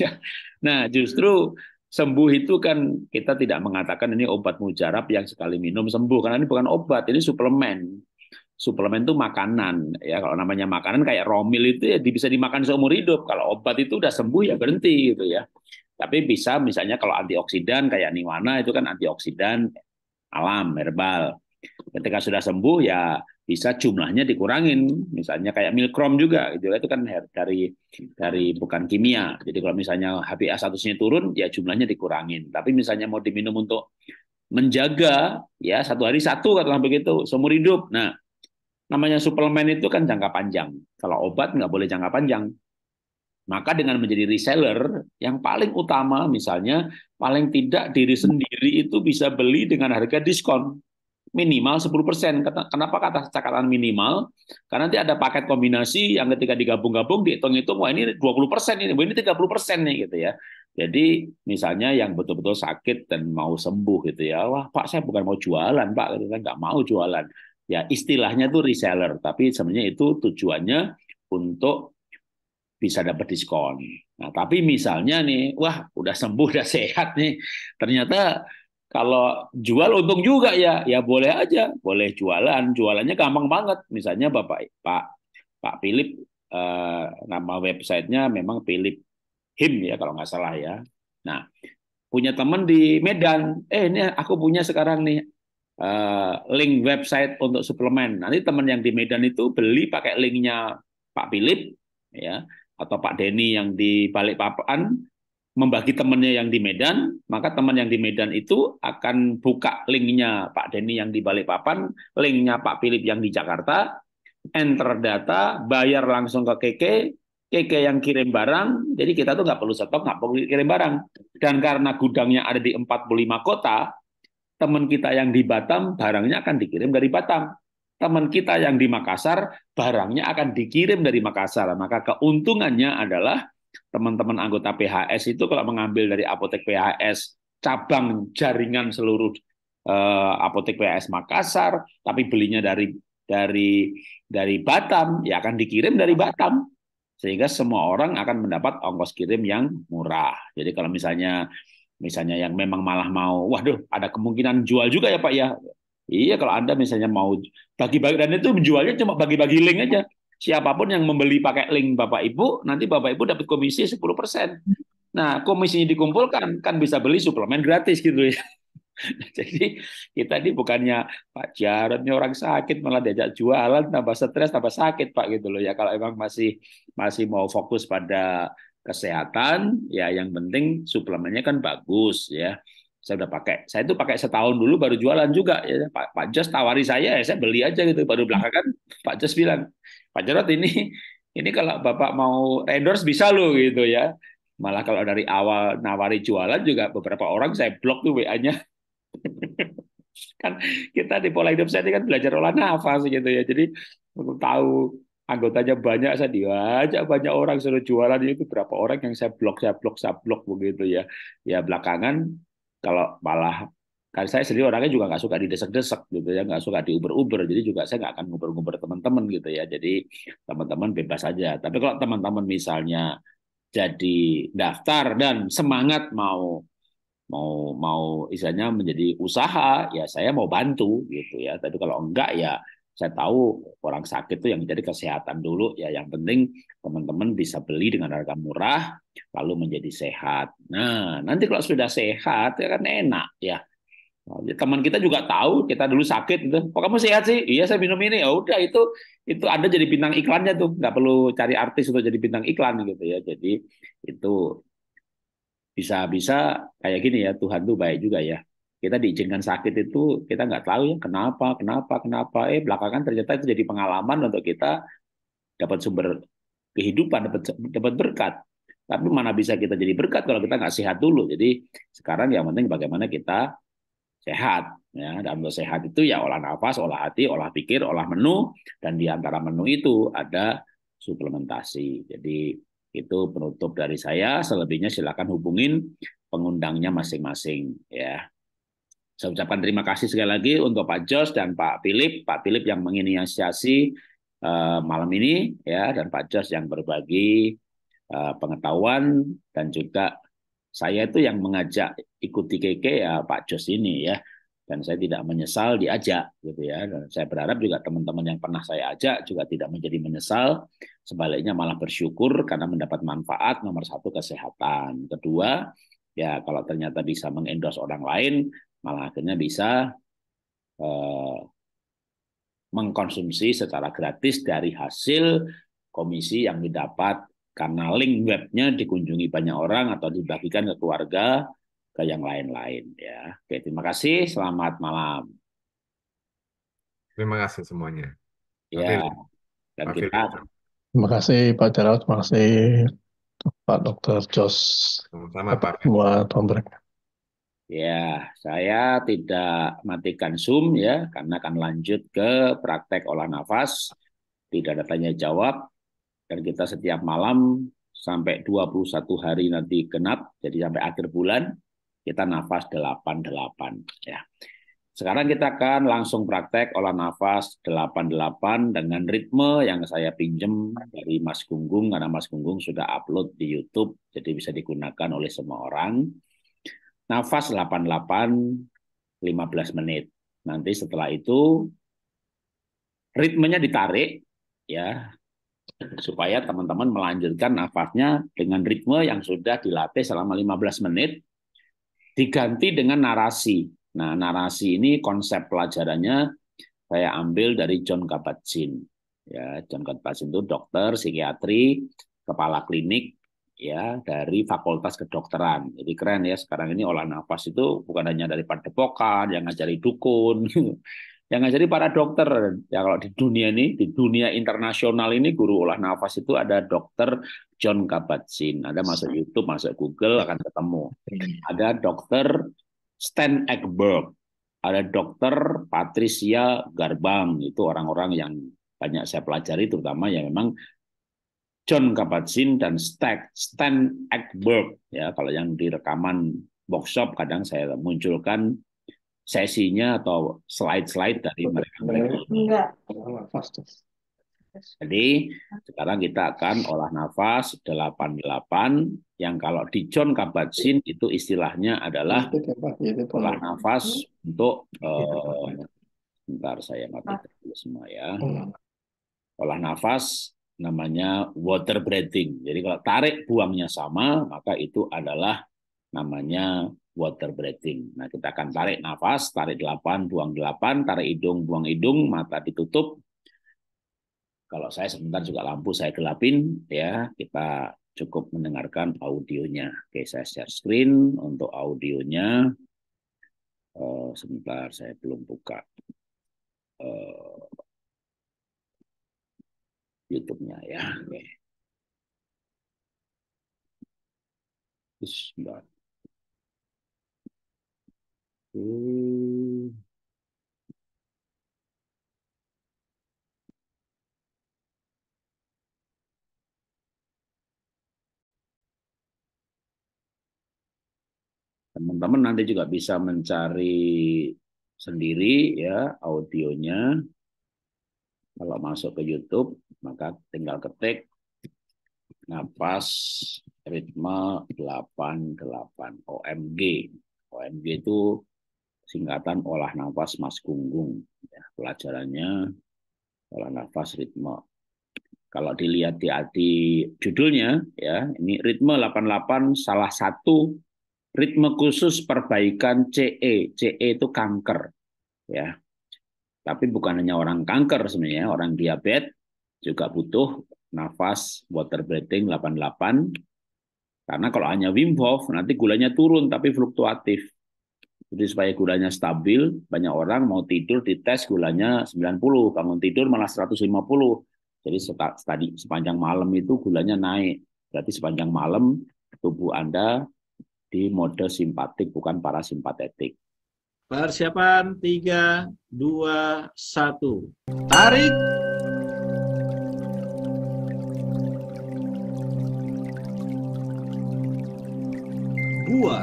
Ya. nah, justru sembuh itu kan kita tidak mengatakan ini obat mujarab yang sekali minum sembuh karena ini bukan obat, ini suplemen. Suplemen itu makanan ya kalau namanya makanan kayak romil itu ya bisa dimakan seumur hidup. Kalau obat itu udah sembuh ya berhenti gitu ya. Tapi bisa misalnya kalau antioksidan kayak niwana itu kan antioksidan alam herbal Ketika sudah sembuh ya bisa jumlahnya dikurangin. Misalnya kayak milkrom juga gitu itu kan dari dari bukan kimia. Jadi kalau misalnya HbA statusnya turun ya jumlahnya dikurangin. Tapi misalnya mau diminum untuk menjaga ya satu hari satu katakanlah begitu seumur hidup. Nah namanya suplemen itu kan jangka panjang. Kalau obat nggak boleh jangka panjang. Maka dengan menjadi reseller yang paling utama misalnya paling tidak diri sendiri itu bisa beli dengan harga diskon minimal 10%. Kenapa kata cakaran minimal? Karena nanti ada paket kombinasi yang ketika digabung-gabung dihitung-hitung wah ini 20% ini, ini 30% nih gitu ya. Jadi misalnya yang betul-betul sakit dan mau sembuh gitu ya, wah Pak saya bukan mau jualan Pak, gitu nggak mau jualan. Ya istilahnya itu reseller, tapi sebenarnya itu tujuannya untuk bisa dapat diskon. Nah, tapi misalnya nih, wah udah sembuh, udah sehat nih, ternyata kalau jual untung juga ya, ya boleh aja, boleh jualan. Jualannya gampang banget. Misalnya Bapak Pak Pak Philip eh, nama websitenya memang Philip Him ya kalau nggak salah ya. Nah punya teman di Medan, eh ini aku punya sekarang nih eh, link website untuk suplemen. Nanti teman yang di Medan itu beli pakai linknya Pak Philip ya atau Pak Denny yang di Balikpapan membagi temannya yang di Medan, maka teman yang di Medan itu akan buka linknya Pak Denny yang di Balikpapan, linknya Pak Philip yang di Jakarta, enter data, bayar langsung ke KK, KK yang kirim barang, jadi kita tuh nggak perlu stok, nggak perlu kirim barang. Dan karena gudangnya ada di 45 kota, teman kita yang di Batam, barangnya akan dikirim dari Batam. Teman kita yang di Makassar, barangnya akan dikirim dari Makassar. Maka keuntungannya adalah teman-teman anggota PHS itu kalau mengambil dari apotek PHS cabang jaringan seluruh eh, apotek PHS Makassar, tapi belinya dari dari dari Batam, ya akan dikirim dari Batam sehingga semua orang akan mendapat ongkos kirim yang murah. Jadi kalau misalnya misalnya yang memang malah mau, waduh, ada kemungkinan jual juga ya Pak ya. Iya, kalau Anda misalnya mau bagi-bagi dan itu menjualnya cuma bagi-bagi link aja. Siapapun yang membeli pakai link Bapak Ibu, nanti Bapak Ibu dapat komisi 10%. Nah, komisinya dikumpulkan kan bisa beli suplemen gratis gitu ya. Jadi kita ini bukannya Pak Jarod ini orang sakit malah diajak jualan tambah stres tambah sakit Pak gitu loh ya kalau emang masih masih mau fokus pada kesehatan ya yang penting suplemennya kan bagus ya saya udah pakai. Saya itu pakai setahun dulu baru jualan juga. Ya, Pak, Pak Jos tawari saya, ya saya beli aja gitu. Baru belakangan Pak Jos bilang, Pak Jarot ini ini kalau Bapak mau endorse bisa loh gitu ya. Malah kalau dari awal nawari jualan juga beberapa orang saya blok tuh WA-nya. kan kita di pola hidup saya ini kan belajar olah nafas gitu ya. Jadi untuk tahu anggotanya banyak saya diajak banyak orang suruh jualan itu berapa orang yang saya blok saya blok saya blok begitu ya. Ya belakangan kalau malah kan saya sendiri orangnya juga nggak suka didesek-desek gitu ya nggak suka diuber-uber jadi juga saya nggak akan nguber-nguber teman-teman gitu ya jadi teman-teman bebas saja tapi kalau teman-teman misalnya jadi daftar dan semangat mau mau mau isanya menjadi usaha ya saya mau bantu gitu ya tapi kalau enggak ya saya tahu orang sakit itu yang jadi kesehatan dulu ya yang penting teman-teman bisa beli dengan harga murah lalu menjadi sehat nah nanti kalau sudah sehat ya kan enak ya nah, teman kita juga tahu kita dulu sakit itu kok kamu sehat sih iya saya minum ini ya udah itu itu ada jadi bintang iklannya tuh nggak perlu cari artis untuk jadi bintang iklan gitu ya jadi itu bisa-bisa kayak gini ya Tuhan tuh baik juga ya kita diizinkan sakit itu kita nggak tahu ya kenapa kenapa kenapa eh belakangan ternyata itu jadi pengalaman untuk kita dapat sumber kehidupan dapat dapat berkat tapi mana bisa kita jadi berkat kalau kita nggak sehat dulu jadi sekarang yang penting bagaimana kita sehat ya dalam sehat itu ya olah nafas olah hati olah pikir olah menu dan di antara menu itu ada suplementasi jadi itu penutup dari saya selebihnya silakan hubungin pengundangnya masing-masing ya saya ucapkan terima kasih sekali lagi untuk Pak Jos dan Pak Philip, Pak Philip yang menginisiasi uh, malam ini ya dan Pak Jos yang berbagi uh, pengetahuan dan juga saya itu yang mengajak ikuti KK ya Pak Jos ini ya dan saya tidak menyesal diajak gitu ya dan saya berharap juga teman-teman yang pernah saya ajak juga tidak menjadi menyesal sebaliknya malah bersyukur karena mendapat manfaat nomor satu kesehatan kedua ya kalau ternyata bisa mengendorse orang lain malah akhirnya bisa uh, mengkonsumsi secara gratis dari hasil komisi yang didapat karena link webnya dikunjungi banyak orang atau dibagikan ke keluarga ke yang lain-lain ya oke terima kasih selamat malam terima kasih semuanya ya dan kita terima kasih Pak Jarod terima kasih Pak Dr. Jos. Sama-sama Pak. Buat Ya, saya tidak matikan Zoom ya, karena akan lanjut ke praktek olah nafas. Tidak ada tanya jawab. Dan kita setiap malam sampai 21 hari nanti genap, jadi sampai akhir bulan, kita nafas 88 ya. Sekarang kita akan langsung praktek olah nafas 88 dengan ritme yang saya pinjam dari Mas Gunggung karena Mas Gunggung sudah upload di YouTube jadi bisa digunakan oleh semua orang. Nafas 88 15 menit. Nanti setelah itu ritmenya ditarik ya supaya teman-teman melanjutkan nafasnya dengan ritme yang sudah dilatih selama 15 menit diganti dengan narasi Nah, narasi ini konsep pelajarannya saya ambil dari John Kabat-Zinn. Ya, John Kabat-Zinn itu dokter psikiatri, kepala klinik ya dari Fakultas Kedokteran. Jadi keren ya sekarang ini olah nafas itu bukan hanya dari Padepokan yang ngajari dukun, yang ngajari para dokter. Ya kalau di dunia ini, di dunia internasional ini guru olah nafas itu ada dokter John Kabat-Zinn. Ada masuk YouTube, masuk Google akan ketemu. Iya. Ada dokter Stan Eckberg, ada dokter Patricia Garbang, itu orang-orang yang banyak saya pelajari, terutama yang memang John Kabat-Zinn dan Stack, Stan Eckberg. Ya, kalau yang di rekaman workshop kadang saya munculkan sesinya atau slide-slide dari mereka. mereka. Enggak. Jadi sekarang kita akan olah nafas 88 yang kalau di John Kabat-Zinn itu istilahnya adalah ya, olah nafas untuk uh, bentar saya matikan ah. dulu semua ya. Olah nafas namanya water breathing. Jadi kalau tarik buangnya sama maka itu adalah namanya water breathing. Nah, kita akan tarik nafas, tarik delapan buang delapan tarik hidung, buang hidung, mata ditutup, kalau saya sebentar juga lampu saya gelapin ya, kita cukup mendengarkan audionya. Oke, saya share screen untuk audionya. Uh, sebentar, saya belum buka uh, YouTube-nya ya. Oke. Bismillah. Teman-teman nanti juga bisa mencari sendiri ya audionya. Kalau masuk ke YouTube, maka tinggal ketik nafas ritme 88 OMG. OMG itu singkatan olah nafas Mas Gunggung. Ya, pelajarannya olah nafas ritme. Kalau dilihat di, hati judulnya ya, ini ritme 88 salah satu ritme khusus perbaikan CE. CE itu kanker, ya. Tapi bukan hanya orang kanker sebenarnya, orang diabetes juga butuh nafas water breathing 88. Karena kalau hanya Wim Hof nanti gulanya turun tapi fluktuatif. Jadi supaya gulanya stabil, banyak orang mau tidur dites gulanya 90, bangun tidur malah 150. Jadi tadi sepanjang malam itu gulanya naik. Berarti sepanjang malam tubuh Anda di mode simpatik bukan parasimpatetik. Persiapan 3, 2, 1. Tarik! Dua.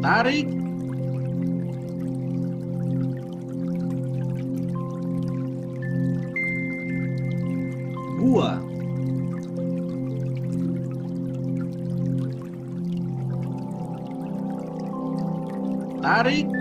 Tarik! married